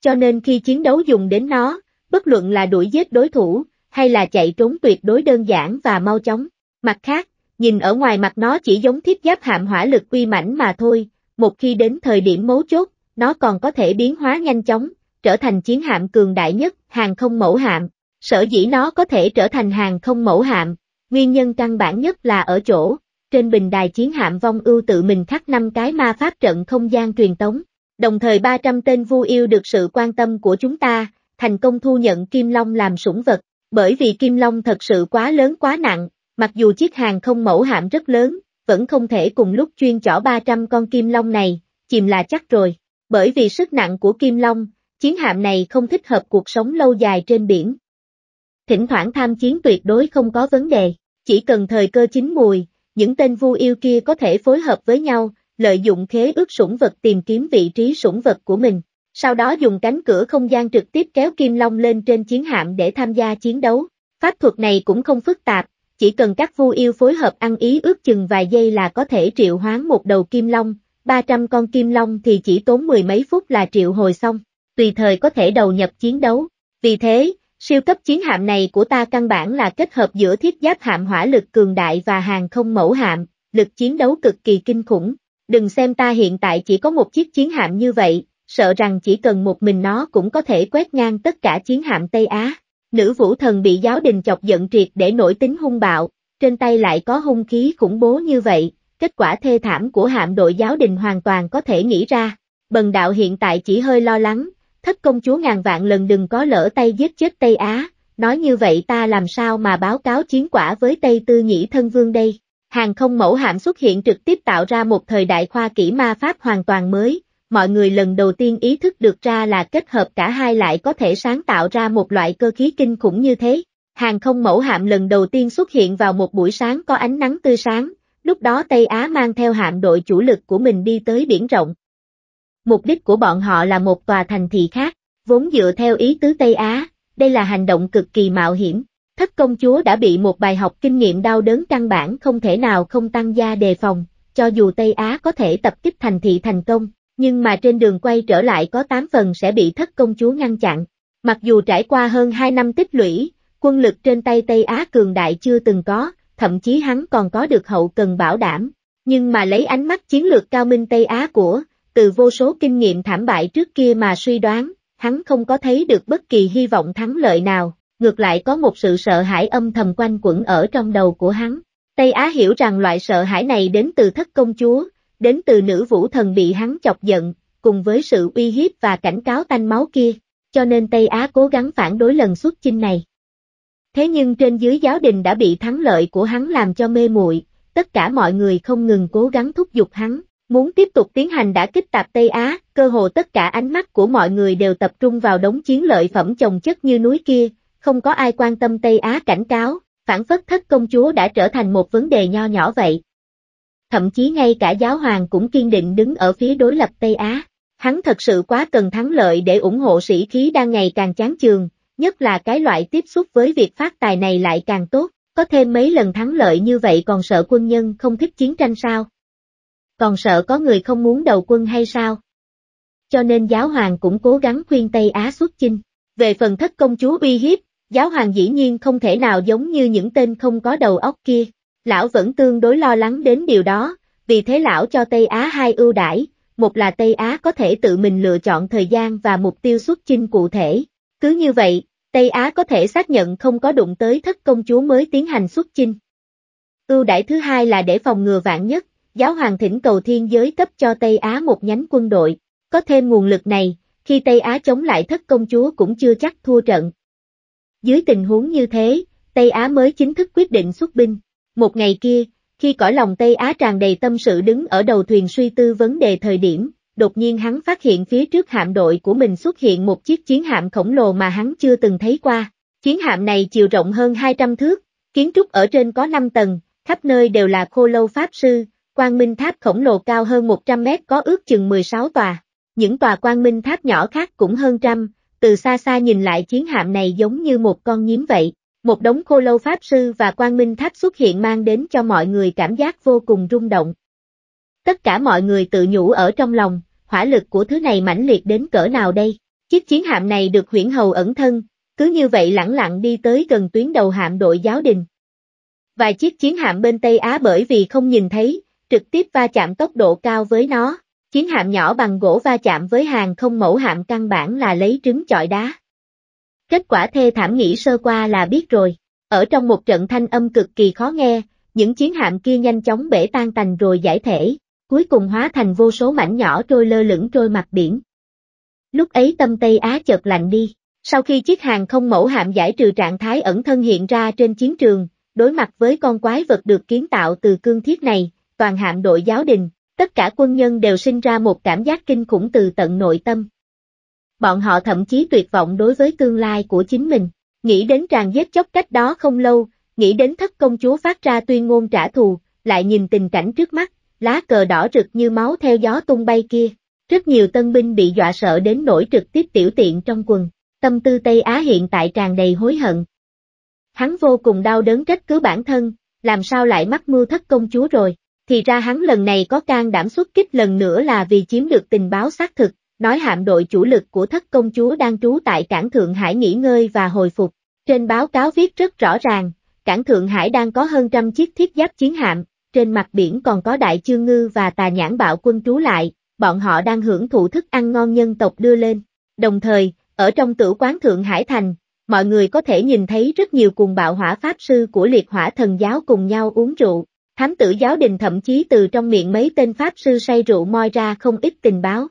Cho nên khi chiến đấu dùng đến nó, bất luận là đuổi giết đối thủ, hay là chạy trốn tuyệt đối đơn giản và mau chóng. Mặt khác, nhìn ở ngoài mặt nó chỉ giống thiết giáp hạm hỏa lực uy mãnh mà thôi, một khi đến thời điểm mấu chốt, nó còn có thể biến hóa nhanh chóng, trở thành chiến hạm cường đại nhất, hàng không mẫu hạm. Sở dĩ nó có thể trở thành hàng không mẫu hạm, nguyên nhân căn bản nhất là ở chỗ, trên bình đài chiến hạm vong ưu tự mình khắc năm cái ma pháp trận không gian truyền tống, đồng thời 300 tên vu yêu được sự quan tâm của chúng ta, thành công thu nhận Kim Long làm sủng vật, bởi vì Kim Long thật sự quá lớn quá nặng, mặc dù chiếc hàng không mẫu hạm rất lớn, vẫn không thể cùng lúc chuyên chỏ 300 con kim long này, chìm là chắc rồi. Bởi vì sức nặng của kim long, chiến hạm này không thích hợp cuộc sống lâu dài trên biển. Thỉnh thoảng tham chiến tuyệt đối không có vấn đề, chỉ cần thời cơ chín mùi, những tên vu yêu kia có thể phối hợp với nhau, lợi dụng khế ước sủng vật tìm kiếm vị trí sủng vật của mình, sau đó dùng cánh cửa không gian trực tiếp kéo Kim Long lên trên chiến hạm để tham gia chiến đấu. Pháp thuật này cũng không phức tạp, chỉ cần các vu yêu phối hợp ăn ý ước chừng vài giây là có thể triệu hoán một đầu kim long, 300 con kim long thì chỉ tốn mười mấy phút là triệu hồi xong, tùy thời có thể đầu nhập chiến đấu. Vì thế, siêu cấp chiến hạm này của ta căn bản là kết hợp giữa thiết giáp hạm hỏa lực cường đại và hàng không mẫu hạm, lực chiến đấu cực kỳ kinh khủng. Đừng xem ta hiện tại chỉ có một chiếc chiến hạm như vậy, sợ rằng chỉ cần một mình nó cũng có thể quét ngang tất cả chiến hạm Tây Á. Nữ vũ thần bị giáo đình chọc giận triệt để nổi tính hung bạo, trên tay lại có hung khí khủng bố như vậy, kết quả thê thảm của hạm đội giáo đình hoàn toàn có thể nghĩ ra. Bần đạo hiện tại chỉ hơi lo lắng, thất công chúa ngàn vạn lần đừng có lỡ tay giết chết Tây Á, nói như vậy ta làm sao mà báo cáo chiến quả với Tây Tư Nhĩ Thân Vương đây. Hàng không mẫu hạm xuất hiện trực tiếp tạo ra một thời đại khoa kỹ ma pháp hoàn toàn mới, mọi người lần đầu tiên ý thức được ra là kết hợp cả hai lại có thể sáng tạo ra một loại cơ khí kinh khủng như thế. Hàng không mẫu hạm lần đầu tiên xuất hiện vào một buổi sáng có ánh nắng tươi sáng, lúc đó Tây Á mang theo hạm đội chủ lực của mình đi tới biển rộng. Mục đích của bọn họ là một tòa thành thị khác, vốn dựa theo ý tứ Tây Á, đây là hành động cực kỳ mạo hiểm. Thất công chúa đã bị một bài học kinh nghiệm đau đớn căn bản không thể nào không tăng gia đề phòng, cho dù Tây Á có thể tập kích thành thị thành công, nhưng mà trên đường quay trở lại có 8 phần sẽ bị thất công chúa ngăn chặn. Mặc dù trải qua hơn 2 năm tích lũy, quân lực trên tay Tây Á cường đại chưa từng có, thậm chí hắn còn có được hậu cần bảo đảm. Nhưng mà lấy ánh mắt chiến lược cao minh Tây Á của, từ vô số kinh nghiệm thảm bại trước kia mà suy đoán, hắn không có thấy được bất kỳ hy vọng thắng lợi nào, ngược lại có một sự sợ hãi âm thầm quanh quẩn ở trong đầu của hắn. Tây Á hiểu rằng loại sợ hãi này đến từ thất công chúa, đến từ nữ vũ thần bị hắn chọc giận, cùng với sự uy hiếp và cảnh cáo tanh máu kia, cho nên Tây Á cố gắng phản đối lần xuất chinh này. Thế nhưng trên dưới giáo đình đã bị thắng lợi của hắn làm cho mê muội, tất cả mọi người không ngừng cố gắng thúc giục hắn, muốn tiếp tục tiến hành đã kích tạp Tây Á, cơ hồ tất cả ánh mắt của mọi người đều tập trung vào đống chiến lợi phẩm chồng chất như núi kia, không có ai quan tâm Tây Á cảnh cáo, phản phất thất công chúa đã trở thành một vấn đề nho nhỏ vậy, thậm chí ngay cả giáo hoàng cũng kiên định đứng ở phía đối lập Tây Á. Hắn thật sự quá cần thắng lợi để ủng hộ sĩ khí đang ngày càng chán chường, nhất là cái loại tiếp xúc với việc phát tài này lại càng tốt, có thêm mấy lần thắng lợi như vậy còn sợ quân nhân không thích chiến tranh sao? Còn sợ có người không muốn đầu quân hay sao? Cho nên giáo hoàng cũng cố gắng khuyên Tây Á xuất chinh. Về phần thất công chúa uy hiếp, giáo hoàng dĩ nhiên không thể nào giống như những tên không có đầu óc kia lão vẫn tương đối lo lắng đến điều đó, vì thế lão cho Tây Á hai ưu đãi, một là Tây Á có thể tự mình lựa chọn thời gian và mục tiêu xuất chinh cụ thể. Cứ như vậy, Tây Á có thể xác nhận không có đụng tới thất công chúa mới tiến hành xuất chinh. Ưu đãi thứ hai là để phòng ngừa vạn nhất, giáo hoàng thỉnh cầu thiên giới cấp cho Tây Á một nhánh quân đội, có thêm nguồn lực này, khi Tây Á chống lại thất công chúa cũng chưa chắc thua trận. Dưới tình huống như thế, Tây Á mới chính thức quyết định xuất binh. Một ngày kia, khi cõi lòng Tây Á tràn đầy tâm sự đứng ở đầu thuyền suy tư vấn đề thời điểm, đột nhiên hắn phát hiện phía trước hạm đội của mình xuất hiện một chiếc chiến hạm khổng lồ mà hắn chưa từng thấy qua. Chiến hạm này chiều rộng hơn 200 thước, kiến trúc ở trên có 5 tầng, khắp nơi đều là khô lâu pháp sư, quang minh tháp khổng lồ cao hơn 100 mét có ước chừng 16 tòa. Những tòa quang minh tháp nhỏ khác cũng hơn trăm, từ xa xa nhìn lại chiến hạm này giống như một con nhím vậy. Một đống khô lâu pháp sư và quan minh tháp xuất hiện mang đến cho mọi người cảm giác vô cùng rung động. Tất cả mọi người tự nhủ ở trong lòng, hỏa lực của thứ này mãnh liệt đến cỡ nào đây? Chiếc chiến hạm này được huyển hầu ẩn thân, cứ như vậy lẳng lặng đi tới gần tuyến đầu hạm đội giáo đình. Vài chiếc chiến hạm bên Tây Á bởi vì không nhìn thấy, trực tiếp va chạm tốc độ cao với nó, chiến hạm nhỏ bằng gỗ va chạm với hàng không mẫu hạm căn bản là lấy trứng chọi đá. Kết quả thê thảm nghĩ sơ qua là biết rồi. Ở trong một trận thanh âm cực kỳ khó nghe, những chiến hạm kia nhanh chóng bể tan tành rồi giải thể, cuối cùng hóa thành vô số mảnh nhỏ trôi lơ lửng trôi mặt biển. Lúc ấy tâm Tây Á chợt lạnh đi, sau khi chiếc hàng không mẫu hạm giải trừ trạng thái ẩn thân hiện ra trên chiến trường, đối mặt với con quái vật được kiến tạo từ cương thiết này, toàn hạm đội giáo đình, tất cả quân nhân đều sinh ra một cảm giác kinh khủng từ tận nội tâm bọn họ thậm chí tuyệt vọng đối với tương lai của chính mình. Nghĩ đến tràn giết chóc cách đó không lâu, nghĩ đến thất công chúa phát ra tuyên ngôn trả thù, lại nhìn tình cảnh trước mắt, lá cờ đỏ rực như máu theo gió tung bay kia. Rất nhiều tân binh bị dọa sợ đến nổi trực tiếp tiểu tiện trong quần, tâm tư Tây Á hiện tại tràn đầy hối hận. Hắn vô cùng đau đớn trách cứ bản thân, làm sao lại mắc mưu thất công chúa rồi, thì ra hắn lần này có can đảm xuất kích lần nữa là vì chiếm được tình báo xác thực, nói hạm đội chủ lực của thất công chúa đang trú tại cảng Thượng Hải nghỉ ngơi và hồi phục. Trên báo cáo viết rất rõ ràng, cảng Thượng Hải đang có hơn trăm chiếc thiết giáp chiến hạm, trên mặt biển còn có đại chương ngư và tà nhãn bạo quân trú lại, bọn họ đang hưởng thụ thức ăn ngon nhân tộc đưa lên. Đồng thời, ở trong tử quán Thượng Hải Thành, mọi người có thể nhìn thấy rất nhiều cùng bạo hỏa pháp sư của liệt hỏa thần giáo cùng nhau uống rượu. Thám tử giáo đình thậm chí từ trong miệng mấy tên pháp sư say rượu moi ra không ít tình báo.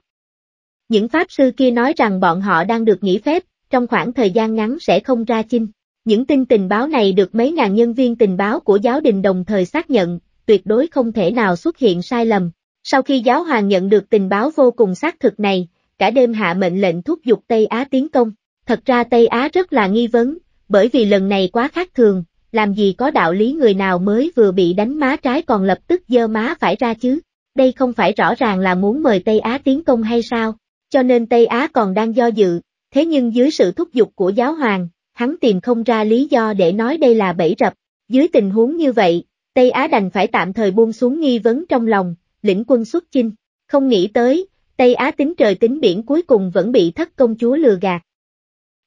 Những pháp sư kia nói rằng bọn họ đang được nghỉ phép, trong khoảng thời gian ngắn sẽ không ra chinh. Những tin tình báo này được mấy ngàn nhân viên tình báo của giáo đình đồng thời xác nhận, tuyệt đối không thể nào xuất hiện sai lầm. Sau khi giáo hoàng nhận được tình báo vô cùng xác thực này, cả đêm hạ mệnh lệnh thúc giục Tây Á tiến công. Thật ra Tây Á rất là nghi vấn, bởi vì lần này quá khác thường, làm gì có đạo lý người nào mới vừa bị đánh má trái còn lập tức dơ má phải ra chứ. Đây không phải rõ ràng là muốn mời Tây Á tiến công hay sao? cho nên Tây Á còn đang do dự, thế nhưng dưới sự thúc giục của giáo hoàng, hắn tìm không ra lý do để nói đây là bẫy rập. Dưới tình huống như vậy, Tây Á đành phải tạm thời buông xuống nghi vấn trong lòng, lĩnh quân xuất chinh. Không nghĩ tới, Tây Á tính trời tính biển cuối cùng vẫn bị thất công chúa lừa gạt.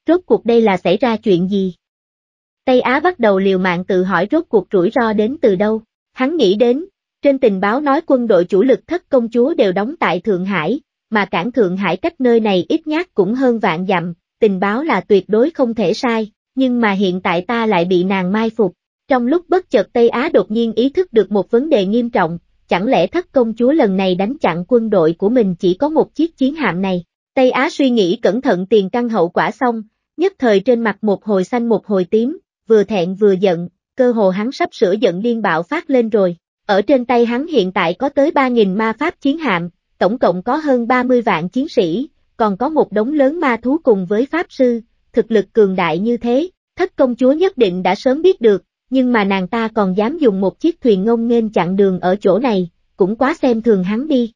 Rốt cuộc đây là xảy ra chuyện gì? Tây Á bắt đầu liều mạng tự hỏi rốt cuộc rủi ro đến từ đâu. Hắn nghĩ đến, trên tình báo nói quân đội chủ lực thất công chúa đều đóng tại Thượng Hải, mà cảng Thượng Hải cách nơi này ít nhát cũng hơn vạn dặm, tình báo là tuyệt đối không thể sai, nhưng mà hiện tại ta lại bị nàng mai phục. Trong lúc bất chợt Tây Á đột nhiên ý thức được một vấn đề nghiêm trọng, chẳng lẽ thất công chúa lần này đánh chặn quân đội của mình chỉ có một chiếc chiến hạm này. Tây Á suy nghĩ cẩn thận tiền căn hậu quả xong, nhất thời trên mặt một hồi xanh một hồi tím, vừa thẹn vừa giận, cơ hồ hắn sắp sửa giận điên bạo phát lên rồi. Ở trên tay hắn hiện tại có tới 3.000 ma pháp chiến hạm, tổng cộng có hơn 30 vạn chiến sĩ, còn có một đống lớn ma thú cùng với Pháp Sư, thực lực cường đại như thế, thất công chúa nhất định đã sớm biết được, nhưng mà nàng ta còn dám dùng một chiếc thuyền ngông nghênh chặn đường ở chỗ này, cũng quá xem thường hắn đi.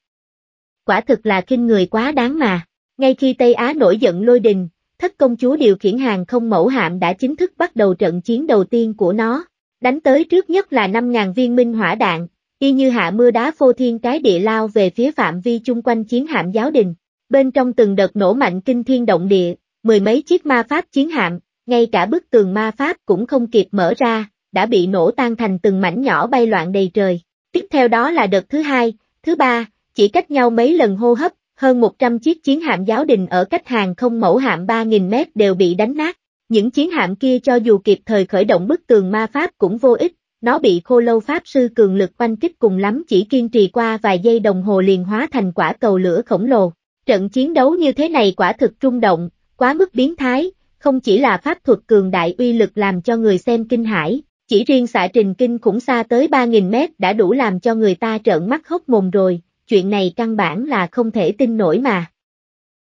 Quả thực là kinh người quá đáng mà, ngay khi Tây Á nổi giận lôi đình, thất công chúa điều khiển hàng không mẫu hạm đã chính thức bắt đầu trận chiến đầu tiên của nó, đánh tới trước nhất là 5.000 viên minh hỏa đạn, y như hạ mưa đá phô thiên cái địa lao về phía phạm vi chung quanh chiến hạm giáo đình. Bên trong từng đợt nổ mạnh kinh thiên động địa, mười mấy chiếc ma pháp chiến hạm, ngay cả bức tường ma pháp cũng không kịp mở ra, đã bị nổ tan thành từng mảnh nhỏ bay loạn đầy trời. Tiếp theo đó là đợt thứ hai, thứ ba, chỉ cách nhau mấy lần hô hấp, hơn 100 chiếc chiến hạm giáo đình ở cách hàng không mẫu hạm 3.000 mét đều bị đánh nát. Những chiến hạm kia cho dù kịp thời khởi động bức tường ma pháp cũng vô ích, nó bị khô lâu pháp sư cường lực quanh kích cùng lắm chỉ kiên trì qua vài giây đồng hồ liền hóa thành quả cầu lửa khổng lồ. Trận chiến đấu như thế này quả thực trung động, quá mức biến thái, không chỉ là pháp thuật cường đại uy lực làm cho người xem kinh hãi, chỉ riêng xạ trình kinh khủng xa tới 3.000 mét đã đủ làm cho người ta trợn mắt hốc mồm rồi, chuyện này căn bản là không thể tin nổi mà.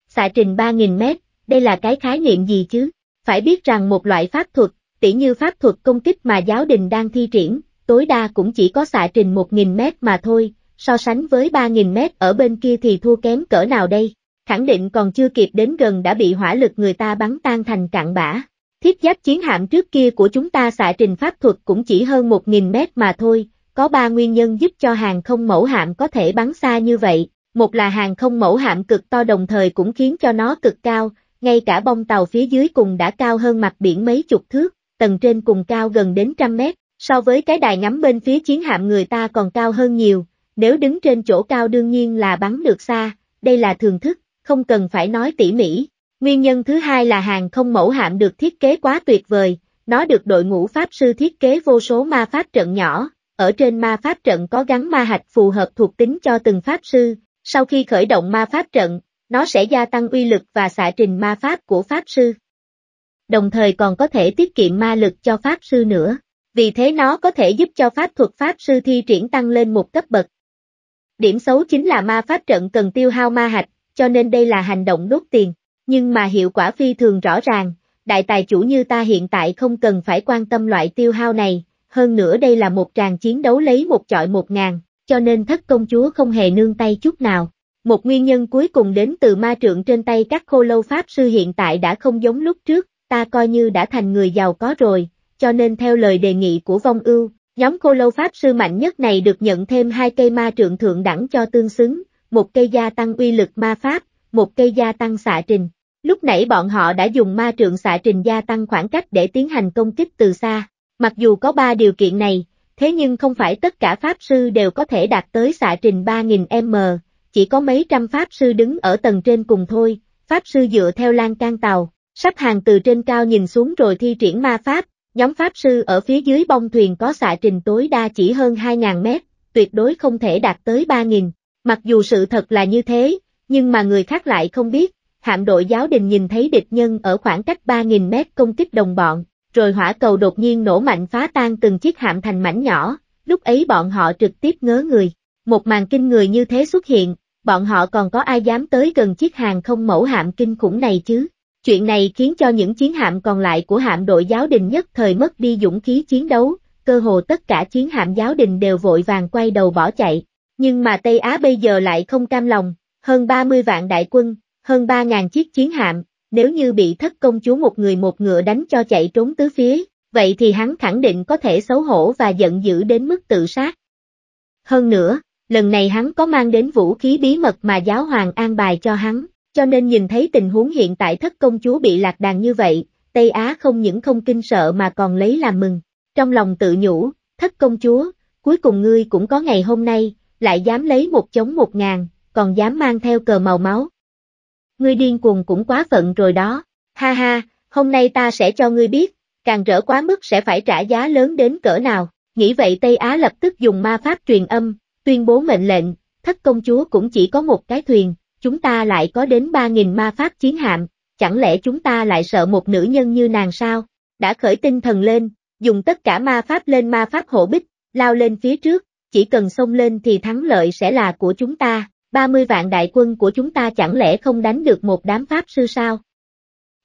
Xạ trình 3.000 mét, đây là cái khái niệm gì chứ? Phải biết rằng một loại pháp thuật, tỉ như pháp thuật công kích mà giáo đình đang thi triển, tối đa cũng chỉ có xạ trình 1.000m mà thôi, so sánh với 3.000m ở bên kia thì thua kém cỡ nào đây, khẳng định còn chưa kịp đến gần đã bị hỏa lực người ta bắn tan thành cạn bã. Thiết giáp chiến hạm trước kia của chúng ta xạ trình pháp thuật cũng chỉ hơn 1.000m mà thôi, có ba nguyên nhân giúp cho hàng không mẫu hạm có thể bắn xa như vậy. Một là hàng không mẫu hạm cực to đồng thời cũng khiến cho nó cực cao, ngay cả bông tàu phía dưới cùng đã cao hơn mặt biển mấy chục thước, tầng trên cùng cao gần đến trăm mét, so với cái đài ngắm bên phía chiến hạm người ta còn cao hơn nhiều, nếu đứng trên chỗ cao đương nhiên là bắn được xa, đây là thường thức, không cần phải nói tỉ mỉ. Nguyên nhân thứ hai là hàng không mẫu hạm được thiết kế quá tuyệt vời, nó được đội ngũ pháp sư thiết kế vô số ma pháp trận nhỏ, ở trên ma pháp trận có gắn ma hạch phù hợp thuộc tính cho từng pháp sư, sau khi khởi động ma pháp trận, nó sẽ gia tăng uy lực và xạ trình ma pháp của pháp sư đồng thời còn có thể tiết kiệm ma lực cho Pháp Sư nữa. Vì thế nó có thể giúp cho Pháp thuật Pháp Sư thi triển tăng lên một cấp bậc. Điểm xấu chính là ma Pháp trận cần tiêu hao ma hạch, cho nên đây là hành động đốt tiền, nhưng mà hiệu quả phi thường rõ ràng, đại tài chủ như ta hiện tại không cần phải quan tâm loại tiêu hao này, hơn nữa đây là một tràng chiến đấu lấy một chọi một ngàn, cho nên thất công chúa không hề nương tay chút nào. Một nguyên nhân cuối cùng đến từ ma trượng trên tay các khô lâu pháp sư hiện tại đã không giống lúc trước, ta coi như đã thành người giàu có rồi, cho nên theo lời đề nghị của vong ưu, nhóm cô lâu pháp sư mạnh nhất này được nhận thêm hai cây ma trượng thượng đẳng cho tương xứng, một cây gia tăng uy lực ma pháp, một cây gia tăng xạ trình. Lúc nãy bọn họ đã dùng ma trượng xạ trình gia tăng khoảng cách để tiến hành công kích từ xa, mặc dù có ba điều kiện này, thế nhưng không phải tất cả pháp sư đều có thể đạt tới xạ trình 3000m, chỉ có mấy trăm pháp sư đứng ở tầng trên cùng thôi, pháp sư dựa theo lan can tàu, Sắp hàng từ trên cao nhìn xuống rồi thi triển ma pháp, nhóm pháp sư ở phía dưới bông thuyền có xạ trình tối đa chỉ hơn 2.000 mét, tuyệt đối không thể đạt tới 3.000. Mặc dù sự thật là như thế, nhưng mà người khác lại không biết, hạm đội giáo đình nhìn thấy địch nhân ở khoảng cách 3.000 mét công kích đồng bọn, rồi hỏa cầu đột nhiên nổ mạnh phá tan từng chiếc hạm thành mảnh nhỏ, lúc ấy bọn họ trực tiếp ngớ người. Một màn kinh người như thế xuất hiện, bọn họ còn có ai dám tới gần chiếc hàng không mẫu hạm kinh khủng này chứ? Chuyện này khiến cho những chiến hạm còn lại của hạm đội giáo đình nhất thời mất đi dũng khí chiến đấu, cơ hồ tất cả chiến hạm giáo đình đều vội vàng quay đầu bỏ chạy. Nhưng mà Tây Á bây giờ lại không cam lòng, hơn 30 vạn đại quân, hơn 3.000 chiếc chiến hạm, nếu như bị thất công chúa một người một ngựa đánh cho chạy trốn tứ phía, vậy thì hắn khẳng định có thể xấu hổ và giận dữ đến mức tự sát. Hơn nữa, lần này hắn có mang đến vũ khí bí mật mà giáo hoàng an bài cho hắn. Cho nên nhìn thấy tình huống hiện tại thất công chúa bị lạc đàn như vậy, Tây Á không những không kinh sợ mà còn lấy làm mừng. Trong lòng tự nhủ, thất công chúa, cuối cùng ngươi cũng có ngày hôm nay, lại dám lấy một chống một ngàn, còn dám mang theo cờ màu máu. Ngươi điên cuồng cũng quá phận rồi đó, ha ha, hôm nay ta sẽ cho ngươi biết, càng rỡ quá mức sẽ phải trả giá lớn đến cỡ nào. Nghĩ vậy Tây Á lập tức dùng ma pháp truyền âm, tuyên bố mệnh lệnh, thất công chúa cũng chỉ có một cái thuyền, chúng ta lại có đến 3.000 ma pháp chiến hạm, chẳng lẽ chúng ta lại sợ một nữ nhân như nàng sao? Đã khởi tinh thần lên, dùng tất cả ma pháp lên ma pháp hộ bích, lao lên phía trước, chỉ cần xông lên thì thắng lợi sẽ là của chúng ta, 30 vạn đại quân của chúng ta chẳng lẽ không đánh được một đám pháp sư sao?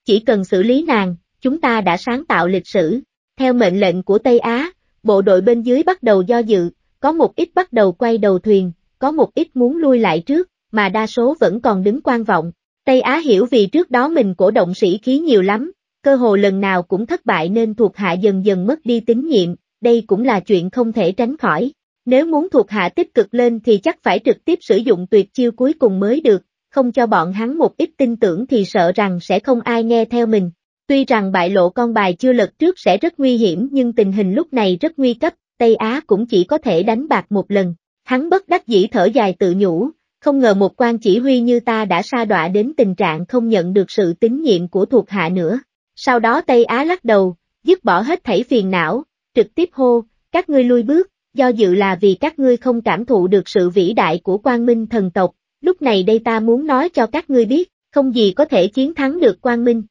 Chỉ cần xử lý nàng, chúng ta đã sáng tạo lịch sử. Theo mệnh lệnh của Tây Á, bộ đội bên dưới bắt đầu do dự, có một ít bắt đầu quay đầu thuyền, có một ít muốn lui lại trước, mà đa số vẫn còn đứng quan vọng. Tây Á hiểu vì trước đó mình cổ động sĩ khí nhiều lắm, cơ hồ lần nào cũng thất bại nên thuộc hạ dần dần mất đi tín nhiệm, đây cũng là chuyện không thể tránh khỏi. Nếu muốn thuộc hạ tích cực lên thì chắc phải trực tiếp sử dụng tuyệt chiêu cuối cùng mới được, không cho bọn hắn một ít tin tưởng thì sợ rằng sẽ không ai nghe theo mình. Tuy rằng bại lộ con bài chưa lật trước sẽ rất nguy hiểm nhưng tình hình lúc này rất nguy cấp, Tây Á cũng chỉ có thể đánh bạc một lần. Hắn bất đắc dĩ thở dài tự nhủ, không ngờ một quan chỉ huy như ta đã sa đọa đến tình trạng không nhận được sự tín nhiệm của thuộc hạ nữa. Sau đó Tây Á lắc đầu, dứt bỏ hết thảy phiền não, trực tiếp hô, các ngươi lui bước, do dự là vì các ngươi không cảm thụ được sự vĩ đại của quang minh thần tộc, lúc này đây ta muốn nói cho các ngươi biết, không gì có thể chiến thắng được quang minh.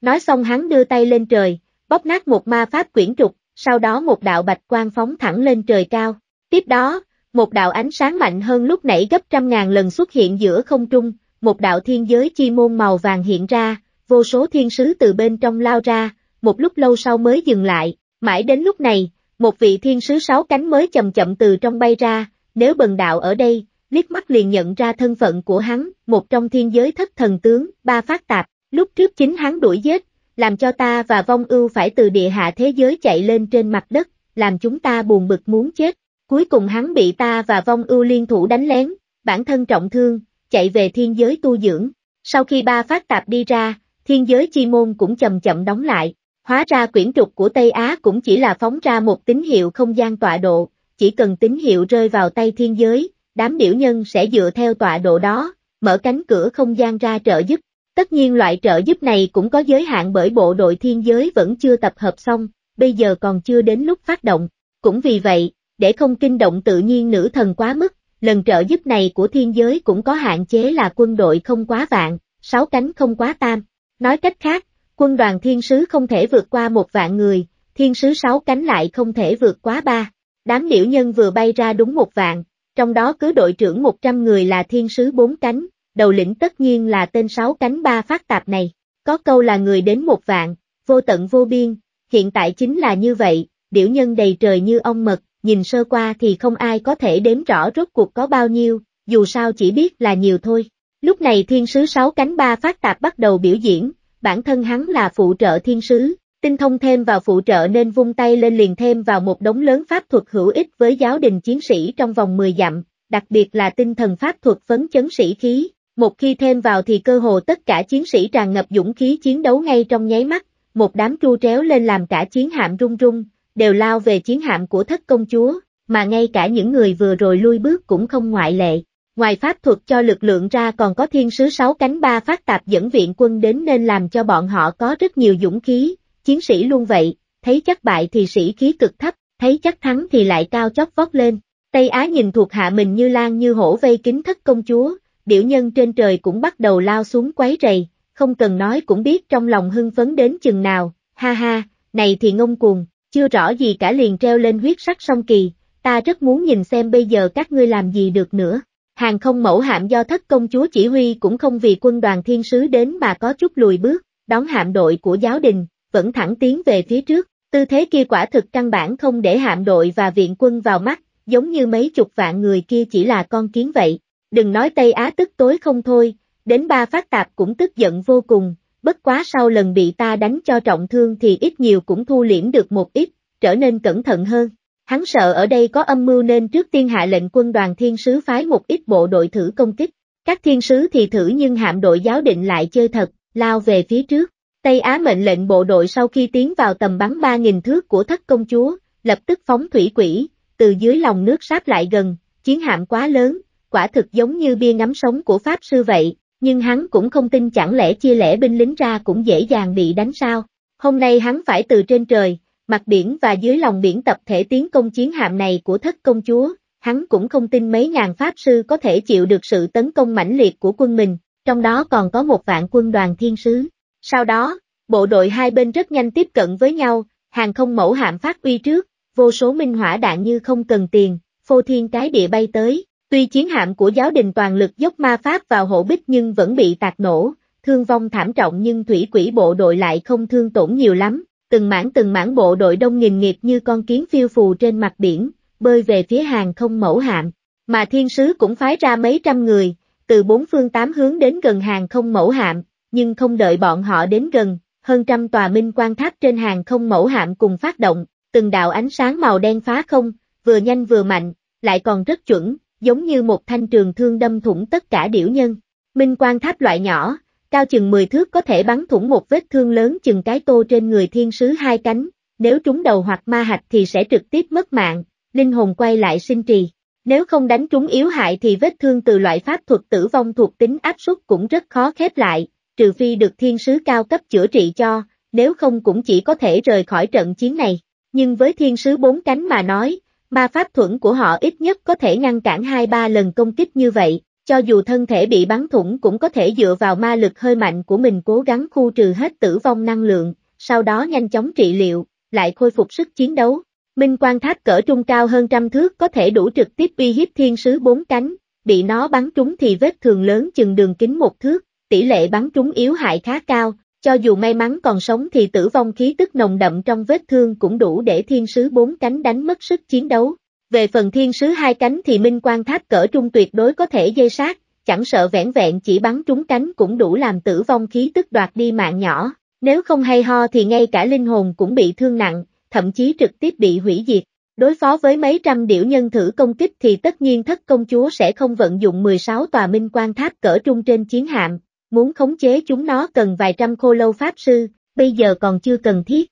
Nói xong hắn đưa tay lên trời, bóp nát một ma pháp quyển trục, sau đó một đạo bạch quang phóng thẳng lên trời cao. Tiếp đó, một đạo ánh sáng mạnh hơn lúc nãy gấp trăm ngàn lần xuất hiện giữa không trung, một đạo thiên giới chi môn màu vàng hiện ra, vô số thiên sứ từ bên trong lao ra, một lúc lâu sau mới dừng lại, mãi đến lúc này, một vị thiên sứ sáu cánh mới chậm chậm từ trong bay ra, nếu bần đạo ở đây, liếc mắt liền nhận ra thân phận của hắn, một trong thiên giới thất thần tướng, ba phát tạp, lúc trước chính hắn đuổi giết, làm cho ta và vong ưu phải từ địa hạ thế giới chạy lên trên mặt đất, làm chúng ta buồn bực muốn chết, Cuối cùng hắn bị ta và vong ưu liên thủ đánh lén, bản thân trọng thương, chạy về thiên giới tu dưỡng. Sau khi ba phát tạp đi ra, thiên giới chi môn cũng chậm chậm đóng lại. Hóa ra quyển trục của Tây Á cũng chỉ là phóng ra một tín hiệu không gian tọa độ, chỉ cần tín hiệu rơi vào tay thiên giới, đám điểu nhân sẽ dựa theo tọa độ đó, mở cánh cửa không gian ra trợ giúp. Tất nhiên loại trợ giúp này cũng có giới hạn bởi bộ đội thiên giới vẫn chưa tập hợp xong, bây giờ còn chưa đến lúc phát động. Cũng vì vậy, để không kinh động tự nhiên nữ thần quá mức, lần trợ giúp này của thiên giới cũng có hạn chế là quân đội không quá vạn, sáu cánh không quá tam. Nói cách khác, quân đoàn thiên sứ không thể vượt qua một vạn người, thiên sứ sáu cánh lại không thể vượt quá ba. Đám điểu nhân vừa bay ra đúng một vạn, trong đó cứ đội trưởng 100 người là thiên sứ bốn cánh, đầu lĩnh tất nhiên là tên sáu cánh ba phát tạp này. Có câu là người đến một vạn, vô tận vô biên, hiện tại chính là như vậy, điểu nhân đầy trời như ông mật, nhìn sơ qua thì không ai có thể đếm rõ rốt cuộc có bao nhiêu, dù sao chỉ biết là nhiều thôi. Lúc này thiên sứ sáu cánh ba phát tạp bắt đầu biểu diễn, bản thân hắn là phụ trợ thiên sứ, tinh thông thêm vào phụ trợ nên vung tay lên liền thêm vào một đống lớn pháp thuật hữu ích với giáo đình chiến sĩ trong vòng 10 dặm, đặc biệt là tinh thần pháp thuật phấn chấn sĩ khí, một khi thêm vào thì cơ hồ tất cả chiến sĩ tràn ngập dũng khí chiến đấu ngay trong nháy mắt, một đám tru tréo lên làm cả chiến hạm rung rung, đều lao về chiến hạm của thất công chúa, mà ngay cả những người vừa rồi lui bước cũng không ngoại lệ. Ngoài pháp thuật cho lực lượng ra còn có thiên sứ sáu cánh ba phát tạp dẫn viện quân đến nên làm cho bọn họ có rất nhiều dũng khí, chiến sĩ luôn vậy, thấy chắc bại thì sĩ khí cực thấp, thấy chắc thắng thì lại cao chót vót lên. Tây Á nhìn thuộc hạ mình như lan như hổ vây kính thất công chúa, điểu nhân trên trời cũng bắt đầu lao xuống quấy rầy, không cần nói cũng biết trong lòng hưng phấn đến chừng nào, ha ha, này thì ngông cuồng, chưa rõ gì cả liền treo lên huyết sắc song kỳ, ta rất muốn nhìn xem bây giờ các ngươi làm gì được nữa. Hàng không mẫu hạm do thất công chúa chỉ huy cũng không vì quân đoàn thiên sứ đến mà có chút lùi bước, đón hạm đội của giáo đình, vẫn thẳng tiến về phía trước, tư thế kia quả thực căn bản không để hạm đội và viện quân vào mắt, giống như mấy chục vạn người kia chỉ là con kiến vậy. Đừng nói Tây Á tức tối không thôi, đến ba phát tạp cũng tức giận vô cùng, bất quá sau lần bị ta đánh cho trọng thương thì ít nhiều cũng thu liễm được một ít, trở nên cẩn thận hơn. Hắn sợ ở đây có âm mưu nên trước tiên hạ lệnh quân đoàn thiên sứ phái một ít bộ đội thử công kích. Các thiên sứ thì thử nhưng hạm đội giáo định lại chơi thật, lao về phía trước. Tây Á mệnh lệnh bộ đội sau khi tiến vào tầm bắn 3.000 thước của thất công chúa, lập tức phóng thủy quỷ, từ dưới lòng nước sáp lại gần, chiến hạm quá lớn, quả thực giống như bia ngắm sống của Pháp sư vậy, nhưng hắn cũng không tin chẳng lẽ chia lẻ binh lính ra cũng dễ dàng bị đánh sao. Hôm nay hắn phải từ trên trời, mặt biển và dưới lòng biển tập thể tiến công chiến hạm này của thất công chúa, hắn cũng không tin mấy ngàn pháp sư có thể chịu được sự tấn công mãnh liệt của quân mình, trong đó còn có một vạn quân đoàn thiên sứ. Sau đó, bộ đội hai bên rất nhanh tiếp cận với nhau, hàng không mẫu hạm phát uy trước, vô số minh hỏa đạn như không cần tiền, phô thiên cái địa bay tới, Tuy chiến hạm của giáo đình toàn lực dốc ma pháp vào hổ bích nhưng vẫn bị tạc nổ, thương vong thảm trọng nhưng thủy quỷ bộ đội lại không thương tổn nhiều lắm, từng mảng từng mảng bộ đội đông nghìn nghiệp như con kiến phiêu phù trên mặt biển, bơi về phía hàng không mẫu hạm, mà thiên sứ cũng phái ra mấy trăm người, từ bốn phương tám hướng đến gần hàng không mẫu hạm, nhưng không đợi bọn họ đến gần, hơn trăm tòa minh quan tháp trên hàng không mẫu hạm cùng phát động, từng đạo ánh sáng màu đen phá không, vừa nhanh vừa mạnh, lại còn rất chuẩn, giống như một thanh trường thương đâm thủng tất cả điểu nhân. Minh quan tháp loại nhỏ, cao chừng 10 thước có thể bắn thủng một vết thương lớn chừng cái tô trên người thiên sứ hai cánh, nếu trúng đầu hoặc ma hạch thì sẽ trực tiếp mất mạng, linh hồn quay lại sinh trì. Nếu không đánh trúng yếu hại thì vết thương từ loại pháp thuật tử vong thuộc tính áp suất cũng rất khó khép lại, trừ phi được thiên sứ cao cấp chữa trị cho, nếu không cũng chỉ có thể rời khỏi trận chiến này. Nhưng với thiên sứ bốn cánh mà nói, Ma pháp thuẫn của họ ít nhất có thể ngăn cản 2-3 lần công kích như vậy, cho dù thân thể bị bắn thủng cũng có thể dựa vào ma lực hơi mạnh của mình cố gắng khu trừ hết tử vong năng lượng, sau đó nhanh chóng trị liệu, lại khôi phục sức chiến đấu. Minh quan tháp cỡ trung cao hơn trăm thước có thể đủ trực tiếp uy hiếp thiên sứ bốn cánh, bị nó bắn trúng thì vết thường lớn chừng đường kính một thước, tỷ lệ bắn trúng yếu hại khá cao, cho dù may mắn còn sống thì tử vong khí tức nồng đậm trong vết thương cũng đủ để thiên sứ bốn cánh đánh mất sức chiến đấu. Về phần thiên sứ hai cánh thì minh quan tháp cỡ trung tuyệt đối có thể dây sát, chẳng sợ vẻn vẹn chỉ bắn trúng cánh cũng đủ làm tử vong khí tức đoạt đi mạng nhỏ. Nếu không hay ho thì ngay cả linh hồn cũng bị thương nặng, thậm chí trực tiếp bị hủy diệt. Đối phó với mấy trăm điểu nhân thử công kích thì tất nhiên thất công chúa sẽ không vận dụng 16 tòa minh quan tháp cỡ trung trên chiến hạm, muốn khống chế chúng nó cần vài trăm khô lâu pháp sư, bây giờ còn chưa cần thiết.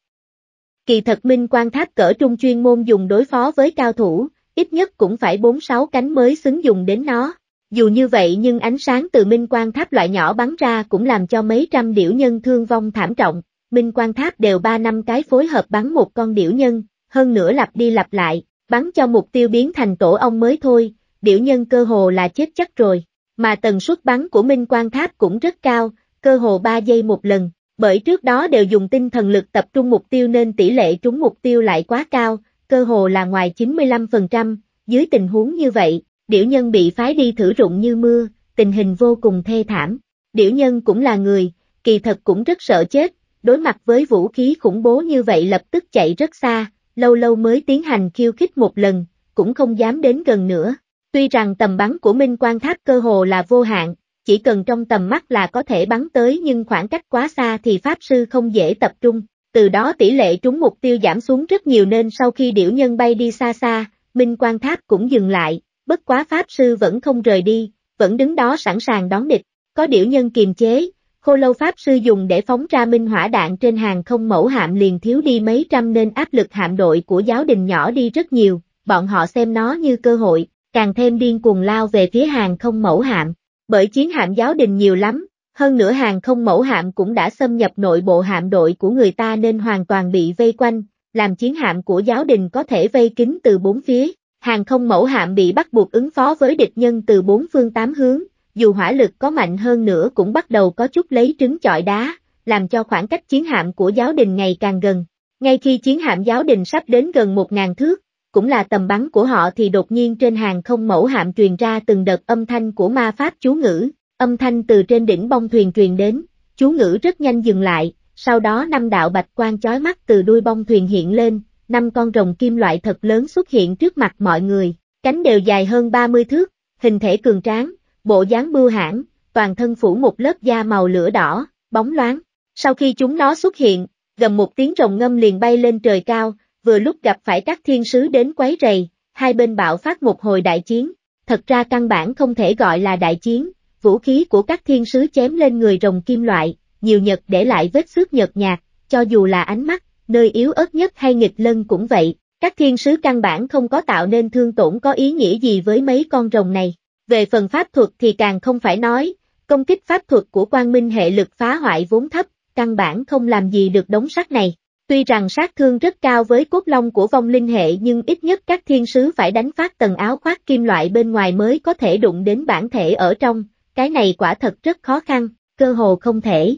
Kỳ thật minh quan tháp cỡ trung chuyên môn dùng đối phó với cao thủ, ít nhất cũng phải 4-6 cánh mới xứng dùng đến nó. Dù như vậy nhưng ánh sáng từ minh quan tháp loại nhỏ bắn ra cũng làm cho mấy trăm điểu nhân thương vong thảm trọng. Minh quan tháp đều 3 năm cái phối hợp bắn một con điểu nhân, hơn nữa lặp đi lặp lại, bắn cho mục tiêu biến thành tổ ong mới thôi, điểu nhân cơ hồ là chết chắc rồi mà tần suất bắn của Minh Quan Tháp cũng rất cao, cơ hồ 3 giây một lần, bởi trước đó đều dùng tinh thần lực tập trung mục tiêu nên tỷ lệ trúng mục tiêu lại quá cao, cơ hồ là ngoài 95%, dưới tình huống như vậy, điểu nhân bị phái đi thử rụng như mưa, tình hình vô cùng thê thảm. Điểu nhân cũng là người, kỳ thật cũng rất sợ chết, đối mặt với vũ khí khủng bố như vậy lập tức chạy rất xa, lâu lâu mới tiến hành khiêu khích một lần, cũng không dám đến gần nữa. Tuy rằng tầm bắn của Minh Quan Tháp cơ hồ là vô hạn, chỉ cần trong tầm mắt là có thể bắn tới nhưng khoảng cách quá xa thì Pháp Sư không dễ tập trung, từ đó tỷ lệ trúng mục tiêu giảm xuống rất nhiều nên sau khi điểu nhân bay đi xa xa, Minh Quan Tháp cũng dừng lại, bất quá Pháp Sư vẫn không rời đi, vẫn đứng đó sẵn sàng đón địch, có điểu nhân kiềm chế, khô lâu Pháp Sư dùng để phóng ra minh hỏa đạn trên hàng không mẫu hạm liền thiếu đi mấy trăm nên áp lực hạm đội của giáo đình nhỏ đi rất nhiều, bọn họ xem nó như cơ hội, càng thêm điên cuồng lao về phía hàng không mẫu hạm, bởi chiến hạm giáo đình nhiều lắm, hơn nữa hàng không mẫu hạm cũng đã xâm nhập nội bộ hạm đội của người ta nên hoàn toàn bị vây quanh, làm chiến hạm của giáo đình có thể vây kín từ bốn phía, hàng không mẫu hạm bị bắt buộc ứng phó với địch nhân từ bốn phương tám hướng, dù hỏa lực có mạnh hơn nữa cũng bắt đầu có chút lấy trứng chọi đá, làm cho khoảng cách chiến hạm của giáo đình ngày càng gần. Ngay khi chiến hạm giáo đình sắp đến gần 1.000 thước, cũng là tầm bắn của họ thì đột nhiên trên hàng không mẫu hạm truyền ra từng đợt âm thanh của ma pháp chú ngữ, âm thanh từ trên đỉnh bông thuyền truyền đến, chú ngữ rất nhanh dừng lại, sau đó năm đạo bạch quang chói mắt từ đuôi bông thuyền hiện lên, năm con rồng kim loại thật lớn xuất hiện trước mặt mọi người, cánh đều dài hơn 30 thước, hình thể cường tráng, bộ dáng bưu hãn, toàn thân phủ một lớp da màu lửa đỏ, bóng loáng. Sau khi chúng nó xuất hiện, gầm một tiếng rồng ngâm liền bay lên trời cao, vừa lúc gặp phải các thiên sứ đến quấy rầy, hai bên bạo phát một hồi đại chiến, thật ra căn bản không thể gọi là đại chiến, vũ khí của các thiên sứ chém lên người rồng kim loại, nhiều nhật để lại vết xước nhợt nhạt, cho dù là ánh mắt, nơi yếu ớt nhất hay nghịch lân cũng vậy, các thiên sứ căn bản không có tạo nên thương tổn có ý nghĩa gì với mấy con rồng này. Về phần pháp thuật thì càng không phải nói, công kích pháp thuật của quang minh hệ lực phá hoại vốn thấp, căn bản không làm gì được đống sắt này. Tuy rằng sát thương rất cao với cốt long của vong linh hệ nhưng ít nhất các thiên sứ phải đánh phát tầng áo khoác kim loại bên ngoài mới có thể đụng đến bản thể ở trong, cái này quả thật rất khó khăn, cơ hồ không thể.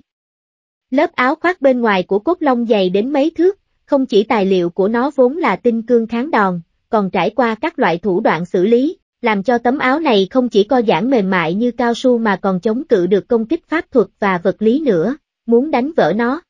Lớp áo khoác bên ngoài của cốt long dày đến mấy thước, không chỉ tài liệu của nó vốn là tinh cương kháng đòn, còn trải qua các loại thủ đoạn xử lý, làm cho tấm áo này không chỉ co giãn mềm mại như cao su mà còn chống cự được công kích pháp thuật và vật lý nữa, muốn đánh vỡ nó,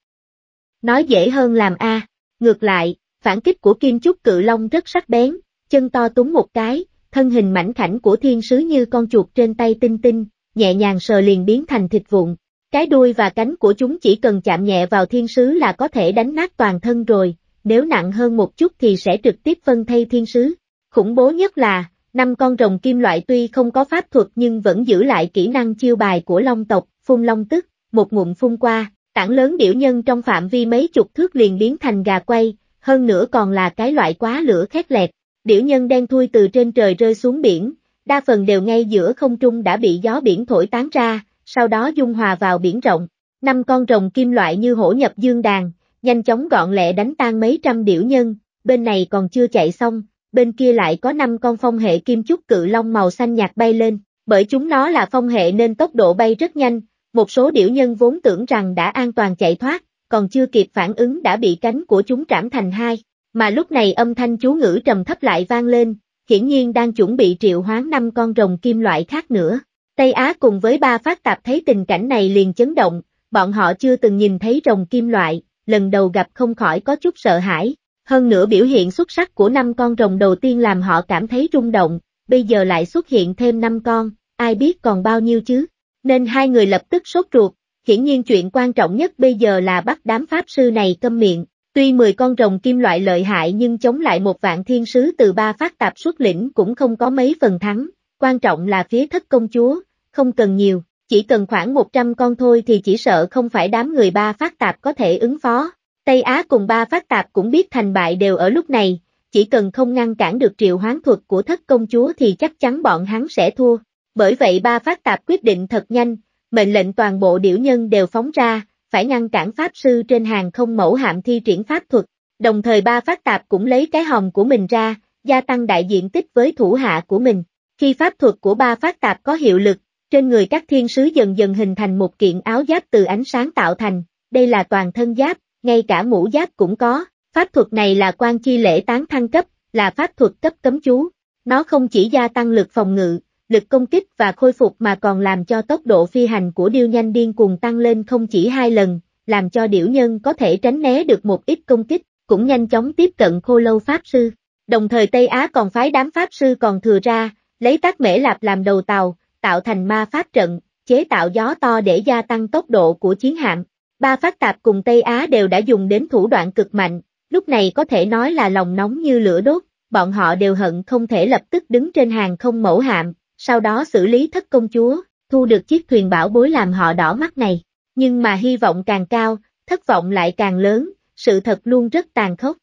Nói dễ hơn làm a. Ngược lại, phản kích của Kim Trúc Cự Long rất sắc bén, chân to túng một cái, thân hình mảnh khảnh của thiên sứ như con chuột trên tay tinh tinh, nhẹ nhàng sờ liền biến thành thịt vụn. Cái đuôi và cánh của chúng chỉ cần chạm nhẹ vào thiên sứ là có thể đánh nát toàn thân rồi, nếu nặng hơn một chút thì sẽ trực tiếp phân thay thiên sứ. Khủng bố nhất là, năm con rồng kim loại tuy không có pháp thuật nhưng vẫn giữ lại kỹ năng chiêu bài của long tộc, phun long tức, một ngụm phun qua, Tảng lớn điểu nhân trong phạm vi mấy chục thước liền biến thành gà quay, hơn nữa còn là cái loại quá lửa khét lẹt. Điểu nhân đen thui từ trên trời rơi xuống biển, đa phần đều ngay giữa không trung đã bị gió biển thổi tán ra, sau đó dung hòa vào biển rộng. Năm con rồng kim loại như hổ nhập dương đàn, nhanh chóng gọn lẹ đánh tan mấy trăm điểu nhân, bên này còn chưa chạy xong, bên kia lại có năm con phong hệ kim chúc cự long màu xanh nhạt bay lên, bởi chúng nó là phong hệ nên tốc độ bay rất nhanh, một số điểu nhân vốn tưởng rằng đã an toàn chạy thoát, còn chưa kịp phản ứng đã bị cánh của chúng trảm thành hai, mà lúc này âm thanh chú ngữ trầm thấp lại vang lên, hiển nhiên đang chuẩn bị triệu hoán năm con rồng kim loại khác nữa. Tây Á cùng với ba phát tạp thấy tình cảnh này liền chấn động, bọn họ chưa từng nhìn thấy rồng kim loại, lần đầu gặp không khỏi có chút sợ hãi, hơn nữa biểu hiện xuất sắc của năm con rồng đầu tiên làm họ cảm thấy rung động, bây giờ lại xuất hiện thêm năm con, ai biết còn bao nhiêu chứ. Nên hai người lập tức sốt ruột, hiển nhiên chuyện quan trọng nhất bây giờ là bắt đám pháp sư này câm miệng. Tuy 10 con rồng kim loại lợi hại nhưng chống lại một vạn thiên sứ từ ba phát tạp xuất lĩnh cũng không có mấy phần thắng, quan trọng là phía thất công chúa, không cần nhiều, chỉ cần khoảng 100 con thôi thì chỉ sợ không phải đám người ba phát tạp có thể ứng phó. Tây Á cùng ba phát tạp cũng biết thành bại đều ở lúc này, chỉ cần không ngăn cản được triệu hoán thuật của thất công chúa thì chắc chắn bọn hắn sẽ thua. Bởi vậy ba phát tạp quyết định thật nhanh, mệnh lệnh toàn bộ điểu nhân đều phóng ra, phải ngăn cản pháp sư trên hàng không mẫu hạm thi triển pháp thuật, đồng thời ba phát tạp cũng lấy cái hòm của mình ra, gia tăng đại diện tích với thủ hạ của mình. Khi pháp thuật của ba phát tạp có hiệu lực, trên người các thiên sứ dần dần hình thành một kiện áo giáp từ ánh sáng tạo thành, đây là toàn thân giáp, ngay cả mũ giáp cũng có, pháp thuật này là quan chi lễ tán thăng cấp, là pháp thuật cấp cấm chú. Nó không chỉ gia tăng lực phòng ngự, lực công kích và khôi phục mà còn làm cho tốc độ phi hành của điêu nhanh điên cuồng tăng lên không chỉ hai lần, làm cho điểu nhân có thể tránh né được một ít công kích, cũng nhanh chóng tiếp cận khô lâu Pháp Sư. Đồng thời Tây Á còn phái đám Pháp Sư còn thừa ra, lấy tác mễ lạp làm đầu tàu, tạo thành ma Pháp trận, chế tạo gió to để gia tăng tốc độ của chiến hạm. Ba phát tạp cùng Tây Á đều đã dùng đến thủ đoạn cực mạnh, lúc này có thể nói là lòng nóng như lửa đốt, bọn họ đều hận không thể lập tức đứng trên hàng không mẫu hạm, sau đó xử lý thất công chúa, thu được chiếc thuyền bảo bối làm họ đỏ mắt này. Nhưng mà hy vọng càng cao, thất vọng lại càng lớn, sự thật luôn rất tàn khốc.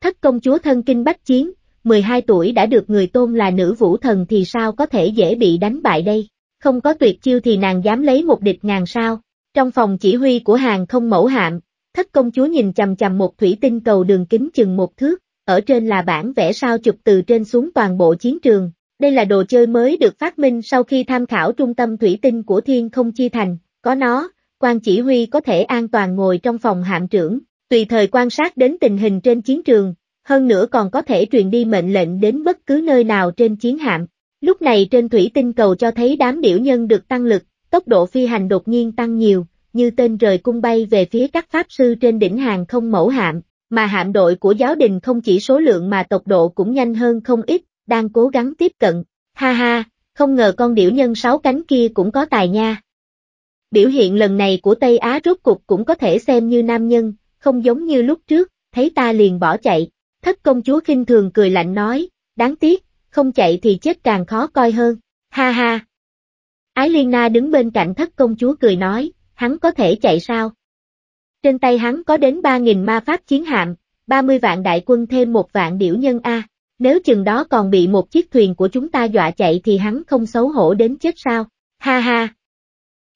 Thất công chúa thân kinh bách chiến, 12 tuổi đã được người tôn là nữ vũ thần thì sao có thể dễ bị đánh bại đây, không có tuyệt chiêu thì nàng dám lấy một địch ngàn sao. Trong phòng chỉ huy của hàng không mẫu hạm, thất công chúa nhìn chầm chầm một thủy tinh cầu đường kính chừng một thước, ở trên là bản vẽ sao chụp từ trên xuống toàn bộ chiến trường, đây là đồ chơi mới được phát minh sau khi tham khảo trung tâm thủy tinh của thiên không chi thành, có nó, quan chỉ huy có thể an toàn ngồi trong phòng hạm trưởng, tùy thời quan sát đến tình hình trên chiến trường, hơn nữa còn có thể truyền đi mệnh lệnh đến bất cứ nơi nào trên chiến hạm. Lúc này trên thủy tinh cầu cho thấy đám điểu nhân được tăng lực, tốc độ phi hành đột nhiên tăng nhiều, như tên rời cung bay về phía các pháp sư trên đỉnh hàng không mẫu hạm, mà hạm đội của giáo đình không chỉ số lượng mà tốc độ cũng nhanh hơn không ít, đang cố gắng tiếp cận, ha ha, không ngờ con điểu nhân sáu cánh kia cũng có tài nha. Biểu hiện lần này của Tây Á rốt cục cũng có thể xem như nam nhân, không giống như lúc trước, thấy ta liền bỏ chạy, thất công chúa khinh thường cười lạnh nói, đáng tiếc, không chạy thì chết càng khó coi hơn, ha ha. Ái Liên Na đứng bên cạnh thất công chúa cười nói, hắn có thể chạy sao? Trên tay hắn có đến 3.000 ma pháp chiến hạm, 30 vạn đại quân thêm một vạn điểu nhân A. Nếu chừng đó còn bị một chiếc thuyền của chúng ta dọa chạy thì hắn không xấu hổ đến chết sao? Ha ha!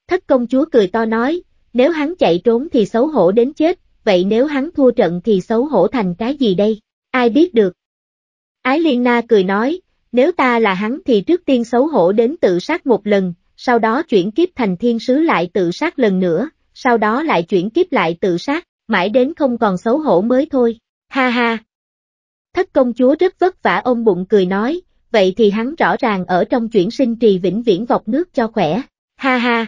Thất công chúa cười to nói, nếu hắn chạy trốn thì xấu hổ đến chết, vậy nếu hắn thua trận thì xấu hổ thành cái gì đây? Ai biết được? Ái Liên Na cười nói, nếu ta là hắn thì trước tiên xấu hổ đến tự sát một lần, sau đó chuyển kiếp thành thiên sứ lại tự sát lần nữa, sau đó lại chuyển kiếp lại tự sát, mãi đến không còn xấu hổ mới thôi. Ha ha! Thất công chúa rất vất vả ôm bụng cười nói, vậy thì hắn rõ ràng ở trong chuyển sinh trì vĩnh viễn vọc nước cho khỏe. Ha ha!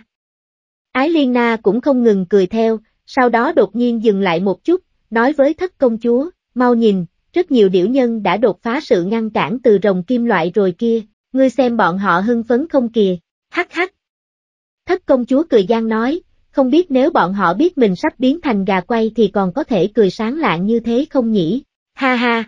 Ái Liên Na cũng không ngừng cười theo, sau đó đột nhiên dừng lại một chút, nói với thất công chúa, mau nhìn, rất nhiều điểu nhân đã đột phá sự ngăn cản từ rồng kim loại rồi kia, ngươi xem bọn họ hưng phấn không kìa, hắc hắc. Thất công chúa cười gian nói, không biết nếu bọn họ biết mình sắp biến thành gà quay thì còn có thể cười sáng lạng như thế không nhỉ, ha ha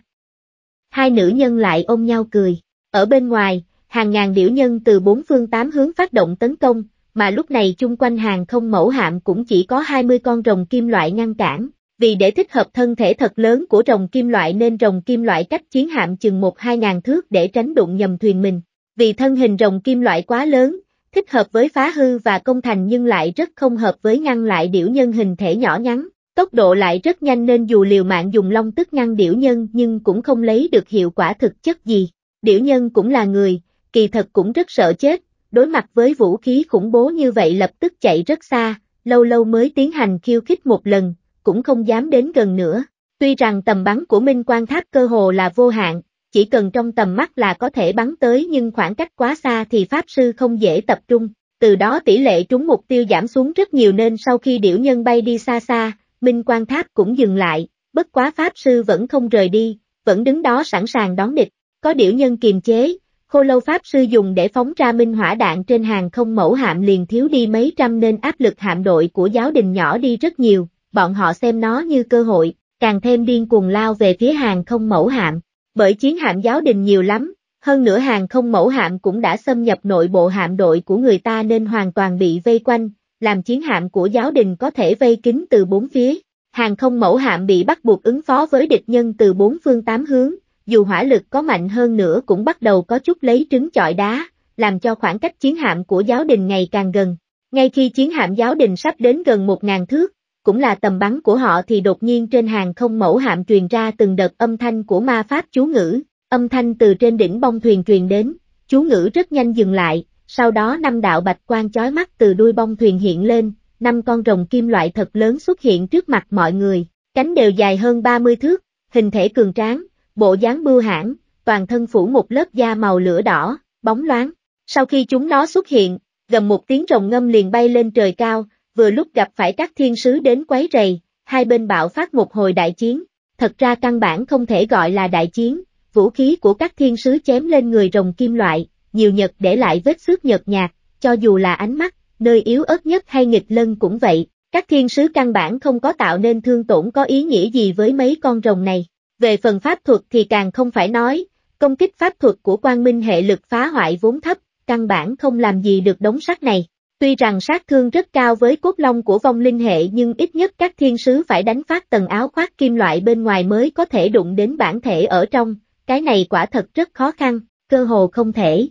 hai nữ nhân lại ôm nhau cười. Ở bên ngoài, hàng ngàn điểu nhân từ bốn phương tám hướng phát động tấn công, mà lúc này chung quanh hàng không mẫu hạm cũng chỉ có 20 con rồng kim loại ngăn cản. Vì để thích hợp thân thể thật lớn của rồng kim loại nên rồng kim loại cách chiến hạm chừng một hai ngàn thước để tránh đụng nhầm thuyền mình. Vì thân hình rồng kim loại quá lớn, thích hợp với phá hư và công thành nhưng lại rất không hợp với ngăn lại điểu nhân hình thể nhỏ nhắn. Tốc độ lại rất nhanh nên dù liều mạng dùng long tức ngăn điểu nhân nhưng cũng không lấy được hiệu quả thực chất gì. Điểu nhân cũng là người, kỳ thật cũng rất sợ chết, đối mặt với vũ khí khủng bố như vậy lập tức chạy rất xa, lâu lâu mới tiến hành khiêu khích một lần, cũng không dám đến gần nữa. Tuy rằng tầm bắn của Minh Quan Tháp cơ hồ là vô hạn, chỉ cần trong tầm mắt là có thể bắn tới nhưng khoảng cách quá xa thì Pháp Sư không dễ tập trung, từ đó tỷ lệ trúng mục tiêu giảm xuống rất nhiều nên sau khi điểu nhân bay đi xa xa, Minh quan tháp cũng dừng lại, bất quá pháp sư vẫn không rời đi, vẫn đứng đó sẵn sàng đón địch, có điểu nhân kiềm chế, khô lâu pháp sư dùng để phóng ra minh hỏa đạn trên hàng không mẫu hạm liền thiếu đi mấy trăm nên áp lực hạm đội của giáo đình nhỏ đi rất nhiều, bọn họ xem nó như cơ hội, càng thêm điên cuồng lao về phía hàng không mẫu hạm, bởi chiến hạm giáo đình nhiều lắm, hơn nữa hàng không mẫu hạm cũng đã xâm nhập nội bộ hạm đội của người ta nên hoàn toàn bị vây quanh, làm chiến hạm của giáo đình có thể vây kín từ bốn phía. Hàng không mẫu hạm bị bắt buộc ứng phó với địch nhân từ bốn phương tám hướng, dù hỏa lực có mạnh hơn nữa cũng bắt đầu có chút lấy trứng chọi đá, làm cho khoảng cách chiến hạm của giáo đình ngày càng gần. Ngay khi chiến hạm giáo đình sắp đến gần 1.000 thước, cũng là tầm bắn của họ thì đột nhiên trên hàng không mẫu hạm truyền ra từng đợt âm thanh của ma pháp chú ngữ, âm thanh từ trên đỉnh bông thuyền truyền đến, chú ngữ rất nhanh dừng lại, sau đó năm đạo bạch quan chói mắt từ đuôi bông thuyền hiện lên, năm con rồng kim loại thật lớn xuất hiện trước mặt mọi người, cánh đều dài hơn 30 thước, hình thể cường tráng, bộ dáng bưu hãn, toàn thân phủ một lớp da màu lửa đỏ, bóng loáng. Sau khi chúng nó xuất hiện, gầm một tiếng rồng ngâm liền bay lên trời cao, vừa lúc gặp phải các thiên sứ đến quấy rầy, hai bên bạo phát một hồi đại chiến. Thật ra căn bản không thể gọi là đại chiến, vũ khí của các thiên sứ chém lên người rồng kim loại, nhiều nhật để lại vết xước nhợt nhạt, cho dù là ánh mắt, nơi yếu ớt nhất hay nghịch lân cũng vậy, các thiên sứ căn bản không có tạo nên thương tổn có ý nghĩa gì với mấy con rồng này. Về phần pháp thuật thì càng không phải nói, công kích pháp thuật của quang minh hệ lực phá hoại vốn thấp, căn bản không làm gì được đống sắt này. Tuy rằng sát thương rất cao với cốt long của vong linh hệ nhưng ít nhất các thiên sứ phải đánh phát tầng áo khoác kim loại bên ngoài mới có thể đụng đến bản thể ở trong, cái này quả thật rất khó khăn, cơ hồ không thể.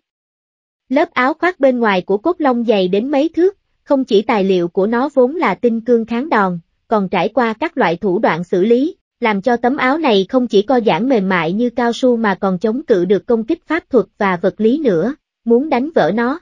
Lớp áo khoác bên ngoài của cốt long dày đến mấy thước, không chỉ tài liệu của nó vốn là tinh cương kháng đòn, còn trải qua các loại thủ đoạn xử lý, làm cho tấm áo này không chỉ co giãn mềm mại như cao su mà còn chống cự được công kích pháp thuật và vật lý nữa, muốn đánh vỡ nó.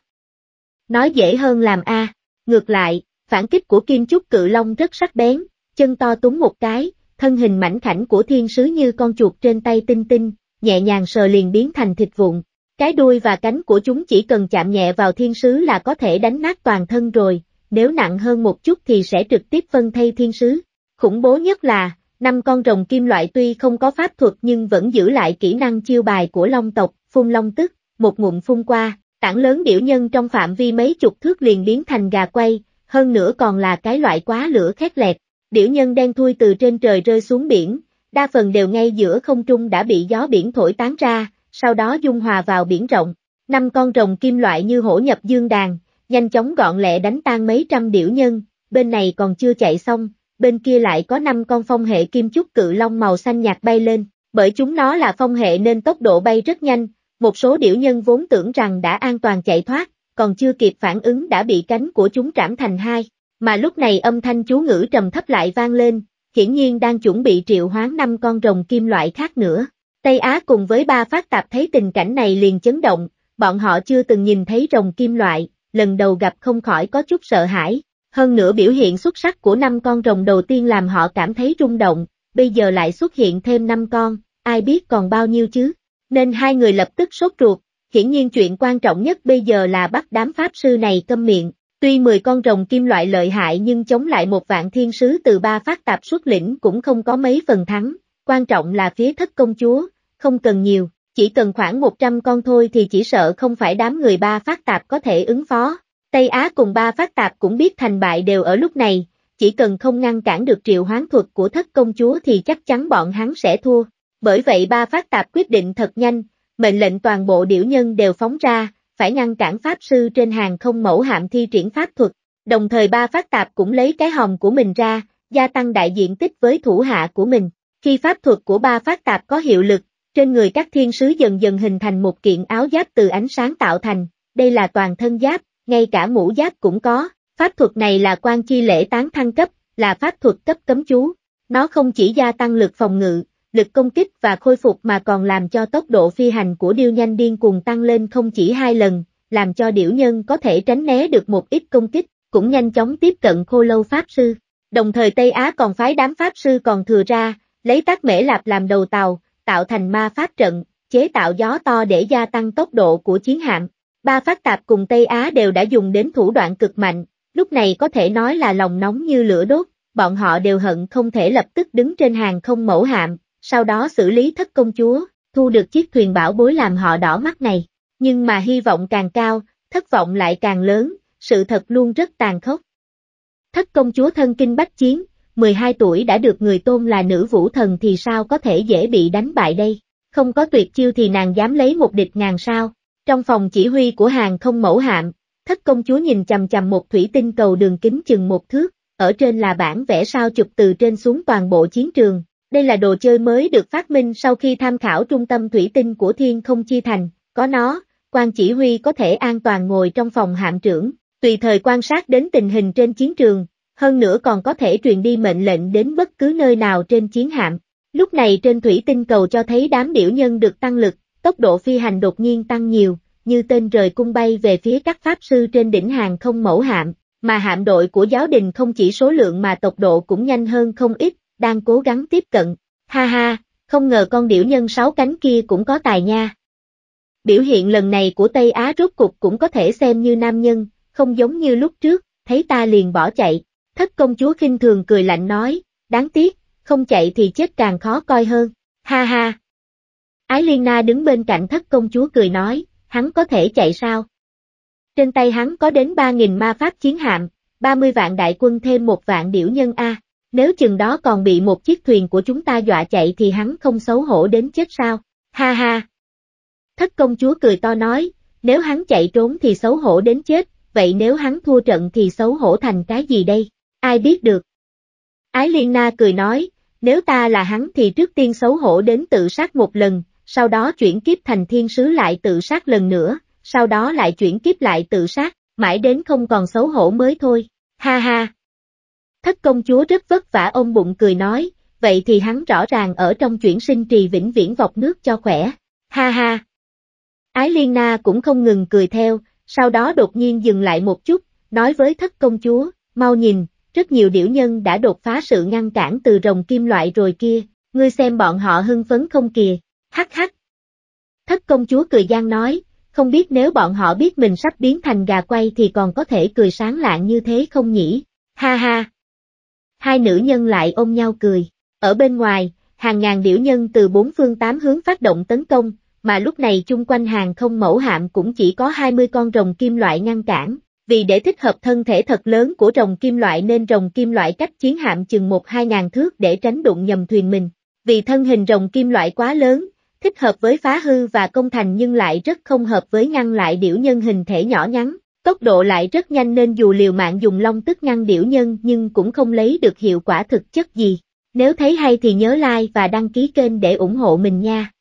Nói dễ hơn làm A, ngược lại, phản kích của kim trúc cự long rất sắc bén, chân to túng một cái, thân hình mảnh khảnh của thiên sứ như con chuột trên tay tinh tinh, nhẹ nhàng sờ liền biến thành thịt vụn, cái đuôi và cánh của chúng chỉ cần chạm nhẹ vào thiên sứ là có thể đánh nát toàn thân rồi, nếu nặng hơn một chút thì sẽ trực tiếp phân thay thiên sứ. Khủng bố nhất là, năm con rồng kim loại tuy không có pháp thuật nhưng vẫn giữ lại kỹ năng chiêu bài của long tộc, phun long tức, một ngụm phun qua, tảng lớn điểu nhân trong phạm vi mấy chục thước liền biến thành gà quay, hơn nữa còn là cái loại quá lửa khét lẹt. Điểu nhân đen thui từ trên trời rơi xuống biển, đa phần đều ngay giữa không trung đã bị gió biển thổi tán ra, sau đó dung hòa vào biển rộng, năm con rồng kim loại như hổ nhập dương đàn, nhanh chóng gọn lẹ đánh tan mấy trăm điểu nhân, bên này còn chưa chạy xong, bên kia lại có năm con phong hệ kim chúc cự long màu xanh nhạt bay lên, bởi chúng nó là phong hệ nên tốc độ bay rất nhanh, một số điểu nhân vốn tưởng rằng đã an toàn chạy thoát, còn chưa kịp phản ứng đã bị cánh của chúng trảm thành hai, mà lúc này âm thanh chú ngữ trầm thấp lại vang lên, hiển nhiên đang chuẩn bị triệu hoán năm con rồng kim loại khác nữa. Tây Á cùng với ba phát tạp thấy tình cảnh này liền chấn động, bọn họ chưa từng nhìn thấy rồng kim loại, lần đầu gặp không khỏi có chút sợ hãi. Hơn nữa biểu hiện xuất sắc của năm con rồng đầu tiên làm họ cảm thấy rung động, bây giờ lại xuất hiện thêm năm con, ai biết còn bao nhiêu chứ. Nên hai người lập tức sốt ruột, hiển nhiên chuyện quan trọng nhất bây giờ là bắt đám pháp sư này câm miệng. Tuy 10 con rồng kim loại lợi hại nhưng chống lại một vạn thiên sứ từ ba phát tạp xuất lĩnh cũng không có mấy phần thắng, quan trọng là phía thất công chúa, không cần nhiều, chỉ cần khoảng 100 con thôi thì chỉ sợ không phải đám người ba phát tạp có thể ứng phó. Tây Á cùng ba phát tạp cũng biết thành bại đều ở lúc này, chỉ cần không ngăn cản được triệu hoán thuật của thất công chúa thì chắc chắn bọn hắn sẽ thua. Bởi vậy ba phát tạp quyết định thật nhanh, mệnh lệnh toàn bộ điểu nhân đều phóng ra, phải ngăn cản pháp sư trên hàng không mẫu hạm thi triển pháp thuật. Đồng thời ba phát tạp cũng lấy cái hồng của mình ra, gia tăng đại diện tích với thủ hạ của mình. Khi pháp thuật của ba phát tạp có hiệu lực, trên người các thiên sứ dần dần hình thành một kiện áo giáp từ ánh sáng tạo thành, đây là toàn thân giáp, ngay cả mũ giáp cũng có, pháp thuật này là quan chi lễ tán thăng cấp, là pháp thuật cấp cấm chú. Nó không chỉ gia tăng lực phòng ngự, lực công kích và khôi phục mà còn làm cho tốc độ phi hành của điêu nhanh điên cuồng tăng lên không chỉ hai lần, làm cho điểu nhân có thể tránh né được một ít công kích, cũng nhanh chóng tiếp cận khô lâu pháp sư. Đồng thời Tây Á còn phái đám pháp sư còn thừa ra, lấy tác mễ lạp làm đầu tàu, tạo thành ma pháp trận, chế tạo gió to để gia tăng tốc độ của chiến hạm. Ba phát tạp cùng Tây Á đều đã dùng đến thủ đoạn cực mạnh, lúc này có thể nói là lòng nóng như lửa đốt, bọn họ đều hận không thể lập tức đứng trên hàng không mẫu hạm, sau đó xử lý thất công chúa, thu được chiếc thuyền bảo bối làm họ đỏ mắt này. Nhưng mà hy vọng càng cao, thất vọng lại càng lớn, sự thật luôn rất tàn khốc. Thất công chúa thân kinh bách chiến, 12 tuổi đã được người tôn là nữ vũ thần thì sao có thể dễ bị đánh bại đây, không có tuyệt chiêu thì nàng dám lấy một địch ngàn sao. Trong phòng chỉ huy của hàng không mẫu hạm, thất công chúa nhìn chầm chầm một thủy tinh cầu đường kính chừng một thước, ở trên là bản vẽ sao chụp từ trên xuống toàn bộ chiến trường. Đây là đồ chơi mới được phát minh sau khi tham khảo trung tâm thủy tinh của thiên không chi thành, có nó, quan chỉ huy có thể an toàn ngồi trong phòng hạm trưởng, tùy thời quan sát đến tình hình trên chiến trường, hơn nữa còn có thể truyền đi mệnh lệnh đến bất cứ nơi nào trên chiến hạm. Lúc này trên thủy tinh cầu cho thấy đám điểu nhân được tăng lực, tốc độ phi hành đột nhiên tăng nhiều, như tên rời cung bay về phía các pháp sư trên đỉnh hàng không mẫu hạm, mà hạm đội của giáo đình không chỉ số lượng mà tốc độ cũng nhanh hơn không ít, đang cố gắng tiếp cận. Ha ha, không ngờ con điểu nhân sáu cánh kia cũng có tài nha. Biểu hiện lần này của Tây Á rốt cục cũng có thể xem như nam nhân, không giống như lúc trước, thấy ta liền bỏ chạy. Thất công chúa khinh thường cười lạnh nói, đáng tiếc, không chạy thì chết càng khó coi hơn, ha ha. Ái Liên Na đứng bên cạnh thất công chúa cười nói, hắn có thể chạy sao? Trên tay hắn có đến 3.000 ma pháp chiến hạm, 30 vạn đại quân thêm một vạn điểu nhân A, nếu chừng đó còn bị một chiếc thuyền của chúng ta dọa chạy thì hắn không xấu hổ đến chết sao, ha ha. Thất công chúa cười to nói, nếu hắn chạy trốn thì xấu hổ đến chết, vậy nếu hắn thua trận thì xấu hổ thành cái gì đây? Ai biết được? Ái Liên Na cười nói, nếu ta là hắn thì trước tiên xấu hổ đến tự sát một lần, sau đó chuyển kiếp thành thiên sứ lại tự sát lần nữa, sau đó lại chuyển kiếp lại tự sát, mãi đến không còn xấu hổ mới thôi. Ha ha! Thất công chúa rất vất vả ôm bụng cười nói, vậy thì hắn rõ ràng ở trong chuyển sinh trì vĩnh viễn vọc nước cho khỏe. Ha ha! Ái Liên Na cũng không ngừng cười theo, sau đó đột nhiên dừng lại một chút, nói với thất công chúa, mau nhìn, rất nhiều điểu nhân đã đột phá sự ngăn cản từ rồng kim loại rồi kia, ngươi xem bọn họ hưng phấn không kìa, hắc hắc. Thất công chúa cười gian nói, không biết nếu bọn họ biết mình sắp biến thành gà quay thì còn có thể cười sáng lạng như thế không nhỉ, ha ha. Hai nữ nhân lại ôm nhau cười, ở bên ngoài, hàng ngàn điểu nhân từ bốn phương tám hướng phát động tấn công, mà lúc này chung quanh hàng không mẫu hạm cũng chỉ có 20 con rồng kim loại ngăn cản, vì để thích hợp thân thể thật lớn của rồng kim loại nên rồng kim loại cách chiến hạm chừng một hai ngàn thước để tránh đụng nhầm thuyền mình. Vì thân hình rồng kim loại quá lớn, thích hợp với phá hư và công thành nhưng lại rất không hợp với ngăn lại điểu nhân hình thể nhỏ nhắn. Tốc độ lại rất nhanh nên dù liều mạng dùng long tức ngăn điểu nhân nhưng cũng không lấy được hiệu quả thực chất gì. Nếu thấy hay thì nhớ like và đăng ký kênh để ủng hộ mình nha.